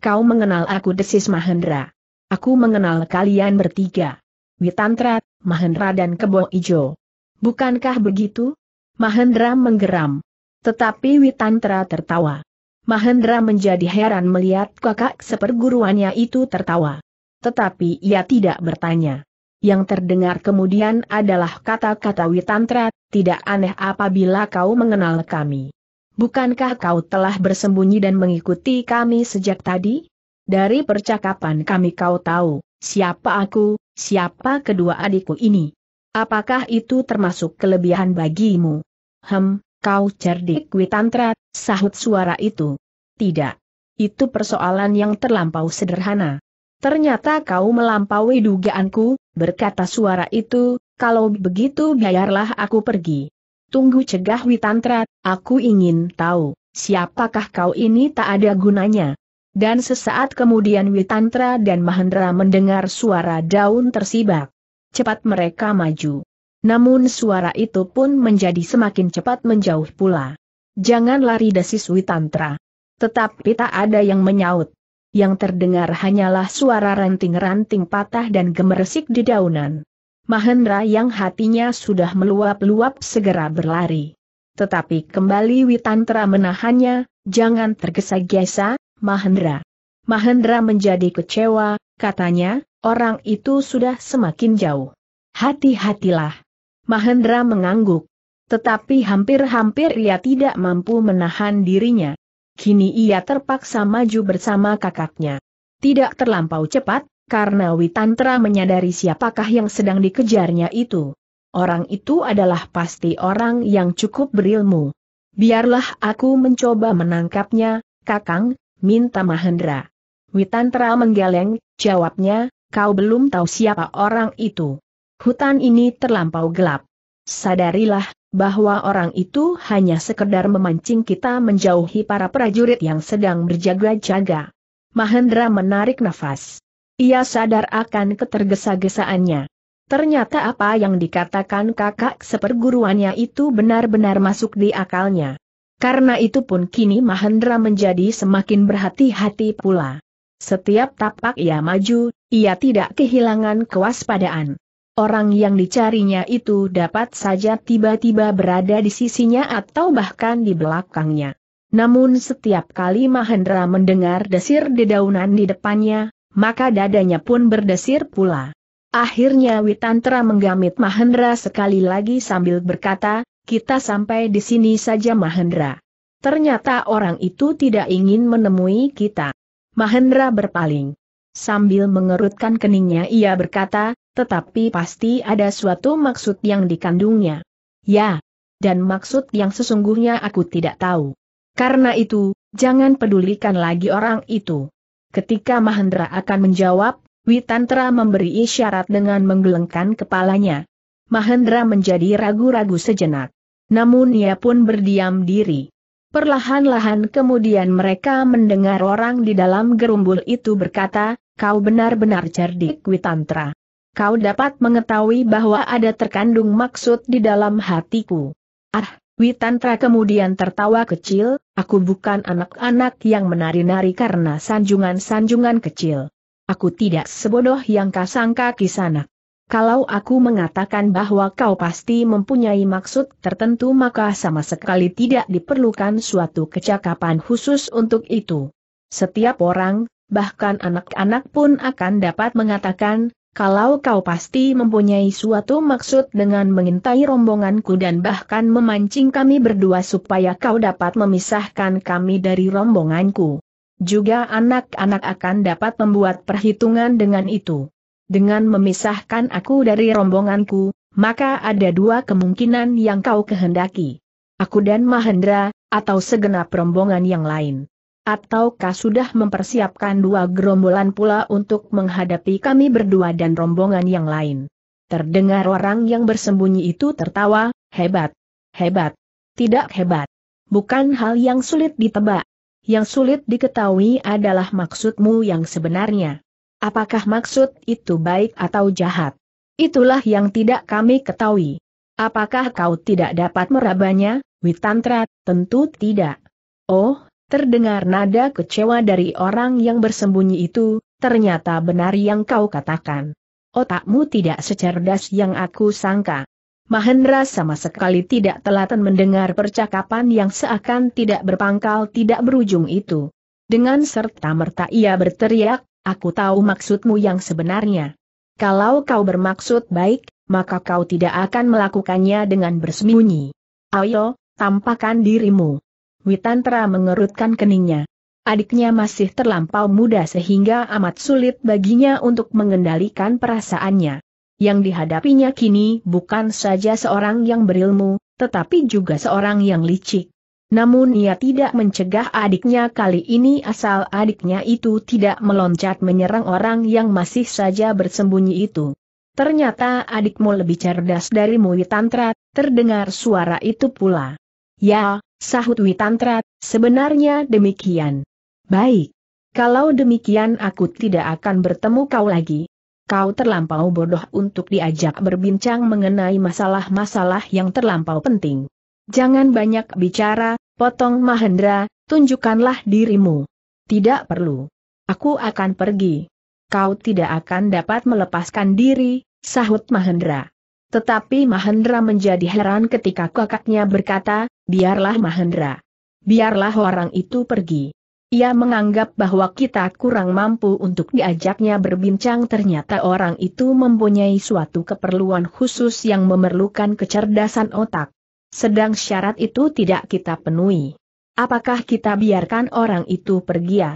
Speaker 1: Kau mengenal aku desis Mahendra. Aku mengenal kalian bertiga. Witantra, Mahendra dan Kebo Ijo. Bukankah begitu? Mahendra menggeram. Tetapi Witantra tertawa. Mahendra menjadi heran melihat kakak seperguruannya itu tertawa. Tetapi ia tidak bertanya. Yang terdengar kemudian adalah kata-kata Witantra, tidak aneh apabila kau mengenal kami. Bukankah kau telah bersembunyi dan mengikuti kami sejak tadi? Dari percakapan kami kau tahu, siapa aku, siapa kedua adikku ini. Apakah itu termasuk kelebihan bagimu? Hem, kau cerdik witantra, sahut suara itu. Tidak. Itu persoalan yang terlampau sederhana. Ternyata kau melampaui dugaanku, berkata suara itu, kalau begitu biarlah aku pergi. Tunggu cegah Witantra, aku ingin tahu, siapakah kau ini tak ada gunanya. Dan sesaat kemudian Witantra dan Mahendra mendengar suara daun tersibak. Cepat mereka maju. Namun suara itu pun menjadi semakin cepat menjauh pula. Jangan lari desis Witantra. Tetapi tak ada yang menyaut. Yang terdengar hanyalah suara ranting-ranting patah dan gemeresik di daunan. Mahendra yang hatinya sudah meluap-luap segera berlari. Tetapi kembali Witantra menahannya, jangan tergesa-gesa, Mahendra. Mahendra menjadi kecewa, katanya, orang itu sudah semakin jauh. Hati-hatilah. Mahendra mengangguk. Tetapi hampir-hampir ia tidak mampu menahan dirinya. Kini ia terpaksa maju bersama kakaknya. Tidak terlampau cepat, karena Witantra menyadari siapakah yang sedang dikejarnya itu. Orang itu adalah pasti orang yang cukup berilmu. Biarlah aku mencoba menangkapnya, Kakang, minta Mahendra. Witantra menggeleng, jawabnya, kau belum tahu siapa orang itu. Hutan ini terlampau gelap. Sadarilah, bahwa orang itu hanya sekedar memancing kita menjauhi para prajurit yang sedang berjaga-jaga. Mahendra menarik nafas. Ia sadar akan ketergesa-gesaannya. Ternyata apa yang dikatakan kakak seperguruannya itu benar-benar masuk di akalnya. Karena itu pun kini Mahendra menjadi semakin berhati-hati pula. Setiap tapak ia maju, ia tidak kehilangan kewaspadaan. Orang yang dicarinya itu dapat saja tiba-tiba berada di sisinya atau bahkan di belakangnya. Namun setiap kali Mahendra mendengar desir dedaunan di depannya, maka dadanya pun berdesir pula. Akhirnya Witantra menggamit Mahendra sekali lagi sambil berkata, kita sampai di sini saja Mahendra. Ternyata orang itu tidak ingin menemui kita. Mahendra berpaling. Sambil mengerutkan keningnya ia berkata, tetapi pasti ada suatu maksud yang dikandungnya. Ya, dan maksud yang sesungguhnya aku tidak tahu. Karena itu, jangan pedulikan lagi orang itu. Ketika Mahendra akan menjawab, Witantra memberi isyarat dengan menggelengkan kepalanya. Mahendra menjadi ragu-ragu sejenak. Namun ia pun berdiam diri. Perlahan-lahan kemudian mereka mendengar orang di dalam gerumbul itu berkata, kau benar-benar cerdik Witantra. Kau dapat mengetahui bahwa ada terkandung maksud di dalam hatiku. Ah, Witantra kemudian tertawa kecil, aku bukan anak-anak yang menari-nari karena sanjungan-sanjungan kecil. Aku tidak sebodoh yang kasangka kisanak. Kalau aku mengatakan bahwa kau pasti mempunyai maksud tertentu maka sama sekali tidak diperlukan suatu kecakapan khusus untuk itu. Setiap orang, bahkan anak-anak pun akan dapat mengatakan, kalau kau pasti mempunyai suatu maksud dengan mengintai rombonganku dan bahkan memancing kami berdua supaya kau dapat memisahkan kami dari rombonganku. Juga anak-anak akan dapat membuat perhitungan dengan itu dengan memisahkan aku dari rombonganku, maka ada dua kemungkinan yang kau kehendaki. Aku dan Mahendra, atau segenap rombongan yang lain. Ataukah sudah mempersiapkan dua gerombolan pula untuk menghadapi kami berdua dan rombongan yang lain. Terdengar orang yang bersembunyi itu tertawa, hebat, hebat, tidak hebat. Bukan hal yang sulit ditebak. Yang sulit diketahui adalah maksudmu yang sebenarnya. Apakah maksud itu baik atau jahat? Itulah yang tidak kami ketahui. Apakah kau tidak dapat merabanya, Witantra? Tentu tidak. Oh, terdengar nada kecewa dari orang yang bersembunyi itu, ternyata benar yang kau katakan. Otakmu tidak secerdas yang aku sangka. Mahendra sama sekali tidak telaten mendengar percakapan yang seakan tidak berpangkal tidak berujung itu. Dengan serta merta ia berteriak, Aku tahu maksudmu yang sebenarnya. Kalau kau bermaksud baik, maka kau tidak akan melakukannya dengan bersembunyi. Ayo, tampakkan dirimu. Witantra mengerutkan keningnya. Adiknya masih terlampau muda sehingga amat sulit baginya untuk mengendalikan perasaannya. Yang dihadapinya kini bukan saja seorang yang berilmu, tetapi juga seorang yang licik. Namun ia tidak mencegah adiknya kali ini asal adiknya itu tidak meloncat menyerang orang yang masih saja bersembunyi itu. Ternyata adikmu lebih cerdas dari Witantra, terdengar suara itu pula. Ya, sahut Witantra, sebenarnya demikian. Baik. Kalau demikian aku tidak akan bertemu kau lagi. Kau terlampau bodoh untuk diajak berbincang mengenai masalah-masalah yang terlampau penting. Jangan banyak bicara, potong Mahendra, tunjukkanlah dirimu. Tidak perlu. Aku akan pergi. Kau tidak akan dapat melepaskan diri, sahut Mahendra. Tetapi Mahendra menjadi heran ketika kakaknya berkata, biarlah Mahendra. Biarlah orang itu pergi. Ia menganggap bahwa kita kurang mampu untuk diajaknya berbincang ternyata orang itu mempunyai suatu keperluan khusus yang memerlukan kecerdasan otak. Sedang syarat itu tidak kita penuhi. Apakah kita biarkan orang itu pergi ya?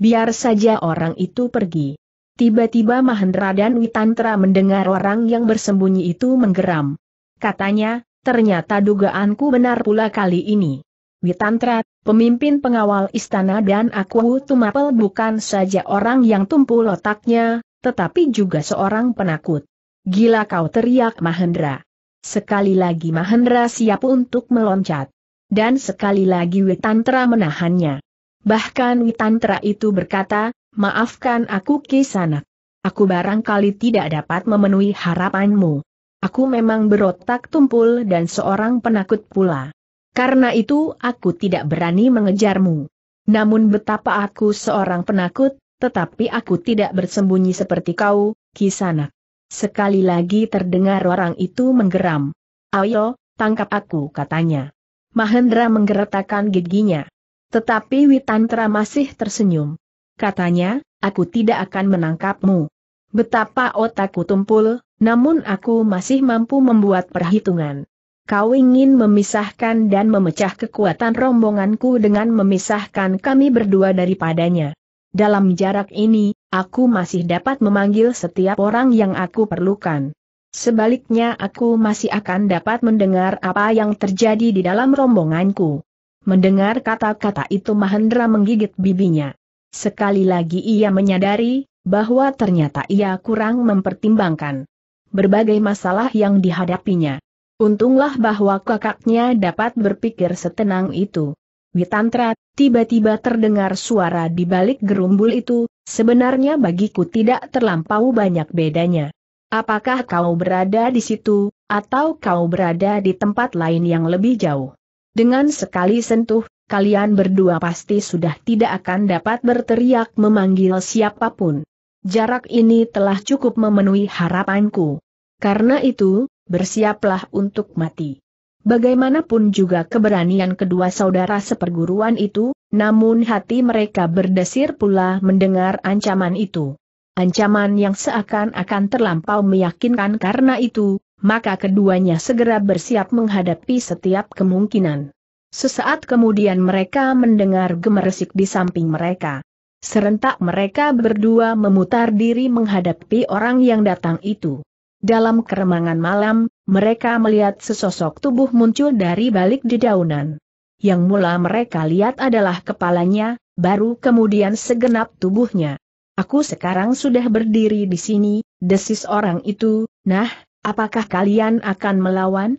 Speaker 1: Biar saja orang itu pergi. Tiba-tiba Mahendra dan Witantra mendengar orang yang bersembunyi itu menggeram. Katanya, ternyata dugaanku benar pula kali ini. Witantra, pemimpin pengawal istana dan aku Tumapel bukan saja orang yang tumpul otaknya, tetapi juga seorang penakut. Gila kau teriak Mahendra. Sekali lagi Mahendra siap untuk meloncat. Dan sekali lagi Witantra menahannya. Bahkan Witantra itu berkata, maafkan aku kisanak. Aku barangkali tidak dapat memenuhi harapanmu. Aku memang berotak tumpul dan seorang penakut pula. Karena itu aku tidak berani mengejarmu. Namun betapa aku seorang penakut, tetapi aku tidak bersembunyi seperti kau, kisanak. Sekali lagi terdengar orang itu menggeram. Ayo, tangkap aku katanya. Mahendra menggeretakkan giginya. Tetapi Witantra masih tersenyum. Katanya, aku tidak akan menangkapmu. Betapa otakku tumpul, namun aku masih mampu membuat perhitungan. Kau ingin memisahkan dan memecah kekuatan rombonganku dengan memisahkan kami berdua daripadanya. Dalam jarak ini, Aku masih dapat memanggil setiap orang yang aku perlukan. Sebaliknya aku masih akan dapat mendengar apa yang terjadi di dalam rombonganku. Mendengar kata-kata itu Mahendra menggigit bibinya. Sekali lagi ia menyadari, bahwa ternyata ia kurang mempertimbangkan berbagai masalah yang dihadapinya. Untunglah bahwa kakaknya dapat berpikir setenang itu. Witantra, tiba-tiba terdengar suara di balik gerumbul itu, Sebenarnya bagiku tidak terlampau banyak bedanya. Apakah kau berada di situ, atau kau berada di tempat lain yang lebih jauh? Dengan sekali sentuh, kalian berdua pasti sudah tidak akan dapat berteriak memanggil siapapun. Jarak ini telah cukup memenuhi harapanku. Karena itu, bersiaplah untuk mati. Bagaimanapun juga keberanian kedua saudara seperguruan itu, namun hati mereka berdesir pula mendengar ancaman itu. Ancaman yang seakan-akan terlampau meyakinkan karena itu, maka keduanya segera bersiap menghadapi setiap kemungkinan. Sesaat kemudian mereka mendengar gemeresik di samping mereka. Serentak mereka berdua memutar diri menghadapi orang yang datang itu. Dalam keremangan malam, mereka melihat sesosok tubuh muncul dari balik dedaunan. Yang mula mereka lihat adalah kepalanya, baru kemudian segenap tubuhnya. Aku sekarang sudah berdiri di sini, desis orang itu, nah, apakah kalian akan melawan?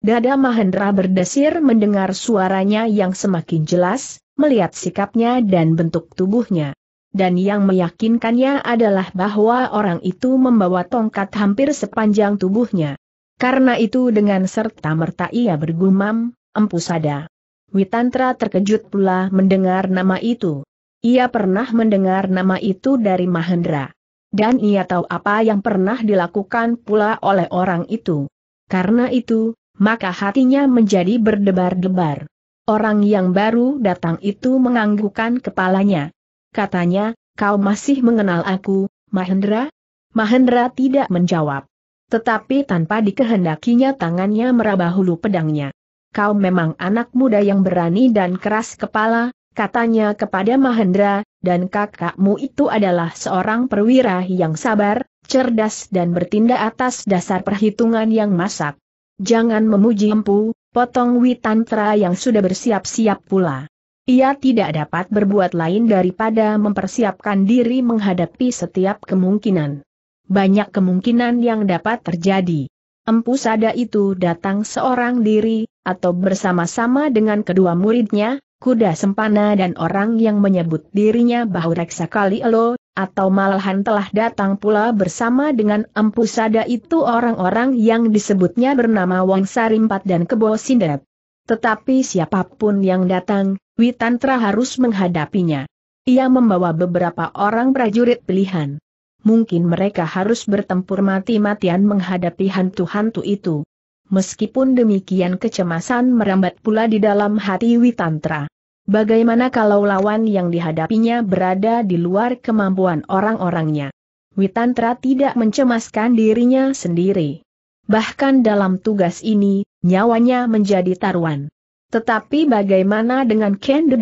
Speaker 1: Dada Mahendra berdesir mendengar suaranya yang semakin jelas, melihat sikapnya dan bentuk tubuhnya. Dan yang meyakinkannya adalah bahwa orang itu membawa tongkat hampir sepanjang tubuhnya. Karena itu dengan serta-merta ia bergumam, empu sada. Witantra terkejut pula mendengar nama itu. Ia pernah mendengar nama itu dari Mahendra. Dan ia tahu apa yang pernah dilakukan pula oleh orang itu. Karena itu, maka hatinya menjadi berdebar-debar. Orang yang baru datang itu menganggukkan kepalanya. Katanya, kau masih mengenal aku, Mahendra? Mahendra tidak menjawab. Tetapi tanpa dikehendakinya tangannya meraba hulu pedangnya. Kau memang anak muda yang berani dan keras kepala, katanya kepada Mahendra, dan kakakmu itu adalah seorang perwira yang sabar, cerdas dan bertindak atas dasar perhitungan yang masak. Jangan memuji empu, potong Witantra yang sudah bersiap-siap pula. Ia tidak dapat berbuat lain daripada mempersiapkan diri menghadapi setiap kemungkinan banyak kemungkinan yang dapat terjadi. Empu Sada itu datang seorang diri, atau bersama-sama dengan kedua muridnya, kuda sempana dan orang yang menyebut dirinya Bahureksa reksa elo, atau malahan telah datang pula bersama dengan Empu Sada itu orang-orang yang disebutnya bernama Wang Sarimpat dan Kebo Sindep. Tetapi siapapun yang datang, Witantra harus menghadapinya. Ia membawa beberapa orang prajurit pilihan mungkin mereka harus bertempur mati-matian menghadapi hantu-hantu itu. Meskipun demikian kecemasan merambat pula di dalam hati Witantra. Bagaimana kalau lawan yang dihadapinya berada di luar kemampuan orang-orangnya? Witantra tidak mencemaskan dirinya sendiri. Bahkan dalam tugas ini, nyawanya menjadi taruhan. Tetapi bagaimana dengan Ken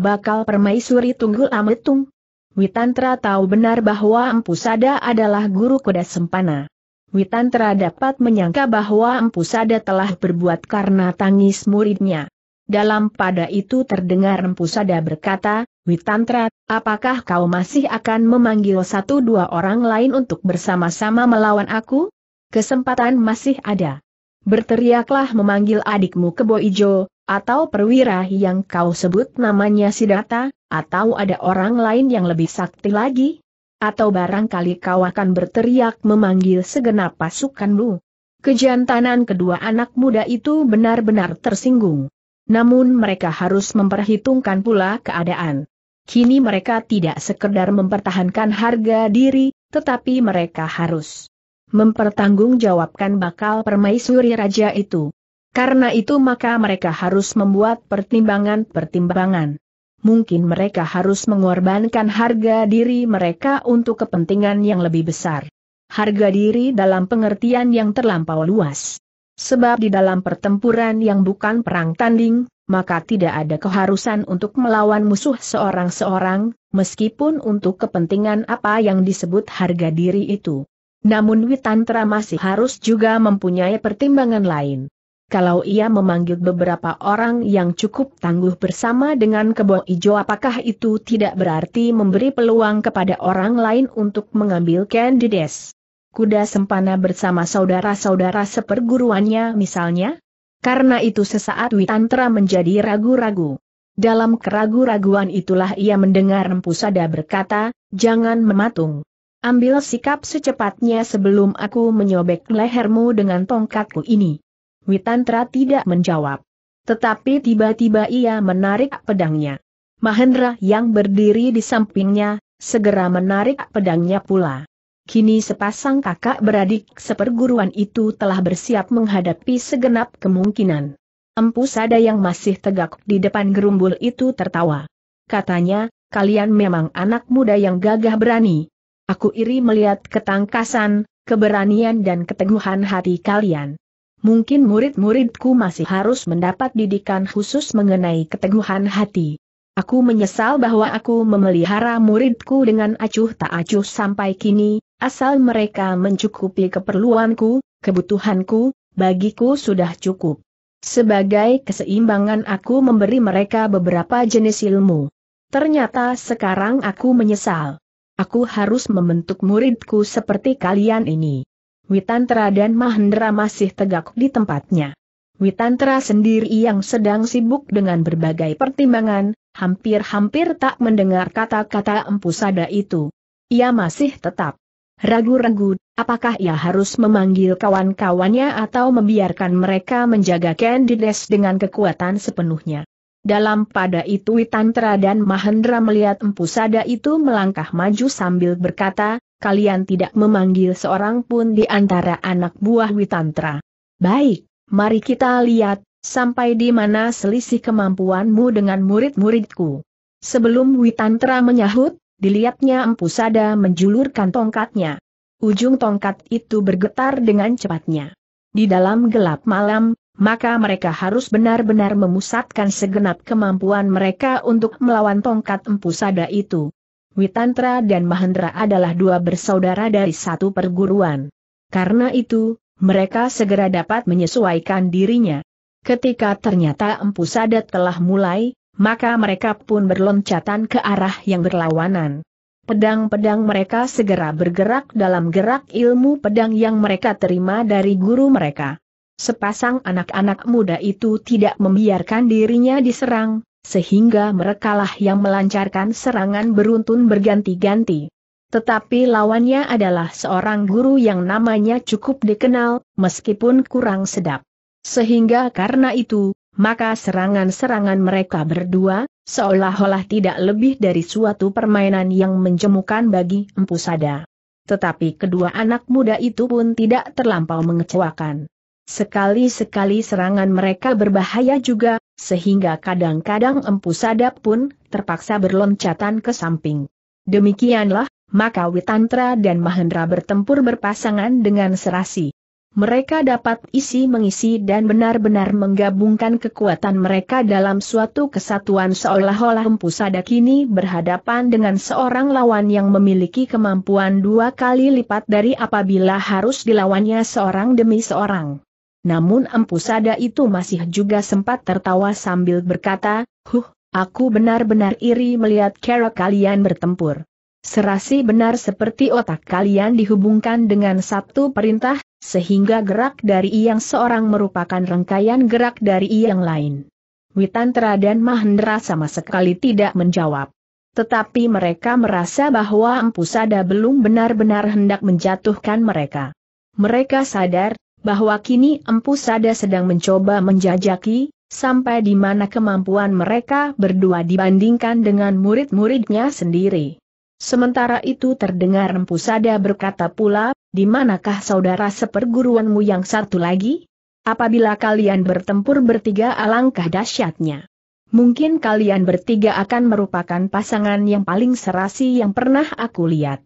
Speaker 1: bakal permaisuri Tunggul Ametung? Witantra tahu benar bahwa Empu Sada adalah guru kuda sempana. Witantra dapat menyangka bahwa Empu Sada telah berbuat karena tangis muridnya. Dalam pada itu terdengar Empu Sada berkata, Witantra, apakah kau masih akan memanggil satu dua orang lain untuk bersama-sama melawan aku? Kesempatan masih ada. Berteriaklah memanggil adikmu Kebo Ijo, atau perwira yang kau sebut namanya Sidata, atau ada orang lain yang lebih sakti lagi? Atau barangkali kau akan berteriak memanggil segenap pasukanmu? Kejantanan kedua anak muda itu benar-benar tersinggung. Namun mereka harus memperhitungkan pula keadaan. Kini mereka tidak sekedar mempertahankan harga diri, tetapi mereka harus mempertanggungjawabkan bakal permaisuri raja itu. Karena itu maka mereka harus membuat pertimbangan-pertimbangan mungkin mereka harus mengorbankan harga diri mereka untuk kepentingan yang lebih besar. Harga diri dalam pengertian yang terlampau luas. Sebab di dalam pertempuran yang bukan perang tanding, maka tidak ada keharusan untuk melawan musuh seorang-seorang, meskipun untuk kepentingan apa yang disebut harga diri itu. Namun Witantra masih harus juga mempunyai pertimbangan lain kalau ia memanggil beberapa orang yang cukup tangguh bersama dengan kebo ijo apakah itu tidak berarti memberi peluang kepada orang lain untuk mengambil kandides? Kuda sempana bersama saudara-saudara seperguruannya misalnya? Karena itu sesaat Witantra menjadi ragu-ragu. Dalam keragu-raguan itulah ia mendengar Empusada berkata, jangan mematung. Ambil sikap secepatnya sebelum aku menyobek lehermu dengan tongkatku ini. Witantra tidak menjawab. Tetapi tiba-tiba ia menarik pedangnya. Mahendra yang berdiri di sampingnya, segera menarik pedangnya pula. Kini sepasang kakak beradik seperguruan itu telah bersiap menghadapi segenap kemungkinan. Empu Sada yang masih tegak di depan gerumbul itu tertawa. Katanya, kalian memang anak muda yang gagah berani. Aku iri melihat ketangkasan, keberanian dan keteguhan hati kalian. Mungkin murid-muridku masih harus mendapat didikan khusus mengenai keteguhan hati. Aku menyesal bahwa aku memelihara muridku dengan acuh tak acuh sampai kini, asal mereka mencukupi keperluanku, kebutuhanku, bagiku sudah cukup. Sebagai keseimbangan aku memberi mereka beberapa jenis ilmu. Ternyata sekarang aku menyesal. Aku harus membentuk muridku seperti kalian ini. Witantra dan Mahendra masih tegak di tempatnya. Witantra sendiri yang sedang sibuk dengan berbagai pertimbangan, hampir-hampir tak mendengar kata-kata empu sada itu. Ia masih tetap ragu-ragu, apakah ia harus memanggil kawan-kawannya atau membiarkan mereka menjaga Candides dengan kekuatan sepenuhnya. Dalam pada itu Witantra dan Mahendra melihat Empu Sada itu melangkah maju sambil berkata, kalian tidak memanggil seorang pun di antara anak buah Witantra. Baik, mari kita lihat, sampai di mana selisih kemampuanmu dengan murid-muridku. Sebelum Witantra menyahut, dilihatnya Empu Sada menjulurkan tongkatnya. Ujung tongkat itu bergetar dengan cepatnya. Di dalam gelap malam, maka mereka harus benar-benar memusatkan segenap kemampuan mereka untuk melawan tongkat Empu Sada itu. Witantra dan Mahendra adalah dua bersaudara dari satu perguruan. Karena itu, mereka segera dapat menyesuaikan dirinya. Ketika ternyata Empu Sadat telah mulai, maka mereka pun berloncatan ke arah yang berlawanan. Pedang-pedang mereka segera bergerak dalam gerak ilmu pedang yang mereka terima dari guru mereka. Sepasang anak-anak muda itu tidak membiarkan dirinya diserang, sehingga merekalah yang melancarkan serangan beruntun berganti-ganti. Tetapi lawannya adalah seorang guru yang namanya cukup dikenal, meskipun kurang sedap. Sehingga karena itu, maka serangan-serangan mereka berdua, seolah-olah tidak lebih dari suatu permainan yang menjemukan bagi Empu Sada. Tetapi kedua anak muda itu pun tidak terlampau mengecewakan. Sekali-sekali serangan mereka berbahaya juga, sehingga kadang-kadang empu sadap pun terpaksa berloncatan ke samping. Demikianlah, maka Witantra dan Mahendra bertempur berpasangan dengan serasi. Mereka dapat isi mengisi dan benar-benar menggabungkan kekuatan mereka dalam suatu kesatuan seolah-olah empu sadak ini berhadapan dengan seorang lawan yang memiliki kemampuan dua kali lipat dari apabila harus dilawannya seorang demi seorang. Namun Empu Sada itu masih juga sempat tertawa sambil berkata, Huh, aku benar-benar iri melihat cara kalian bertempur. Serasi benar seperti otak kalian dihubungkan dengan satu perintah, sehingga gerak dari yang seorang merupakan rangkaian gerak dari yang lain. Witantra dan Mahendra sama sekali tidak menjawab. Tetapi mereka merasa bahwa Empu Sada belum benar-benar hendak menjatuhkan mereka. Mereka sadar, bahwa kini Empu Sada sedang mencoba menjajaki, sampai di mana kemampuan mereka berdua dibandingkan dengan murid-muridnya sendiri. Sementara itu terdengar Empu Sada berkata pula, di manakah saudara seperguruanmu yang satu lagi? Apabila kalian bertempur bertiga alangkah dahsyatnya. Mungkin kalian bertiga akan merupakan pasangan yang paling serasi yang pernah aku lihat.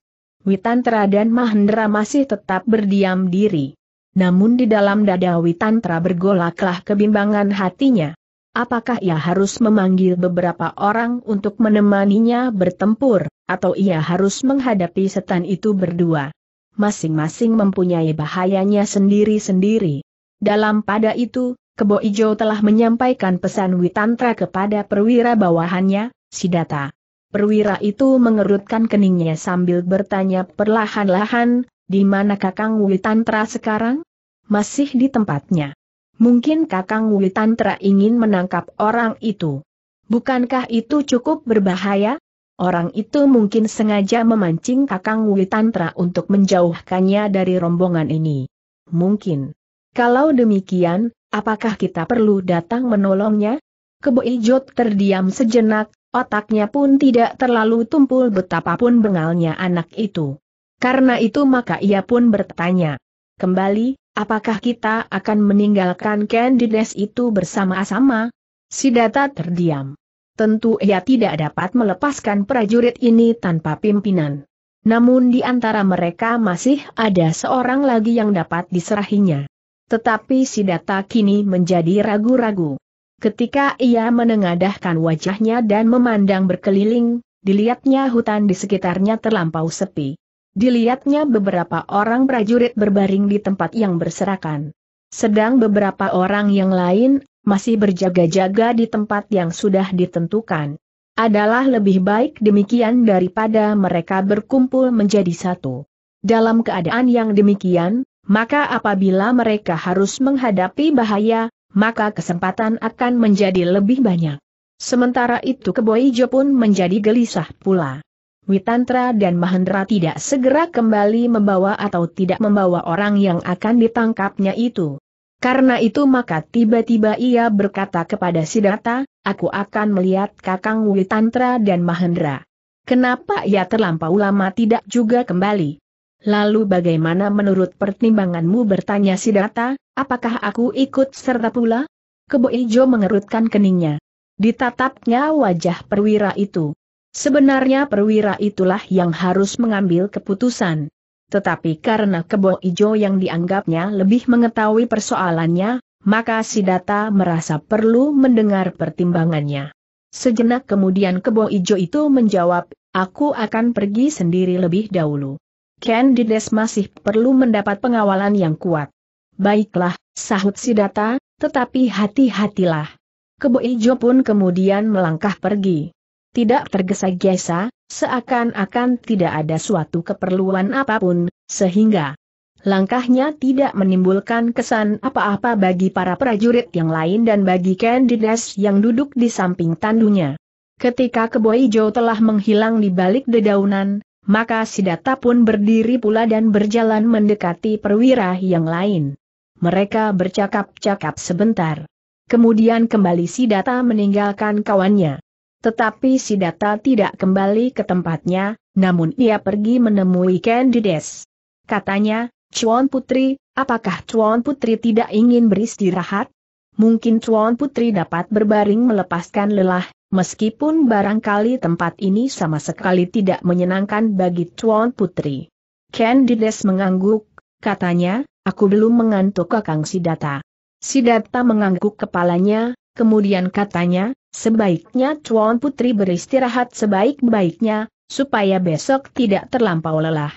Speaker 1: Witantra dan Mahendra masih tetap berdiam diri namun di dalam dada Witantra bergolaklah kebimbangan hatinya. Apakah ia harus memanggil beberapa orang untuk menemaninya bertempur, atau ia harus menghadapi setan itu berdua? Masing-masing mempunyai bahayanya sendiri-sendiri. Dalam pada itu, Kebo Ijo telah menyampaikan pesan Witantra kepada perwira bawahannya, Sidata. Perwira itu mengerutkan keningnya sambil bertanya perlahan-lahan, di mana Kakang Witantra sekarang? Masih di tempatnya. Mungkin Kakang Witantra ingin menangkap orang itu. Bukankah itu cukup berbahaya? Orang itu mungkin sengaja memancing Kakang Witantra untuk menjauhkannya dari rombongan ini. Mungkin. Kalau demikian, apakah kita perlu datang menolongnya? Kebo Ijot terdiam sejenak, otaknya pun tidak terlalu tumpul betapapun bengalnya anak itu. Karena itu maka ia pun bertanya. Kembali, apakah kita akan meninggalkan Candides itu bersama-sama? Sidata terdiam. Tentu ia tidak dapat melepaskan prajurit ini tanpa pimpinan. Namun di antara mereka masih ada seorang lagi yang dapat diserahinya. Tetapi Sidata kini menjadi ragu-ragu. Ketika ia menengadahkan wajahnya dan memandang berkeliling, dilihatnya hutan di sekitarnya terlampau sepi. Dilihatnya beberapa orang prajurit berbaring di tempat yang berserakan. Sedang beberapa orang yang lain, masih berjaga-jaga di tempat yang sudah ditentukan. Adalah lebih baik demikian daripada mereka berkumpul menjadi satu. Dalam keadaan yang demikian, maka apabila mereka harus menghadapi bahaya, maka kesempatan akan menjadi lebih banyak. Sementara itu Keboijo pun menjadi gelisah pula. Witantra dan Mahendra tidak segera kembali membawa atau tidak membawa orang yang akan ditangkapnya itu. Karena itu maka tiba-tiba ia berkata kepada Sidata, aku akan melihat Kakang Witantra dan Mahendra. Kenapa ia terlampau lama tidak juga kembali? Lalu bagaimana menurut pertimbanganmu bertanya Sidata, apakah aku ikut serta pula? Kebo Ijo mengerutkan keningnya. Ditatapnya wajah perwira itu. Sebenarnya perwira itulah yang harus mengambil keputusan. Tetapi karena kebo ijo yang dianggapnya lebih mengetahui persoalannya, maka Sidata merasa perlu mendengar pertimbangannya. Sejenak kemudian kebo ijo itu menjawab, aku akan pergi sendiri lebih dahulu. Candides masih perlu mendapat pengawalan yang kuat. Baiklah, sahut Sidata, tetapi hati-hatilah. Kebo ijo pun kemudian melangkah pergi tidak tergesa-gesa, seakan-akan tidak ada suatu keperluan apapun, sehingga langkahnya tidak menimbulkan kesan apa-apa bagi para prajurit yang lain dan bagi Candides yang duduk di samping tandunya. Ketika Keboijo telah menghilang di balik dedaunan, maka Sidata pun berdiri pula dan berjalan mendekati perwira yang lain. Mereka bercakap-cakap sebentar. Kemudian kembali Sidata meninggalkan kawannya. Tetapi si data tidak kembali ke tempatnya, namun ia pergi menemui Candides. Katanya, Chuan Putri, apakah Chuan Putri tidak ingin beristirahat? Mungkin Chuan Putri dapat berbaring melepaskan lelah, meskipun barangkali tempat ini sama sekali tidak menyenangkan bagi Chuan Putri. Candides mengangguk, katanya, aku belum mengantuk kakang Sidata. Sidata mengangguk kepalanya, Kemudian katanya, sebaiknya Tuan Putri beristirahat sebaik-baiknya, supaya besok tidak terlampau lelah.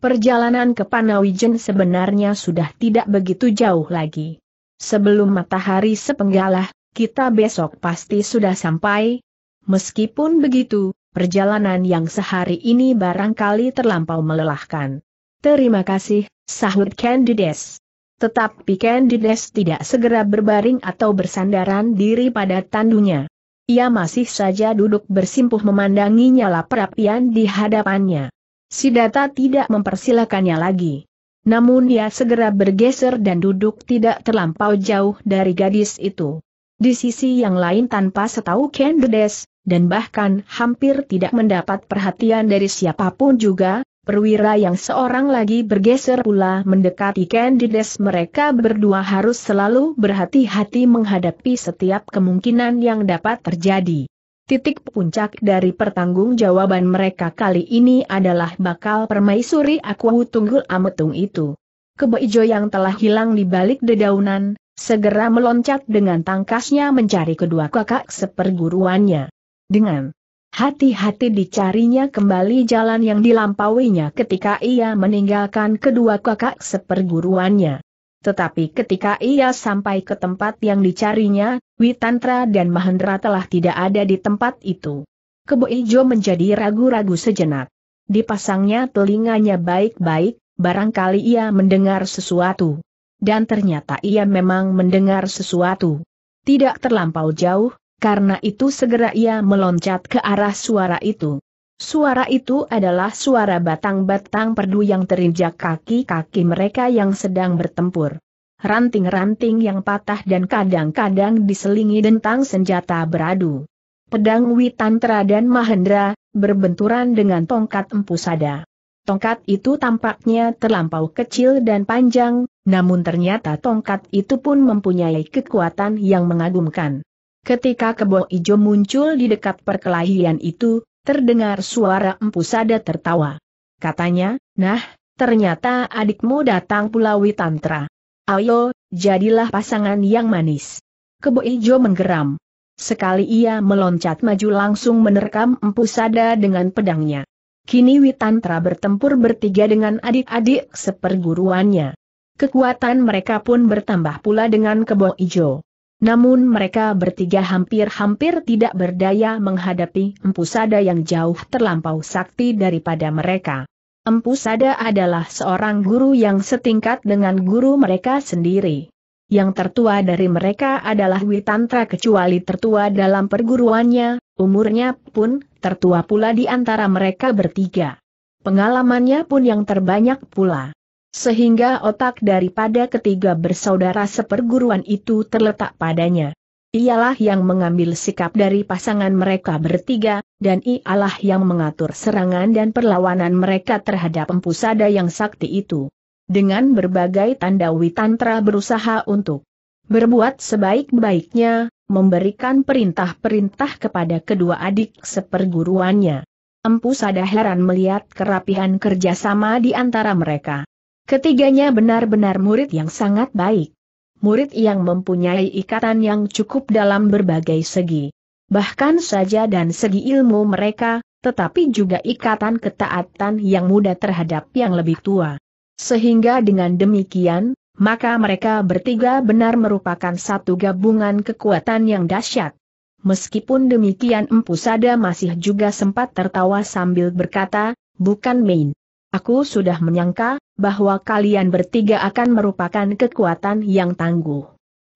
Speaker 1: Perjalanan ke Panawijen sebenarnya sudah tidak begitu jauh lagi. Sebelum matahari sepenggalah, kita besok pasti sudah sampai. Meskipun begitu, perjalanan yang sehari ini barangkali terlampau melelahkan. Terima kasih, sahut Candides. Tetapi Candides tidak segera berbaring atau bersandaran diri pada tandunya. Ia masih saja duduk bersimpuh memandangi nyala perapian di hadapannya. Sidata tidak mempersilakannya lagi. Namun ia segera bergeser dan duduk tidak terlampau jauh dari gadis itu. Di sisi yang lain tanpa setahu Candides, dan bahkan hampir tidak mendapat perhatian dari siapapun juga, Perwira yang seorang lagi bergeser pula mendekati Candides mereka berdua harus selalu berhati-hati menghadapi setiap kemungkinan yang dapat terjadi. Titik puncak dari pertanggungjawaban mereka kali ini adalah bakal permaisuri aku tunggul ametung itu. Kebeijo yang telah hilang di balik dedaunan, segera meloncat dengan tangkasnya mencari kedua kakak seperguruannya. Dengan Hati-hati dicarinya kembali jalan yang dilampauinya ketika ia meninggalkan kedua kakak seperguruannya. Tetapi ketika ia sampai ke tempat yang dicarinya, Witantra dan Mahendra telah tidak ada di tempat itu. Kebo Ijo menjadi ragu-ragu sejenak. Dipasangnya telinganya baik-baik, barangkali ia mendengar sesuatu. Dan ternyata ia memang mendengar sesuatu. Tidak terlampau jauh, karena itu segera ia meloncat ke arah suara itu. Suara itu adalah suara batang-batang perdu yang terinjak kaki-kaki mereka yang sedang bertempur. Ranting-ranting yang patah dan kadang-kadang diselingi dentang senjata beradu. Pedang Witantra dan Mahendra, berbenturan dengan tongkat empusada. Tongkat itu tampaknya terlampau kecil dan panjang, namun ternyata tongkat itu pun mempunyai kekuatan yang mengagumkan. Ketika kebo ijo muncul di dekat perkelahian itu, terdengar suara Empu Sada tertawa. Katanya, nah, ternyata adikmu datang pula witantra. Ayo, jadilah pasangan yang manis. Kebo ijo menggeram. Sekali ia meloncat maju langsung menerkam Empu Sada dengan pedangnya. Kini Witantra bertempur bertiga dengan adik-adik seperguruannya. Kekuatan mereka pun bertambah pula dengan kebo ijo. Namun mereka bertiga hampir-hampir tidak berdaya menghadapi Empu Sada yang jauh terlampau sakti daripada mereka. Empu Sada adalah seorang guru yang setingkat dengan guru mereka sendiri. Yang tertua dari mereka adalah Witantra kecuali tertua dalam perguruannya, umurnya pun tertua pula di antara mereka bertiga. Pengalamannya pun yang terbanyak pula sehingga otak daripada ketiga bersaudara seperguruan itu terletak padanya. Ialah yang mengambil sikap dari pasangan mereka bertiga, dan ialah yang mengatur serangan dan perlawanan mereka terhadap empusada yang sakti itu. Dengan berbagai tanda witantra berusaha untuk berbuat sebaik-baiknya, memberikan perintah-perintah kepada kedua adik seperguruannya. Empu Sada heran melihat kerapihan kerjasama di antara mereka. Ketiganya benar-benar murid yang sangat baik. Murid yang mempunyai ikatan yang cukup dalam berbagai segi. Bahkan saja dan segi ilmu mereka, tetapi juga ikatan ketaatan yang muda terhadap yang lebih tua. Sehingga dengan demikian, maka mereka bertiga benar merupakan satu gabungan kekuatan yang dahsyat. Meskipun demikian Empu Sada masih juga sempat tertawa sambil berkata, bukan main. Aku sudah menyangka bahwa kalian bertiga akan merupakan kekuatan yang tangguh.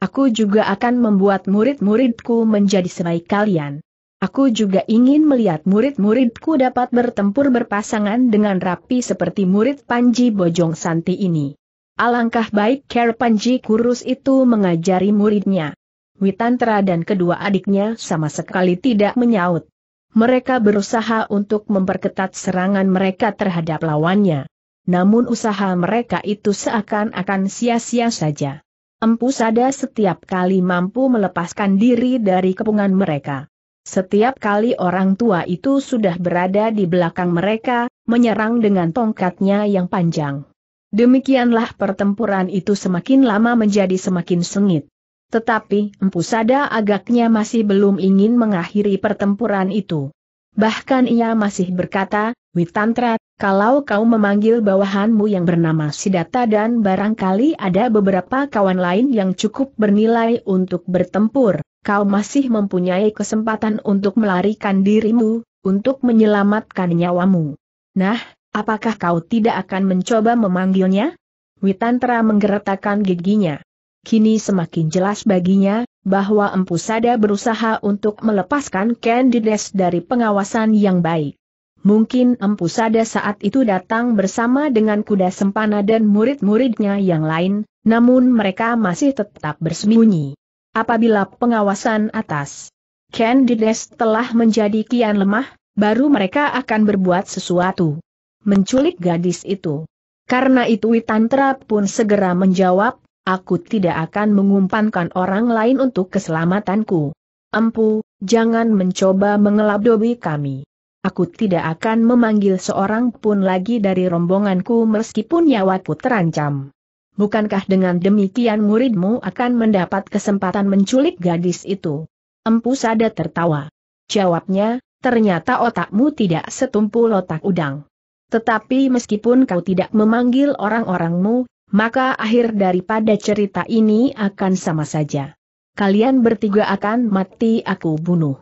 Speaker 1: Aku juga akan membuat murid-muridku menjadi sebaik kalian. Aku juga ingin melihat murid-muridku dapat bertempur berpasangan dengan rapi seperti murid Panji Bojong Santi ini. Alangkah baik Ker Panji Kurus itu mengajari muridnya. Witantra dan kedua adiknya sama sekali tidak menyaut mereka berusaha untuk memperketat serangan mereka terhadap lawannya. Namun usaha mereka itu seakan-akan sia-sia saja. Empu Sada setiap kali mampu melepaskan diri dari kepungan mereka. Setiap kali orang tua itu sudah berada di belakang mereka, menyerang dengan tongkatnya yang panjang. Demikianlah pertempuran itu semakin lama menjadi semakin sengit. Tetapi Empu Sada agaknya masih belum ingin mengakhiri pertempuran itu. Bahkan ia masih berkata, Witantra, kalau kau memanggil bawahanmu yang bernama Sidata dan barangkali ada beberapa kawan lain yang cukup bernilai untuk bertempur, kau masih mempunyai kesempatan untuk melarikan dirimu, untuk menyelamatkan nyawamu. Nah, apakah kau tidak akan mencoba memanggilnya? Witantra menggeretakkan giginya. Kini semakin jelas baginya, bahwa Empu Sada berusaha untuk melepaskan Candides dari pengawasan yang baik. Mungkin Empu Sada saat itu datang bersama dengan kuda sempana dan murid-muridnya yang lain, namun mereka masih tetap bersembunyi. Apabila pengawasan atas Candides telah menjadi kian lemah, baru mereka akan berbuat sesuatu. Menculik gadis itu. Karena itu Witantra pun segera menjawab, Aku tidak akan mengumpankan orang lain untuk keselamatanku. Empu, jangan mencoba mengelabui kami. Aku tidak akan memanggil seorang pun lagi dari rombonganku meskipun nyawaku terancam. Bukankah dengan demikian muridmu akan mendapat kesempatan menculik gadis itu? Empu Sada tertawa. Jawabnya, ternyata otakmu tidak setumpul otak udang. Tetapi meskipun kau tidak memanggil orang-orangmu, maka akhir daripada cerita ini akan sama saja. Kalian bertiga akan mati aku bunuh.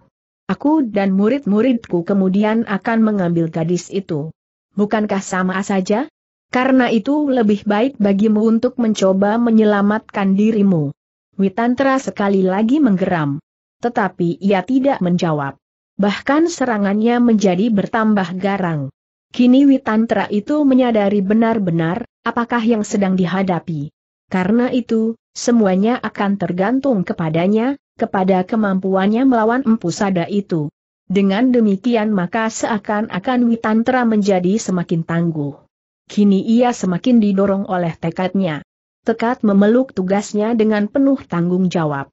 Speaker 1: Aku dan murid-muridku kemudian akan mengambil gadis itu. Bukankah sama saja? Karena itu lebih baik bagimu untuk mencoba menyelamatkan dirimu. Witantra sekali lagi menggeram. Tetapi ia tidak menjawab. Bahkan serangannya menjadi bertambah garang. Kini Witantra itu menyadari benar-benar apakah yang sedang dihadapi. Karena itu, semuanya akan tergantung kepadanya, kepada kemampuannya melawan empu sada itu. Dengan demikian maka seakan-akan Witantra menjadi semakin tangguh. Kini ia semakin didorong oleh tekadnya. Tekad memeluk tugasnya dengan penuh tanggung jawab.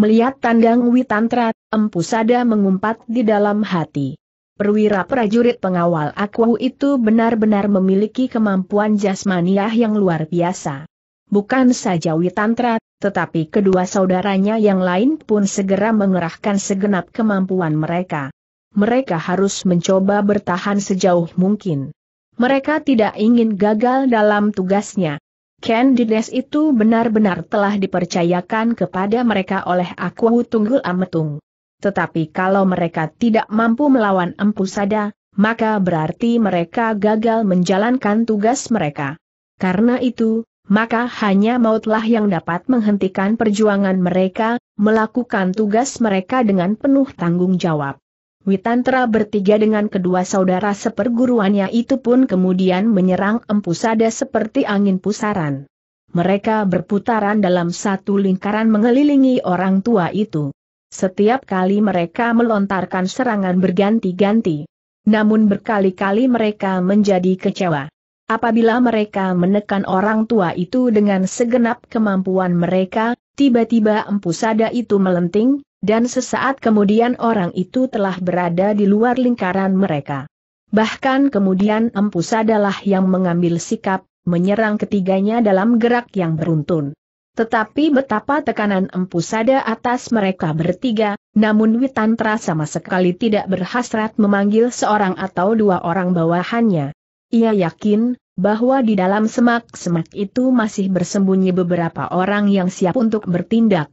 Speaker 1: Melihat tandang Witantra, empu sada mengumpat di dalam hati perwira prajurit pengawal aku itu benar-benar memiliki kemampuan jasmaniah yang luar biasa. Bukan saja Witantra, tetapi kedua saudaranya yang lain pun segera mengerahkan segenap kemampuan mereka. Mereka harus mencoba bertahan sejauh mungkin. Mereka tidak ingin gagal dalam tugasnya. Candidness itu benar-benar telah dipercayakan kepada mereka oleh Aku Tunggul Ametung. Tetapi kalau mereka tidak mampu melawan Empu Sada, maka berarti mereka gagal menjalankan tugas mereka. Karena itu, maka hanya mautlah yang dapat menghentikan perjuangan mereka, melakukan tugas mereka dengan penuh tanggung jawab. Witantra bertiga dengan kedua saudara seperguruannya itu pun kemudian menyerang Empu Sada seperti angin pusaran. Mereka berputaran dalam satu lingkaran mengelilingi orang tua itu. Setiap kali mereka melontarkan serangan berganti-ganti. Namun berkali-kali mereka menjadi kecewa. Apabila mereka menekan orang tua itu dengan segenap kemampuan mereka, tiba-tiba empu sada itu melenting, dan sesaat kemudian orang itu telah berada di luar lingkaran mereka. Bahkan kemudian empu sadalah yang mengambil sikap, menyerang ketiganya dalam gerak yang beruntun. Tetapi betapa tekanan empu sada atas mereka bertiga, namun Witantra sama sekali tidak berhasrat memanggil seorang atau dua orang bawahannya. Ia yakin, bahwa di dalam semak-semak itu masih bersembunyi beberapa orang yang siap untuk bertindak.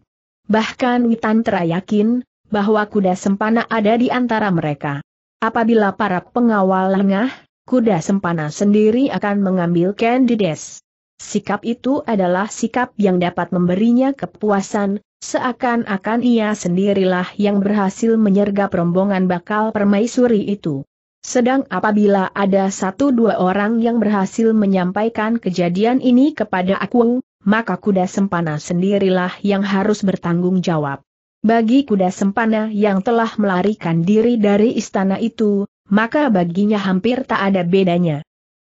Speaker 1: Bahkan Witantra yakin, bahwa kuda sempana ada di antara mereka. Apabila para pengawal lengah, kuda sempana sendiri akan mengambil Candides. Sikap itu adalah sikap yang dapat memberinya kepuasan, seakan-akan ia sendirilah yang berhasil menyergap rombongan bakal permaisuri itu. Sedang apabila ada satu dua orang yang berhasil menyampaikan kejadian ini kepada aku, maka kuda sempana sendirilah yang harus bertanggung jawab. Bagi kuda sempana yang telah melarikan diri dari istana itu, maka baginya hampir tak ada bedanya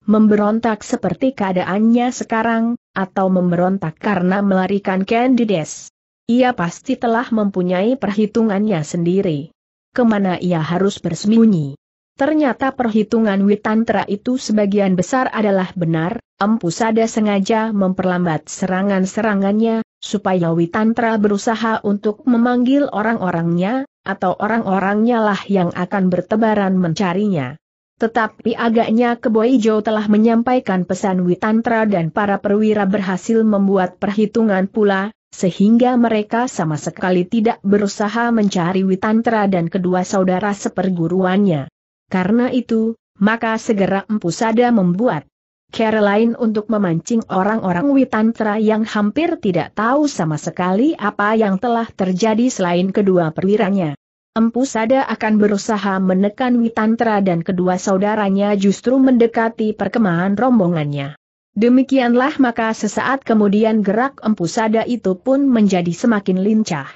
Speaker 1: memberontak seperti keadaannya sekarang, atau memberontak karena melarikan Candides. Ia pasti telah mempunyai perhitungannya sendiri. Kemana ia harus bersembunyi? Ternyata perhitungan Witantra itu sebagian besar adalah benar, Empu Sada sengaja memperlambat serangan-serangannya, supaya Witantra berusaha untuk memanggil orang-orangnya, atau orang-orangnya lah yang akan bertebaran mencarinya. Tetapi agaknya Keboijo telah menyampaikan pesan Witantra dan para perwira berhasil membuat perhitungan pula, sehingga mereka sama sekali tidak berusaha mencari Witantra dan kedua saudara seperguruannya. Karena itu, maka segera Empu Sada membuat Caroline untuk memancing orang-orang Witantra yang hampir tidak tahu sama sekali apa yang telah terjadi selain kedua perwiranya. Empu Sada akan berusaha menekan Witantra dan kedua saudaranya justru mendekati perkemahan rombongannya. Demikianlah maka sesaat kemudian gerak Empu Sada itu pun menjadi semakin lincah.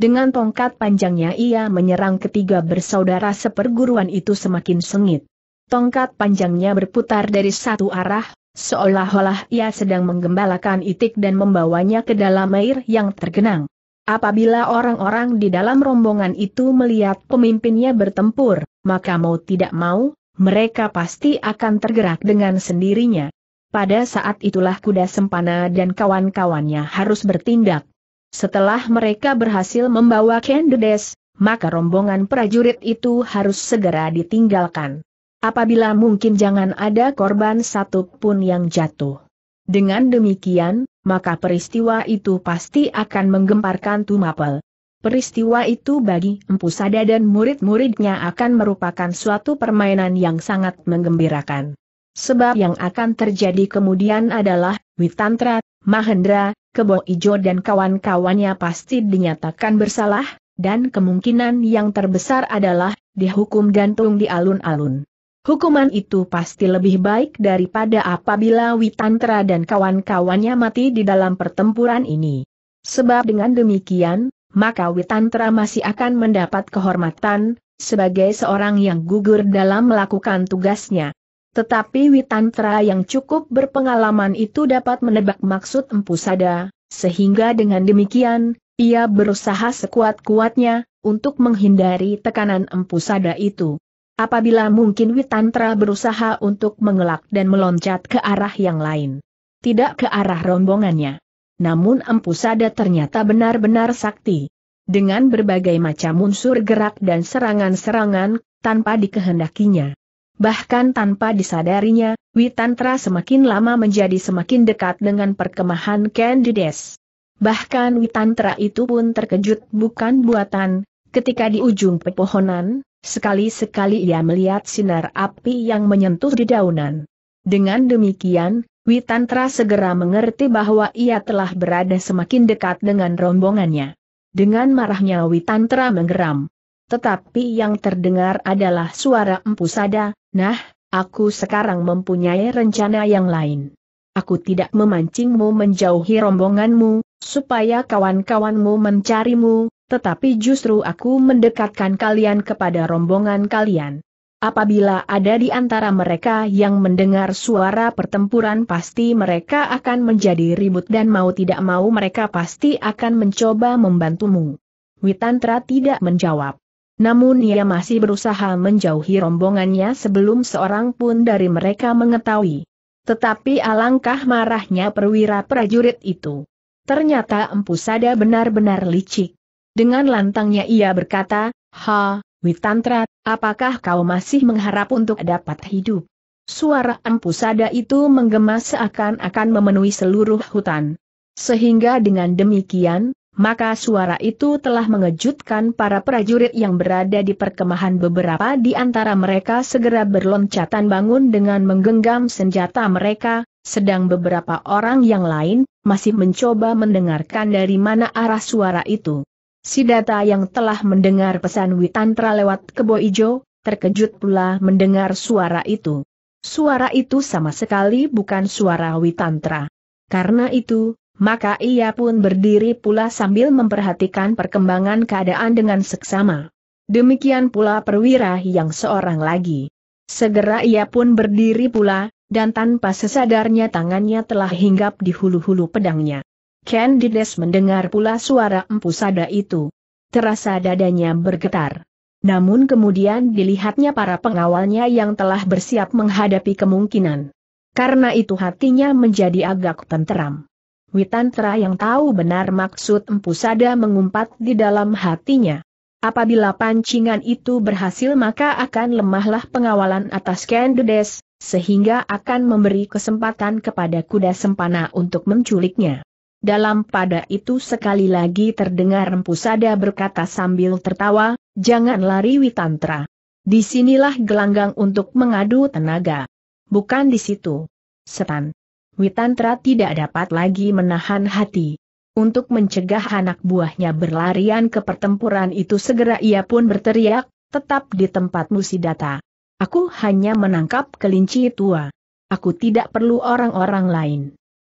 Speaker 1: Dengan tongkat panjangnya ia menyerang ketiga bersaudara seperguruan itu semakin sengit. Tongkat panjangnya berputar dari satu arah, seolah-olah ia sedang menggembalakan itik dan membawanya ke dalam air yang tergenang. Apabila orang-orang di dalam rombongan itu melihat pemimpinnya bertempur, maka mau tidak mau, mereka pasti akan tergerak dengan sendirinya. Pada saat itulah kuda sempana dan kawan-kawannya harus bertindak. Setelah mereka berhasil membawa Kendedes, maka rombongan prajurit itu harus segera ditinggalkan. Apabila mungkin jangan ada korban satu pun yang jatuh. Dengan demikian, maka peristiwa itu pasti akan menggemparkan Tumapel. Peristiwa itu bagi Empu Sada dan murid-muridnya akan merupakan suatu permainan yang sangat menggembirakan. Sebab yang akan terjadi kemudian adalah, Witantra, Mahendra, Kebo Ijo dan kawan-kawannya pasti dinyatakan bersalah, dan kemungkinan yang terbesar adalah, dihukum gantung di alun-alun. Hukuman itu pasti lebih baik daripada apabila Witantra dan kawan-kawannya mati di dalam pertempuran ini. Sebab dengan demikian, maka Witantra masih akan mendapat kehormatan, sebagai seorang yang gugur dalam melakukan tugasnya. Tetapi Witantra yang cukup berpengalaman itu dapat menebak maksud Empu Sada, sehingga dengan demikian, ia berusaha sekuat-kuatnya, untuk menghindari tekanan Empu Sada itu. Apabila mungkin Witantra berusaha untuk mengelak dan meloncat ke arah yang lain. Tidak ke arah rombongannya. Namun Empu Sada ternyata benar-benar sakti. Dengan berbagai macam unsur gerak dan serangan-serangan, tanpa dikehendakinya. Bahkan tanpa disadarinya, Witantra semakin lama menjadi semakin dekat dengan perkemahan Candides. Bahkan Witantra itu pun terkejut bukan buatan, Ketika di ujung pepohonan, sekali-sekali ia melihat sinar api yang menyentuh di daunan. Dengan demikian, Witantra segera mengerti bahwa ia telah berada semakin dekat dengan rombongannya. Dengan marahnya Witantra menggeram. Tetapi yang terdengar adalah suara empu sada, nah, aku sekarang mempunyai rencana yang lain. Aku tidak memancingmu menjauhi rombonganmu, supaya kawan-kawanmu mencarimu, tetapi justru aku mendekatkan kalian kepada rombongan kalian. Apabila ada di antara mereka yang mendengar suara pertempuran pasti mereka akan menjadi ribut dan mau tidak mau mereka pasti akan mencoba membantumu. Witantra tidak menjawab. Namun ia masih berusaha menjauhi rombongannya sebelum seorang pun dari mereka mengetahui. Tetapi alangkah marahnya perwira prajurit itu. Ternyata Empu Sada benar-benar licik. Dengan lantangnya ia berkata, Ha, Witantra, apakah kau masih mengharap untuk dapat hidup? Suara empusada itu menggema seakan-akan memenuhi seluruh hutan. Sehingga dengan demikian, maka suara itu telah mengejutkan para prajurit yang berada di perkemahan beberapa di antara mereka segera berloncatan bangun dengan menggenggam senjata mereka, sedang beberapa orang yang lain, masih mencoba mendengarkan dari mana arah suara itu. Sidata yang telah mendengar pesan Witantra lewat kebo ijo, terkejut pula mendengar suara itu. Suara itu sama sekali bukan suara Witantra. Karena itu, maka ia pun berdiri pula sambil memperhatikan perkembangan keadaan dengan seksama. Demikian pula perwira yang seorang lagi. Segera ia pun berdiri pula, dan tanpa sesadarnya tangannya telah hinggap di hulu-hulu pedangnya. Candides mendengar pula suara empu sada itu. Terasa dadanya bergetar. Namun kemudian dilihatnya para pengawalnya yang telah bersiap menghadapi kemungkinan. Karena itu hatinya menjadi agak tenteram. Witantra yang tahu benar maksud empu sada mengumpat di dalam hatinya. Apabila pancingan itu berhasil maka akan lemahlah pengawalan atas Candides, sehingga akan memberi kesempatan kepada kuda sempana untuk menculiknya. Dalam pada itu sekali lagi terdengar Empusada berkata sambil tertawa, jangan lari Witantra. Disinilah gelanggang untuk mengadu tenaga. Bukan di situ. Setan. Witantra tidak dapat lagi menahan hati. Untuk mencegah anak buahnya berlarian ke pertempuran itu segera ia pun berteriak, tetap di tempat musidata. Aku hanya menangkap kelinci tua. Aku tidak perlu orang-orang lain.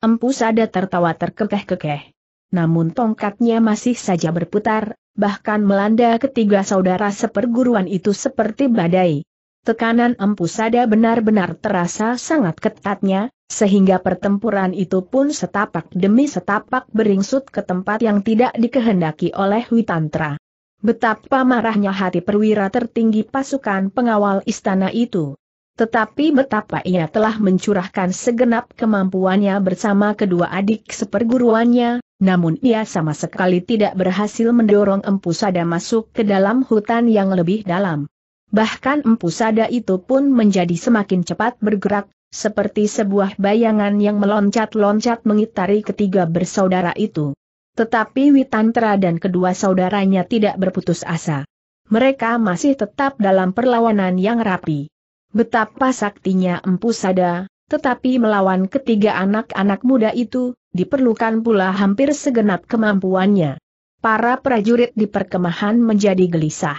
Speaker 1: Empu Sada tertawa terkekeh-kekeh. Namun tongkatnya masih saja berputar, bahkan melanda ketiga saudara seperguruan itu seperti badai. Tekanan Empu Sada benar-benar terasa sangat ketatnya, sehingga pertempuran itu pun setapak demi setapak beringsut ke tempat yang tidak dikehendaki oleh Witantra. Betapa marahnya hati perwira tertinggi pasukan pengawal istana itu. Tetapi betapa ia telah mencurahkan segenap kemampuannya bersama kedua adik seperguruannya, namun ia sama sekali tidak berhasil mendorong Empu Sada masuk ke dalam hutan yang lebih dalam. Bahkan Empu Sada itu pun menjadi semakin cepat bergerak, seperti sebuah bayangan yang meloncat-loncat mengitari ketiga bersaudara itu. Tetapi Witantra dan kedua saudaranya tidak berputus asa. Mereka masih tetap dalam perlawanan yang rapi. Betapa saktinya Empu Sada, tetapi melawan ketiga anak-anak muda itu, diperlukan pula hampir segenap kemampuannya. Para prajurit di perkemahan menjadi gelisah.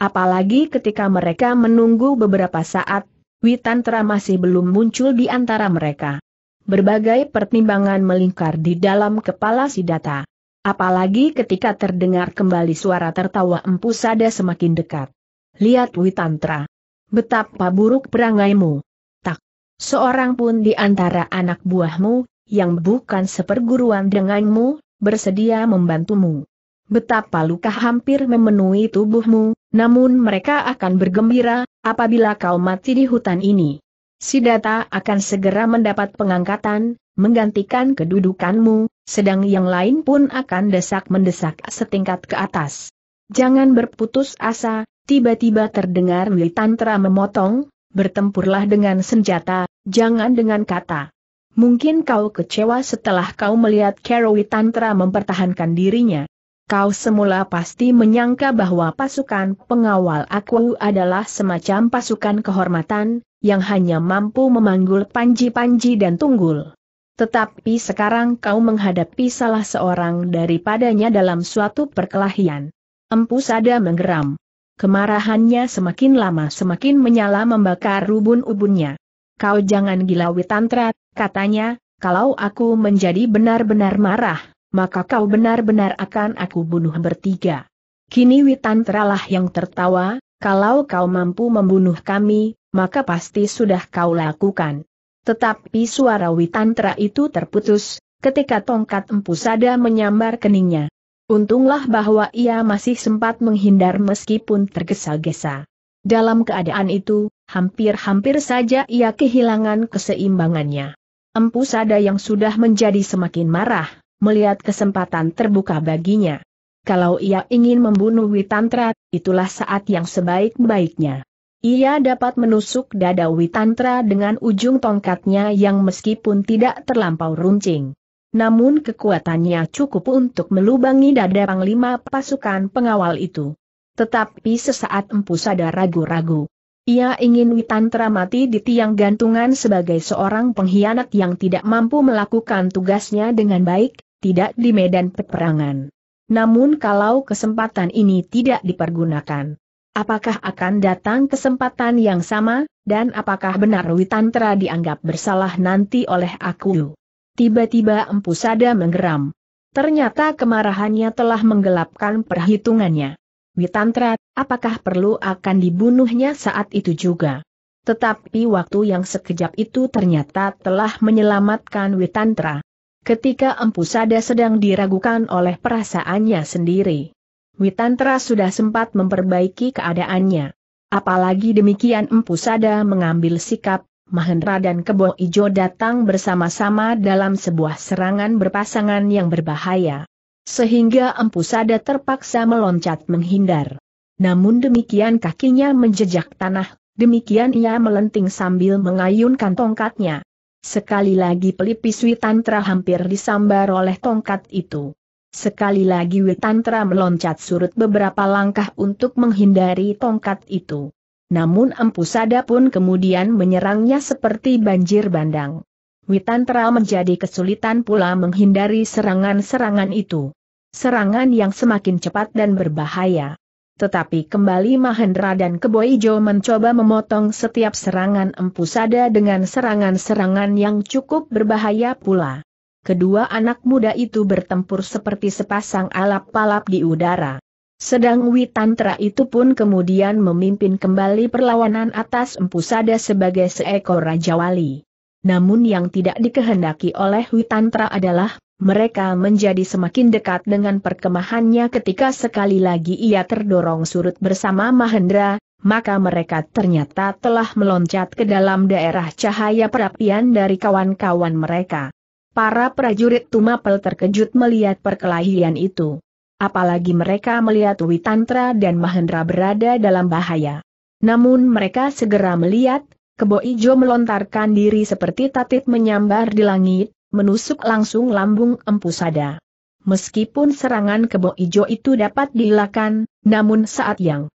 Speaker 1: Apalagi ketika mereka menunggu beberapa saat, Witantra masih belum muncul di antara mereka. Berbagai pertimbangan melingkar di dalam kepala Sidata. Apalagi ketika terdengar kembali suara tertawa Empu Sada semakin dekat. Lihat Witantra, Betapa buruk perangaimu. Tak seorang pun di antara anak buahmu, yang bukan seperguruan denganmu, bersedia membantumu. Betapa luka hampir memenuhi tubuhmu, namun mereka akan bergembira, apabila kau mati di hutan ini. Sidata akan segera mendapat pengangkatan, menggantikan kedudukanmu, sedang yang lain pun akan desak-mendesak setingkat ke atas. Jangan berputus asa, Tiba-tiba terdengar Mi Tantra memotong, bertempurlah dengan senjata, jangan dengan kata. Mungkin kau kecewa setelah kau melihat Kerowi Tantra mempertahankan dirinya. Kau semula pasti menyangka bahwa pasukan pengawal aku adalah semacam pasukan kehormatan, yang hanya mampu memanggul panji-panji dan tunggul. Tetapi sekarang kau menghadapi salah seorang daripadanya dalam suatu perkelahian. Empu Sada menggeram. Kemarahannya semakin lama semakin menyala membakar rubun ubunnya. Kau jangan gila Witantra, katanya, kalau aku menjadi benar-benar marah, maka kau benar-benar akan aku bunuh bertiga. Kini Witantra lah yang tertawa, kalau kau mampu membunuh kami, maka pasti sudah kau lakukan. Tetapi suara Witantra itu terputus, ketika tongkat empusada menyambar keningnya. Untunglah bahwa ia masih sempat menghindar meskipun tergesa-gesa. Dalam keadaan itu, hampir-hampir saja ia kehilangan keseimbangannya. Empu Sada yang sudah menjadi semakin marah, melihat kesempatan terbuka baginya. Kalau ia ingin membunuh Witantra, itulah saat yang sebaik-baiknya. Ia dapat menusuk dada Witantra dengan ujung tongkatnya yang meskipun tidak terlampau runcing namun kekuatannya cukup untuk melubangi dada panglima pasukan pengawal itu. Tetapi sesaat Empu sadar ragu-ragu. Ia ingin Witantra mati di tiang gantungan sebagai seorang pengkhianat yang tidak mampu melakukan tugasnya dengan baik, tidak di medan peperangan. Namun kalau kesempatan ini tidak dipergunakan, apakah akan datang kesempatan yang sama, dan apakah benar Witantra dianggap bersalah nanti oleh aku? Tiba-tiba Empu Sada menggeram. Ternyata kemarahannya telah menggelapkan perhitungannya. Witantra, apakah perlu akan dibunuhnya saat itu juga? Tetapi waktu yang sekejap itu ternyata telah menyelamatkan Witantra. Ketika Empu Sada sedang diragukan oleh perasaannya sendiri. Witantra sudah sempat memperbaiki keadaannya. Apalagi demikian Empu Sada mengambil sikap Mahendra dan Kebo Ijo datang bersama-sama dalam sebuah serangan berpasangan yang berbahaya. Sehingga Empu Sada terpaksa meloncat menghindar. Namun demikian kakinya menjejak tanah, demikian ia melenting sambil mengayunkan tongkatnya. Sekali lagi pelipis Witantra hampir disambar oleh tongkat itu. Sekali lagi Witantra meloncat surut beberapa langkah untuk menghindari tongkat itu. Namun Empu Sada pun kemudian menyerangnya seperti banjir bandang. Witantra menjadi kesulitan pula menghindari serangan-serangan itu. Serangan yang semakin cepat dan berbahaya. Tetapi kembali Mahendra dan Keboijo mencoba memotong setiap serangan Empu Sada dengan serangan-serangan yang cukup berbahaya pula. Kedua anak muda itu bertempur seperti sepasang alap-alap di udara. Sedang Witantra itu pun kemudian memimpin kembali perlawanan atas Empu Sada sebagai seekor Raja Wali. Namun yang tidak dikehendaki oleh Witantra adalah, mereka menjadi semakin dekat dengan perkemahannya ketika sekali lagi ia terdorong surut bersama Mahendra, maka mereka ternyata telah meloncat ke dalam daerah cahaya perapian dari kawan-kawan mereka. Para prajurit Tumapel terkejut melihat perkelahian itu apalagi mereka melihat Witantra dan Mahendra berada dalam bahaya. Namun mereka segera melihat, kebo ijo melontarkan diri seperti tatit menyambar di langit, menusuk langsung lambung Empu Sada. Meskipun serangan kebo ijo itu dapat dilakukan, namun saat yang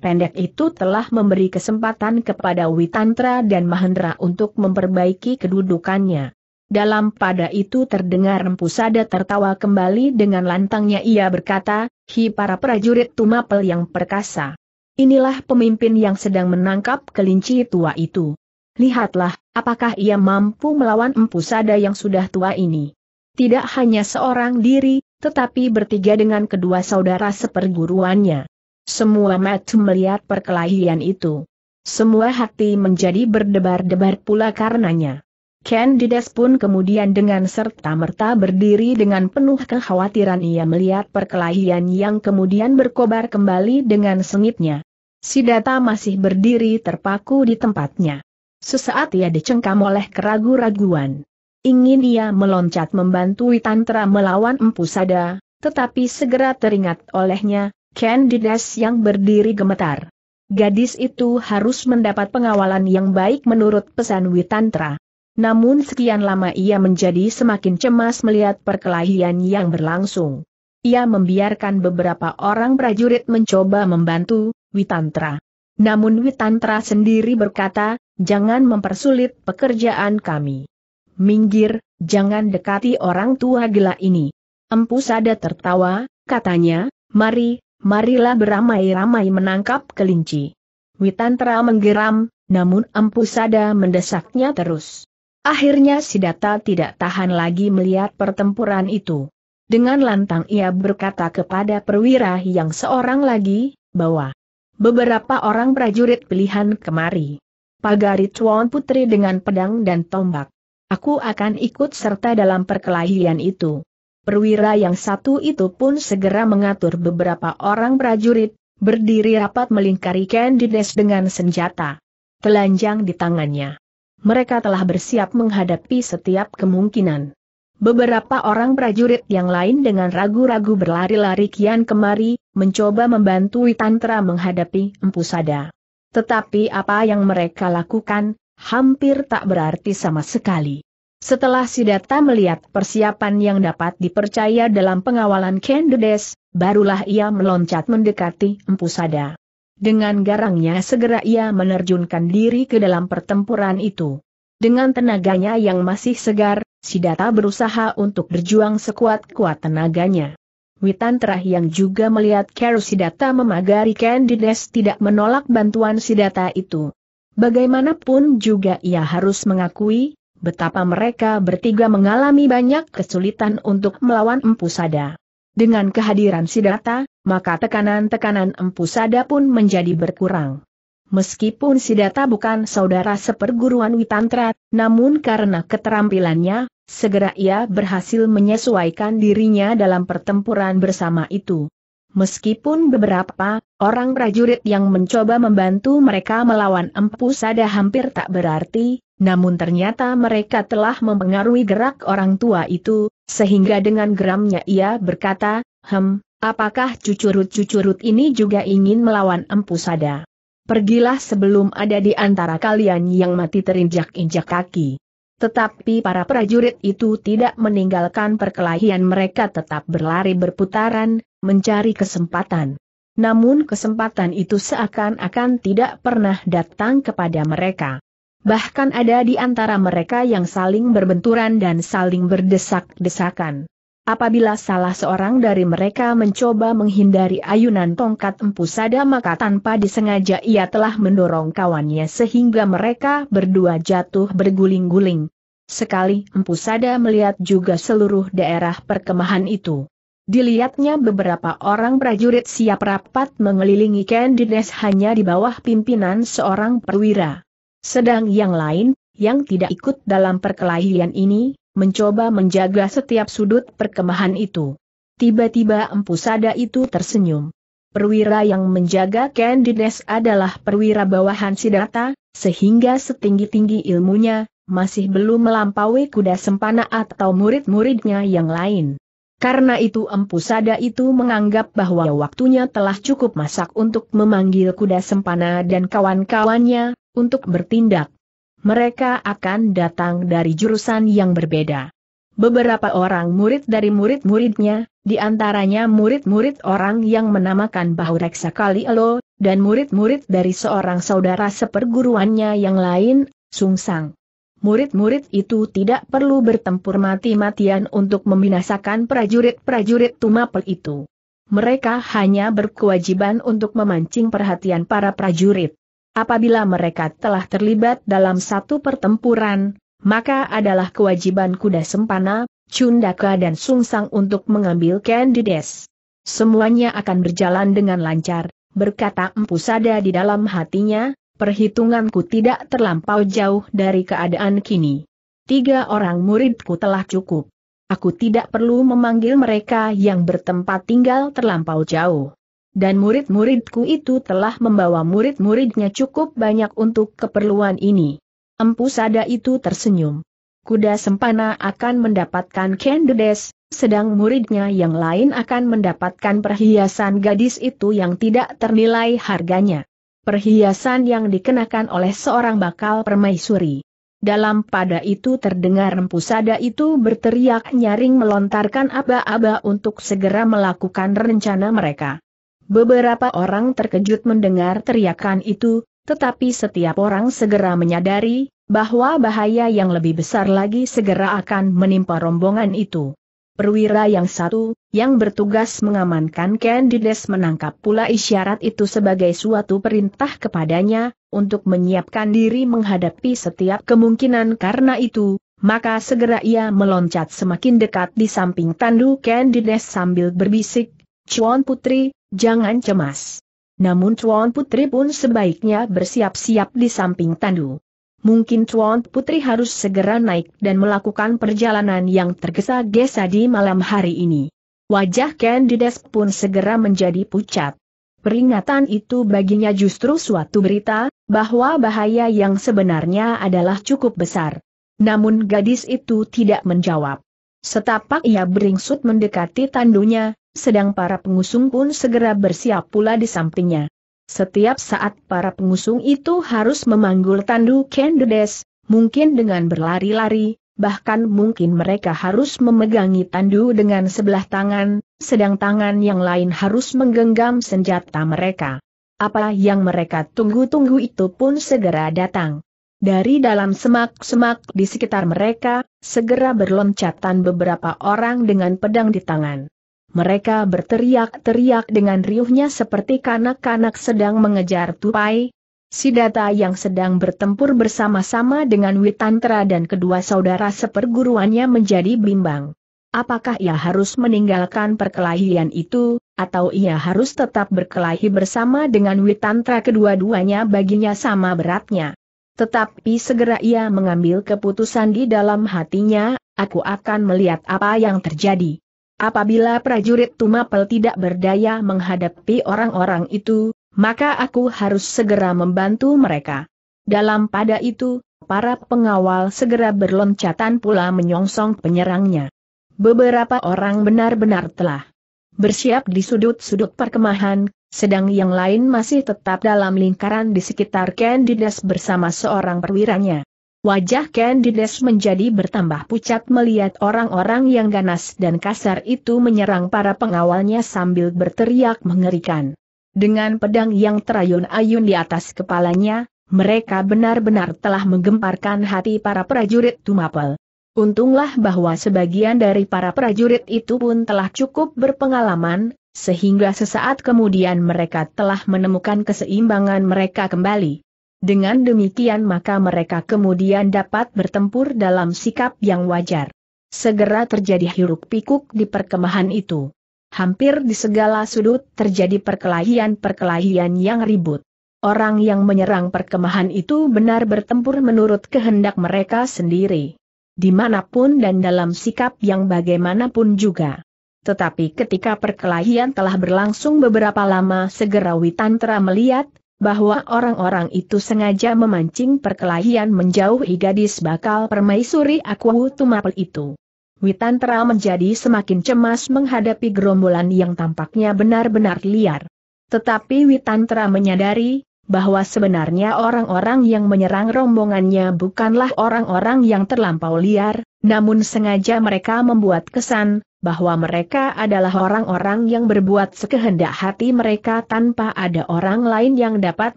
Speaker 1: pendek itu telah memberi kesempatan kepada Witantra dan Mahendra untuk memperbaiki kedudukannya. Dalam pada itu terdengar Empu Sada tertawa kembali dengan lantangnya ia berkata, Hi para prajurit Tumapel yang perkasa. Inilah pemimpin yang sedang menangkap kelinci tua itu. Lihatlah, apakah ia mampu melawan Empu Sada yang sudah tua ini. Tidak hanya seorang diri, tetapi bertiga dengan kedua saudara seperguruannya. Semua mata melihat perkelahian itu. Semua hati menjadi berdebar-debar pula karenanya. Ken Dides pun kemudian dengan serta-merta berdiri dengan penuh kekhawatiran ia melihat perkelahian yang kemudian berkobar kembali dengan sengitnya. Sidata masih berdiri terpaku di tempatnya. Sesaat ia dicengkam oleh keragu-raguan. Ingin ia meloncat membantu Tantra melawan Empu Sada, tetapi segera teringat olehnya, Ken Dides yang berdiri gemetar. Gadis itu harus mendapat pengawalan yang baik menurut pesan Witantra. Namun sekian lama ia menjadi semakin cemas melihat perkelahian yang berlangsung. Ia membiarkan beberapa orang prajurit mencoba membantu, Witantra. Namun Witantra sendiri berkata, jangan mempersulit pekerjaan kami. Minggir, jangan dekati orang tua gila ini. Empu Sada tertawa, katanya, mari, marilah beramai-ramai menangkap kelinci. Witantra menggeram, namun Empu Sada mendesaknya terus. Akhirnya Sidata tidak tahan lagi melihat pertempuran itu. Dengan lantang ia berkata kepada perwira yang seorang lagi, bahwa beberapa orang prajurit pilihan kemari. Pagari Tuan Putri dengan pedang dan tombak. Aku akan ikut serta dalam perkelahian itu. Perwira yang satu itu pun segera mengatur beberapa orang prajurit, berdiri rapat melingkari Candides dengan senjata telanjang di tangannya mereka telah bersiap menghadapi setiap kemungkinan. Beberapa orang prajurit yang lain dengan ragu-ragu berlari-lari kian kemari, mencoba membantu Witantra menghadapi Empu Sada. Tetapi apa yang mereka lakukan, hampir tak berarti sama sekali. Setelah Sidata melihat persiapan yang dapat dipercaya dalam pengawalan Kendedes, barulah ia meloncat mendekati Empu Sada. Dengan garangnya segera ia menerjunkan diri ke dalam pertempuran itu. Dengan tenaganya yang masih segar, Sidata berusaha untuk berjuang sekuat-kuat tenaganya. Witantra yang juga melihat Keru Sidata memagari Candides tidak menolak bantuan Sidata itu. Bagaimanapun juga ia harus mengakui, betapa mereka bertiga mengalami banyak kesulitan untuk melawan Empu Sada. Dengan kehadiran Sidata, maka tekanan-tekanan empu sada pun menjadi berkurang. Meskipun Sidata bukan saudara seperguruan Witantra, namun karena keterampilannya, segera ia berhasil menyesuaikan dirinya dalam pertempuran bersama itu. Meskipun beberapa orang prajurit yang mencoba membantu mereka melawan empu sada hampir tak berarti, namun ternyata mereka telah mempengaruhi gerak orang tua itu, sehingga dengan geramnya ia berkata, Hem, apakah cucurut-cucurut ini juga ingin melawan Empu Sada? Pergilah sebelum ada di antara kalian yang mati terinjak-injak kaki. Tetapi para prajurit itu tidak meninggalkan perkelahian mereka tetap berlari berputaran, mencari kesempatan. Namun kesempatan itu seakan-akan tidak pernah datang kepada mereka. Bahkan ada di antara mereka yang saling berbenturan dan saling berdesak-desakan. Apabila salah seorang dari mereka mencoba menghindari ayunan tongkat empu sada maka tanpa disengaja ia telah mendorong kawannya sehingga mereka berdua jatuh berguling-guling. Sekali empu sada melihat juga seluruh daerah perkemahan itu. Dilihatnya beberapa orang prajurit siap rapat mengelilingi Candides hanya di bawah pimpinan seorang perwira. Sedang yang lain, yang tidak ikut dalam perkelahian ini, mencoba menjaga setiap sudut perkemahan itu. Tiba-tiba Empu Sada itu tersenyum. Perwira yang menjaga Candides adalah perwira bawahan Sidata, sehingga setinggi-tinggi ilmunya, masih belum melampaui kuda sempana atau murid-muridnya yang lain. Karena itu Empu Sada itu menganggap bahwa waktunya telah cukup masak untuk memanggil kuda sempana dan kawan-kawannya, untuk bertindak. Mereka akan datang dari jurusan yang berbeda. Beberapa orang murid dari murid-muridnya, di antaranya murid-murid orang yang menamakan Bahu Reksa Kali Elo, dan murid-murid dari seorang saudara seperguruannya yang lain, Sung Sang murid-murid itu tidak perlu bertempur mati-matian untuk membinasakan prajurit-prajurit Tumapel itu. Mereka hanya berkewajiban untuk memancing perhatian para prajurit. Apabila mereka telah terlibat dalam satu pertempuran, maka adalah kewajiban kuda sempana, cundaka dan sungsang untuk mengambil kandides. Semuanya akan berjalan dengan lancar, berkata Empu Sada di dalam hatinya, perhitunganku tidak terlampau jauh dari keadaan kini. Tiga orang muridku telah cukup. Aku tidak perlu memanggil mereka yang bertempat tinggal terlampau jauh. Dan murid-muridku itu telah membawa murid-muridnya cukup banyak untuk keperluan ini. Empu Sada itu tersenyum. Kuda Sempana akan mendapatkan kendedes, sedang muridnya yang lain akan mendapatkan perhiasan gadis itu yang tidak ternilai harganya perhiasan yang dikenakan oleh seorang bakal permaisuri. Dalam pada itu terdengar empusada itu berteriak nyaring melontarkan aba-aba untuk segera melakukan rencana mereka. Beberapa orang terkejut mendengar teriakan itu, tetapi setiap orang segera menyadari bahwa bahaya yang lebih besar lagi segera akan menimpa rombongan itu perwira yang satu, yang bertugas mengamankan Candides menangkap pula isyarat itu sebagai suatu perintah kepadanya, untuk menyiapkan diri menghadapi setiap kemungkinan karena itu, maka segera ia meloncat semakin dekat di samping tandu Candides sambil berbisik, Cuan Putri, jangan cemas. Namun Cuan Putri pun sebaiknya bersiap-siap di samping tandu mungkin Chuan Putri harus segera naik dan melakukan perjalanan yang tergesa-gesa di malam hari ini. Wajah Candides pun segera menjadi pucat. Peringatan itu baginya justru suatu berita, bahwa bahaya yang sebenarnya adalah cukup besar. Namun gadis itu tidak menjawab. Setapak ia beringsut mendekati tandunya, sedang para pengusung pun segera bersiap pula di sampingnya. Setiap saat para pengusung itu harus memanggul tandu Kendedes, mungkin dengan berlari-lari, bahkan mungkin mereka harus memegangi tandu dengan sebelah tangan, sedang tangan yang lain harus menggenggam senjata mereka. Apa yang mereka tunggu-tunggu itu pun segera datang. Dari dalam semak-semak di sekitar mereka, segera berloncatan beberapa orang dengan pedang di tangan. Mereka berteriak-teriak dengan riuhnya seperti kanak-kanak sedang mengejar tupai. Sidata yang sedang bertempur bersama-sama dengan Witantra dan kedua saudara seperguruannya menjadi bimbang. Apakah ia harus meninggalkan perkelahian itu, atau ia harus tetap berkelahi bersama dengan Witantra kedua-duanya baginya sama beratnya. Tetapi segera ia mengambil keputusan di dalam hatinya, aku akan melihat apa yang terjadi. Apabila prajurit Tumapel tidak berdaya menghadapi orang-orang itu, maka aku harus segera membantu mereka. Dalam pada itu, para pengawal segera berloncatan pula menyongsong penyerangnya. Beberapa orang benar-benar telah bersiap di sudut-sudut perkemahan, sedang yang lain masih tetap dalam lingkaran di sekitar Candidas bersama seorang perwiranya. Wajah Candides menjadi bertambah pucat melihat orang-orang yang ganas dan kasar itu menyerang para pengawalnya sambil berteriak mengerikan. Dengan pedang yang terayun-ayun di atas kepalanya, mereka benar-benar telah menggemparkan hati para prajurit Tumapel. Untunglah bahwa sebagian dari para prajurit itu pun telah cukup berpengalaman, sehingga sesaat kemudian mereka telah menemukan keseimbangan mereka kembali. Dengan demikian maka mereka kemudian dapat bertempur dalam sikap yang wajar. Segera terjadi hiruk pikuk di perkemahan itu. Hampir di segala sudut terjadi perkelahian-perkelahian yang ribut. Orang yang menyerang perkemahan itu benar bertempur menurut kehendak mereka sendiri. Dimanapun dan dalam sikap yang bagaimanapun juga. Tetapi ketika perkelahian telah berlangsung beberapa lama segera Witantra melihat, bahwa orang-orang itu sengaja memancing perkelahian menjauhi gadis bakal permaisuri Aku Tumapel itu. Witantra menjadi semakin cemas menghadapi gerombolan yang tampaknya benar-benar liar. Tetapi Witantra menyadari, bahwa sebenarnya orang-orang yang menyerang rombongannya bukanlah orang-orang yang terlampau liar, namun sengaja mereka membuat kesan, bahwa mereka adalah orang-orang yang berbuat sekehendak hati mereka tanpa ada orang lain yang dapat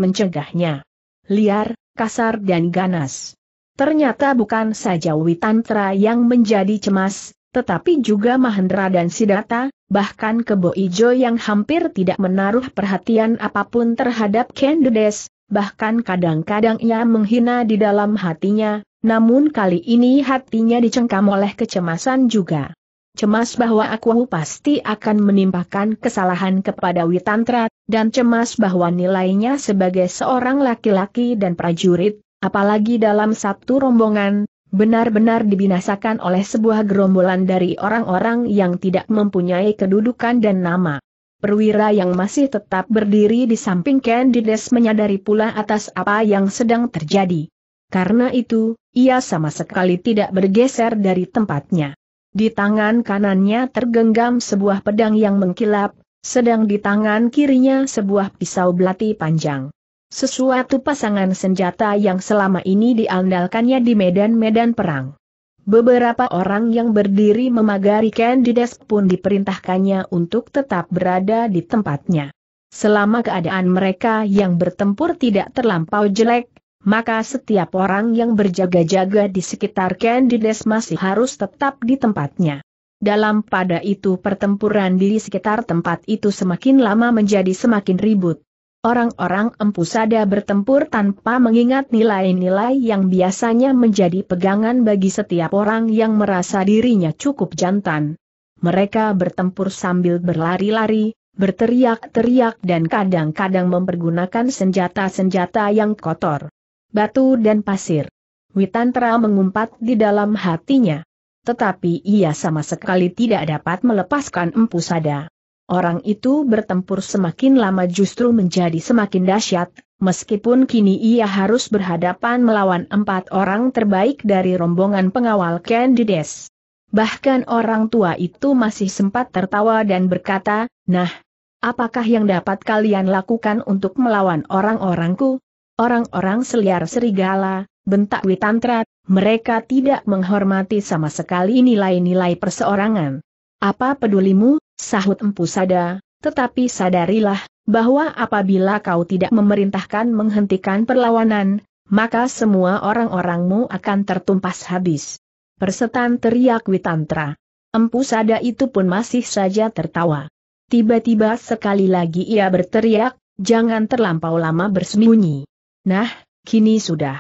Speaker 1: mencegahnya. Liar, kasar dan ganas. Ternyata bukan saja Witantra yang menjadi cemas, tetapi juga Mahendra dan Sidata, bahkan Kebo Ijo yang hampir tidak menaruh perhatian apapun terhadap Kendedes, bahkan kadang-kadang ia menghina di dalam hatinya, namun kali ini hatinya dicengkam oleh kecemasan juga cemas bahwa aku pasti akan menimpakan kesalahan kepada Witantra, dan cemas bahwa nilainya sebagai seorang laki-laki dan prajurit, apalagi dalam satu rombongan, benar-benar dibinasakan oleh sebuah gerombolan dari orang-orang yang tidak mempunyai kedudukan dan nama. Perwira yang masih tetap berdiri di samping Candides menyadari pula atas apa yang sedang terjadi. Karena itu, ia sama sekali tidak bergeser dari tempatnya. Di tangan kanannya tergenggam sebuah pedang yang mengkilap, sedang di tangan kirinya sebuah pisau belati panjang. Sesuatu pasangan senjata yang selama ini diandalkannya di medan-medan perang. Beberapa orang yang berdiri memagari Candides pun diperintahkannya untuk tetap berada di tempatnya. Selama keadaan mereka yang bertempur tidak terlampau jelek, maka setiap orang yang berjaga-jaga di sekitar Candides masih harus tetap di tempatnya. Dalam pada itu pertempuran di sekitar tempat itu semakin lama menjadi semakin ribut. Orang-orang empu sada bertempur tanpa mengingat nilai-nilai yang biasanya menjadi pegangan bagi setiap orang yang merasa dirinya cukup jantan. Mereka bertempur sambil berlari-lari, berteriak-teriak dan kadang-kadang mempergunakan senjata-senjata yang kotor batu dan pasir. Witantra mengumpat di dalam hatinya. Tetapi ia sama sekali tidak dapat melepaskan empu sada. Orang itu bertempur semakin lama justru menjadi semakin dahsyat, meskipun kini ia harus berhadapan melawan empat orang terbaik dari rombongan pengawal Candides. Bahkan orang tua itu masih sempat tertawa dan berkata, Nah, apakah yang dapat kalian lakukan untuk melawan orang-orangku? Orang-orang seliar serigala, bentak Witantra, mereka tidak menghormati sama sekali nilai-nilai perseorangan. Apa pedulimu, sahut Empu Sada, tetapi sadarilah, bahwa apabila kau tidak memerintahkan menghentikan perlawanan, maka semua orang-orangmu akan tertumpas habis. Persetan teriak Witantra. Empu Sada itu pun masih saja tertawa. Tiba-tiba sekali lagi ia berteriak, jangan terlampau lama bersembunyi. Nah, kini sudah.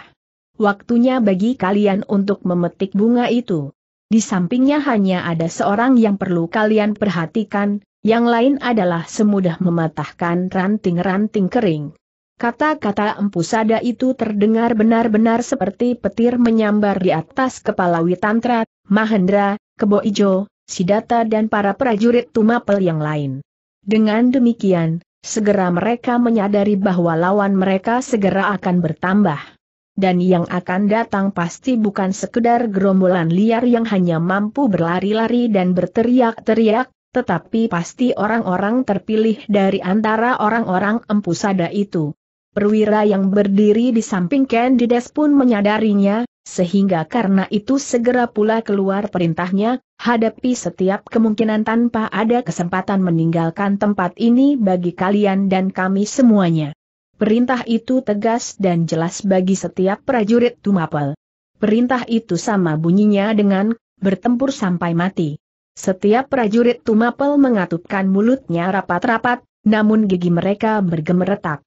Speaker 1: Waktunya bagi kalian untuk memetik bunga itu. Di sampingnya hanya ada seorang yang perlu kalian perhatikan, yang lain adalah semudah mematahkan ranting-ranting kering. Kata-kata empu sada itu terdengar benar-benar seperti petir menyambar di atas kepala Witantra, Mahendra, Kebo Ijo, Sidata dan para prajurit Tumapel yang lain. Dengan demikian, Segera mereka menyadari bahwa lawan mereka segera akan bertambah. Dan yang akan datang pasti bukan sekedar gerombolan liar yang hanya mampu berlari-lari dan berteriak-teriak, tetapi pasti orang-orang terpilih dari antara orang-orang empusada itu. Perwira yang berdiri di samping Candides pun menyadarinya, sehingga karena itu segera pula keluar perintahnya, hadapi setiap kemungkinan tanpa ada kesempatan meninggalkan tempat ini bagi kalian dan kami semuanya. Perintah itu tegas dan jelas bagi setiap prajurit Tumapel. Perintah itu sama bunyinya dengan, bertempur sampai mati. Setiap prajurit Tumapel mengatupkan mulutnya rapat-rapat, namun gigi mereka bergemeretak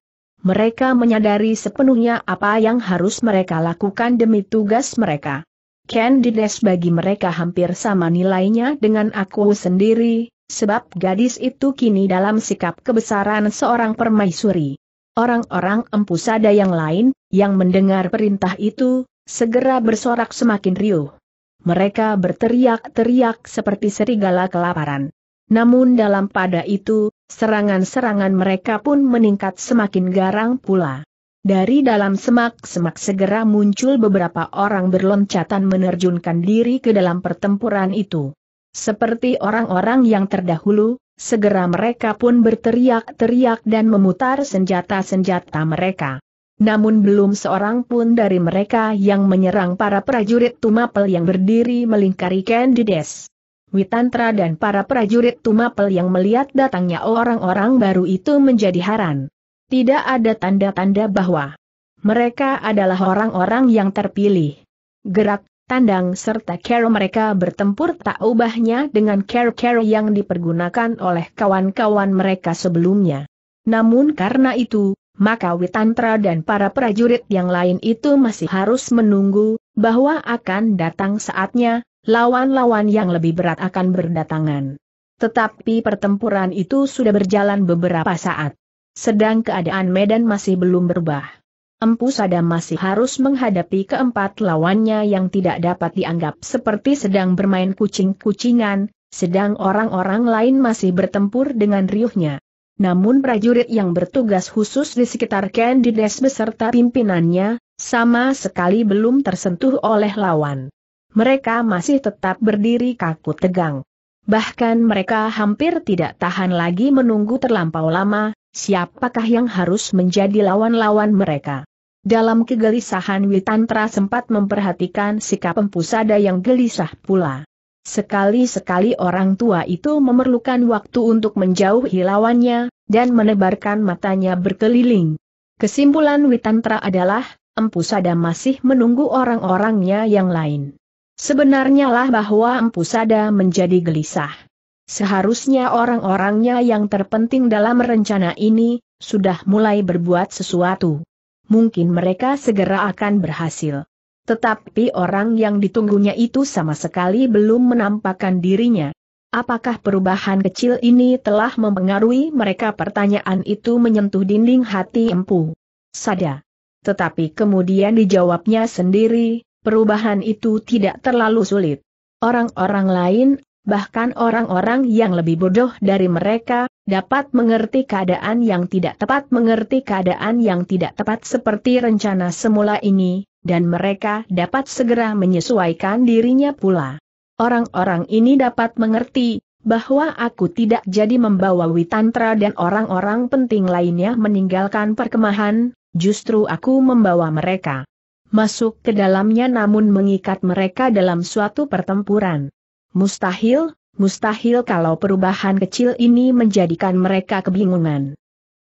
Speaker 1: mereka menyadari sepenuhnya apa yang harus mereka lakukan demi tugas mereka. Candides bagi mereka hampir sama nilainya dengan aku sendiri, sebab gadis itu kini dalam sikap kebesaran seorang permaisuri. Orang-orang empu sada yang lain, yang mendengar perintah itu, segera bersorak semakin riuh. Mereka berteriak-teriak seperti serigala kelaparan. Namun dalam pada itu, Serangan-serangan mereka pun meningkat semakin garang pula. Dari dalam semak-semak segera muncul beberapa orang berloncatan menerjunkan diri ke dalam pertempuran itu. Seperti orang-orang yang terdahulu, segera mereka pun berteriak-teriak dan memutar senjata-senjata mereka. Namun belum seorang pun dari mereka yang menyerang para prajurit Tumapel yang berdiri melingkari Candides. Witantra dan para prajurit Tumapel yang melihat datangnya orang-orang baru itu menjadi heran. Tidak ada tanda-tanda bahwa mereka adalah orang-orang yang terpilih. Gerak, tandang serta care mereka bertempur tak ubahnya dengan care-care yang dipergunakan oleh kawan-kawan mereka sebelumnya. Namun karena itu, maka Witantra dan para prajurit yang lain itu masih harus menunggu bahwa akan datang saatnya lawan-lawan yang lebih berat akan berdatangan. Tetapi pertempuran itu sudah berjalan beberapa saat. Sedang keadaan medan masih belum berubah. Empu Sadam masih harus menghadapi keempat lawannya yang tidak dapat dianggap seperti sedang bermain kucing-kucingan, sedang orang-orang lain masih bertempur dengan riuhnya. Namun prajurit yang bertugas khusus di sekitar Candides beserta pimpinannya, sama sekali belum tersentuh oleh lawan. Mereka masih tetap berdiri kaku tegang. Bahkan mereka hampir tidak tahan lagi menunggu terlampau lama, siapakah yang harus menjadi lawan-lawan mereka. Dalam kegelisahan Witantra sempat memperhatikan sikap empusada yang gelisah pula. Sekali-sekali orang tua itu memerlukan waktu untuk menjauhi lawannya, dan menebarkan matanya berkeliling. Kesimpulan Witantra adalah, empusada masih menunggu orang-orangnya yang lain. Sebenarnya lah bahwa Empu Sada menjadi gelisah. Seharusnya orang-orangnya yang terpenting dalam rencana ini, sudah mulai berbuat sesuatu. Mungkin mereka segera akan berhasil. Tetapi orang yang ditunggunya itu sama sekali belum menampakkan dirinya. Apakah perubahan kecil ini telah mempengaruhi mereka? Pertanyaan itu menyentuh dinding hati empu. Sada. Tetapi kemudian dijawabnya sendiri, perubahan itu tidak terlalu sulit. Orang-orang lain, bahkan orang-orang yang lebih bodoh dari mereka, dapat mengerti keadaan yang tidak tepat mengerti keadaan yang tidak tepat seperti rencana semula ini, dan mereka dapat segera menyesuaikan dirinya pula. Orang-orang ini dapat mengerti, bahwa aku tidak jadi membawa Witantra dan orang-orang penting lainnya meninggalkan perkemahan, justru aku membawa mereka masuk ke dalamnya namun mengikat mereka dalam suatu pertempuran. Mustahil, mustahil kalau perubahan kecil ini menjadikan mereka kebingungan.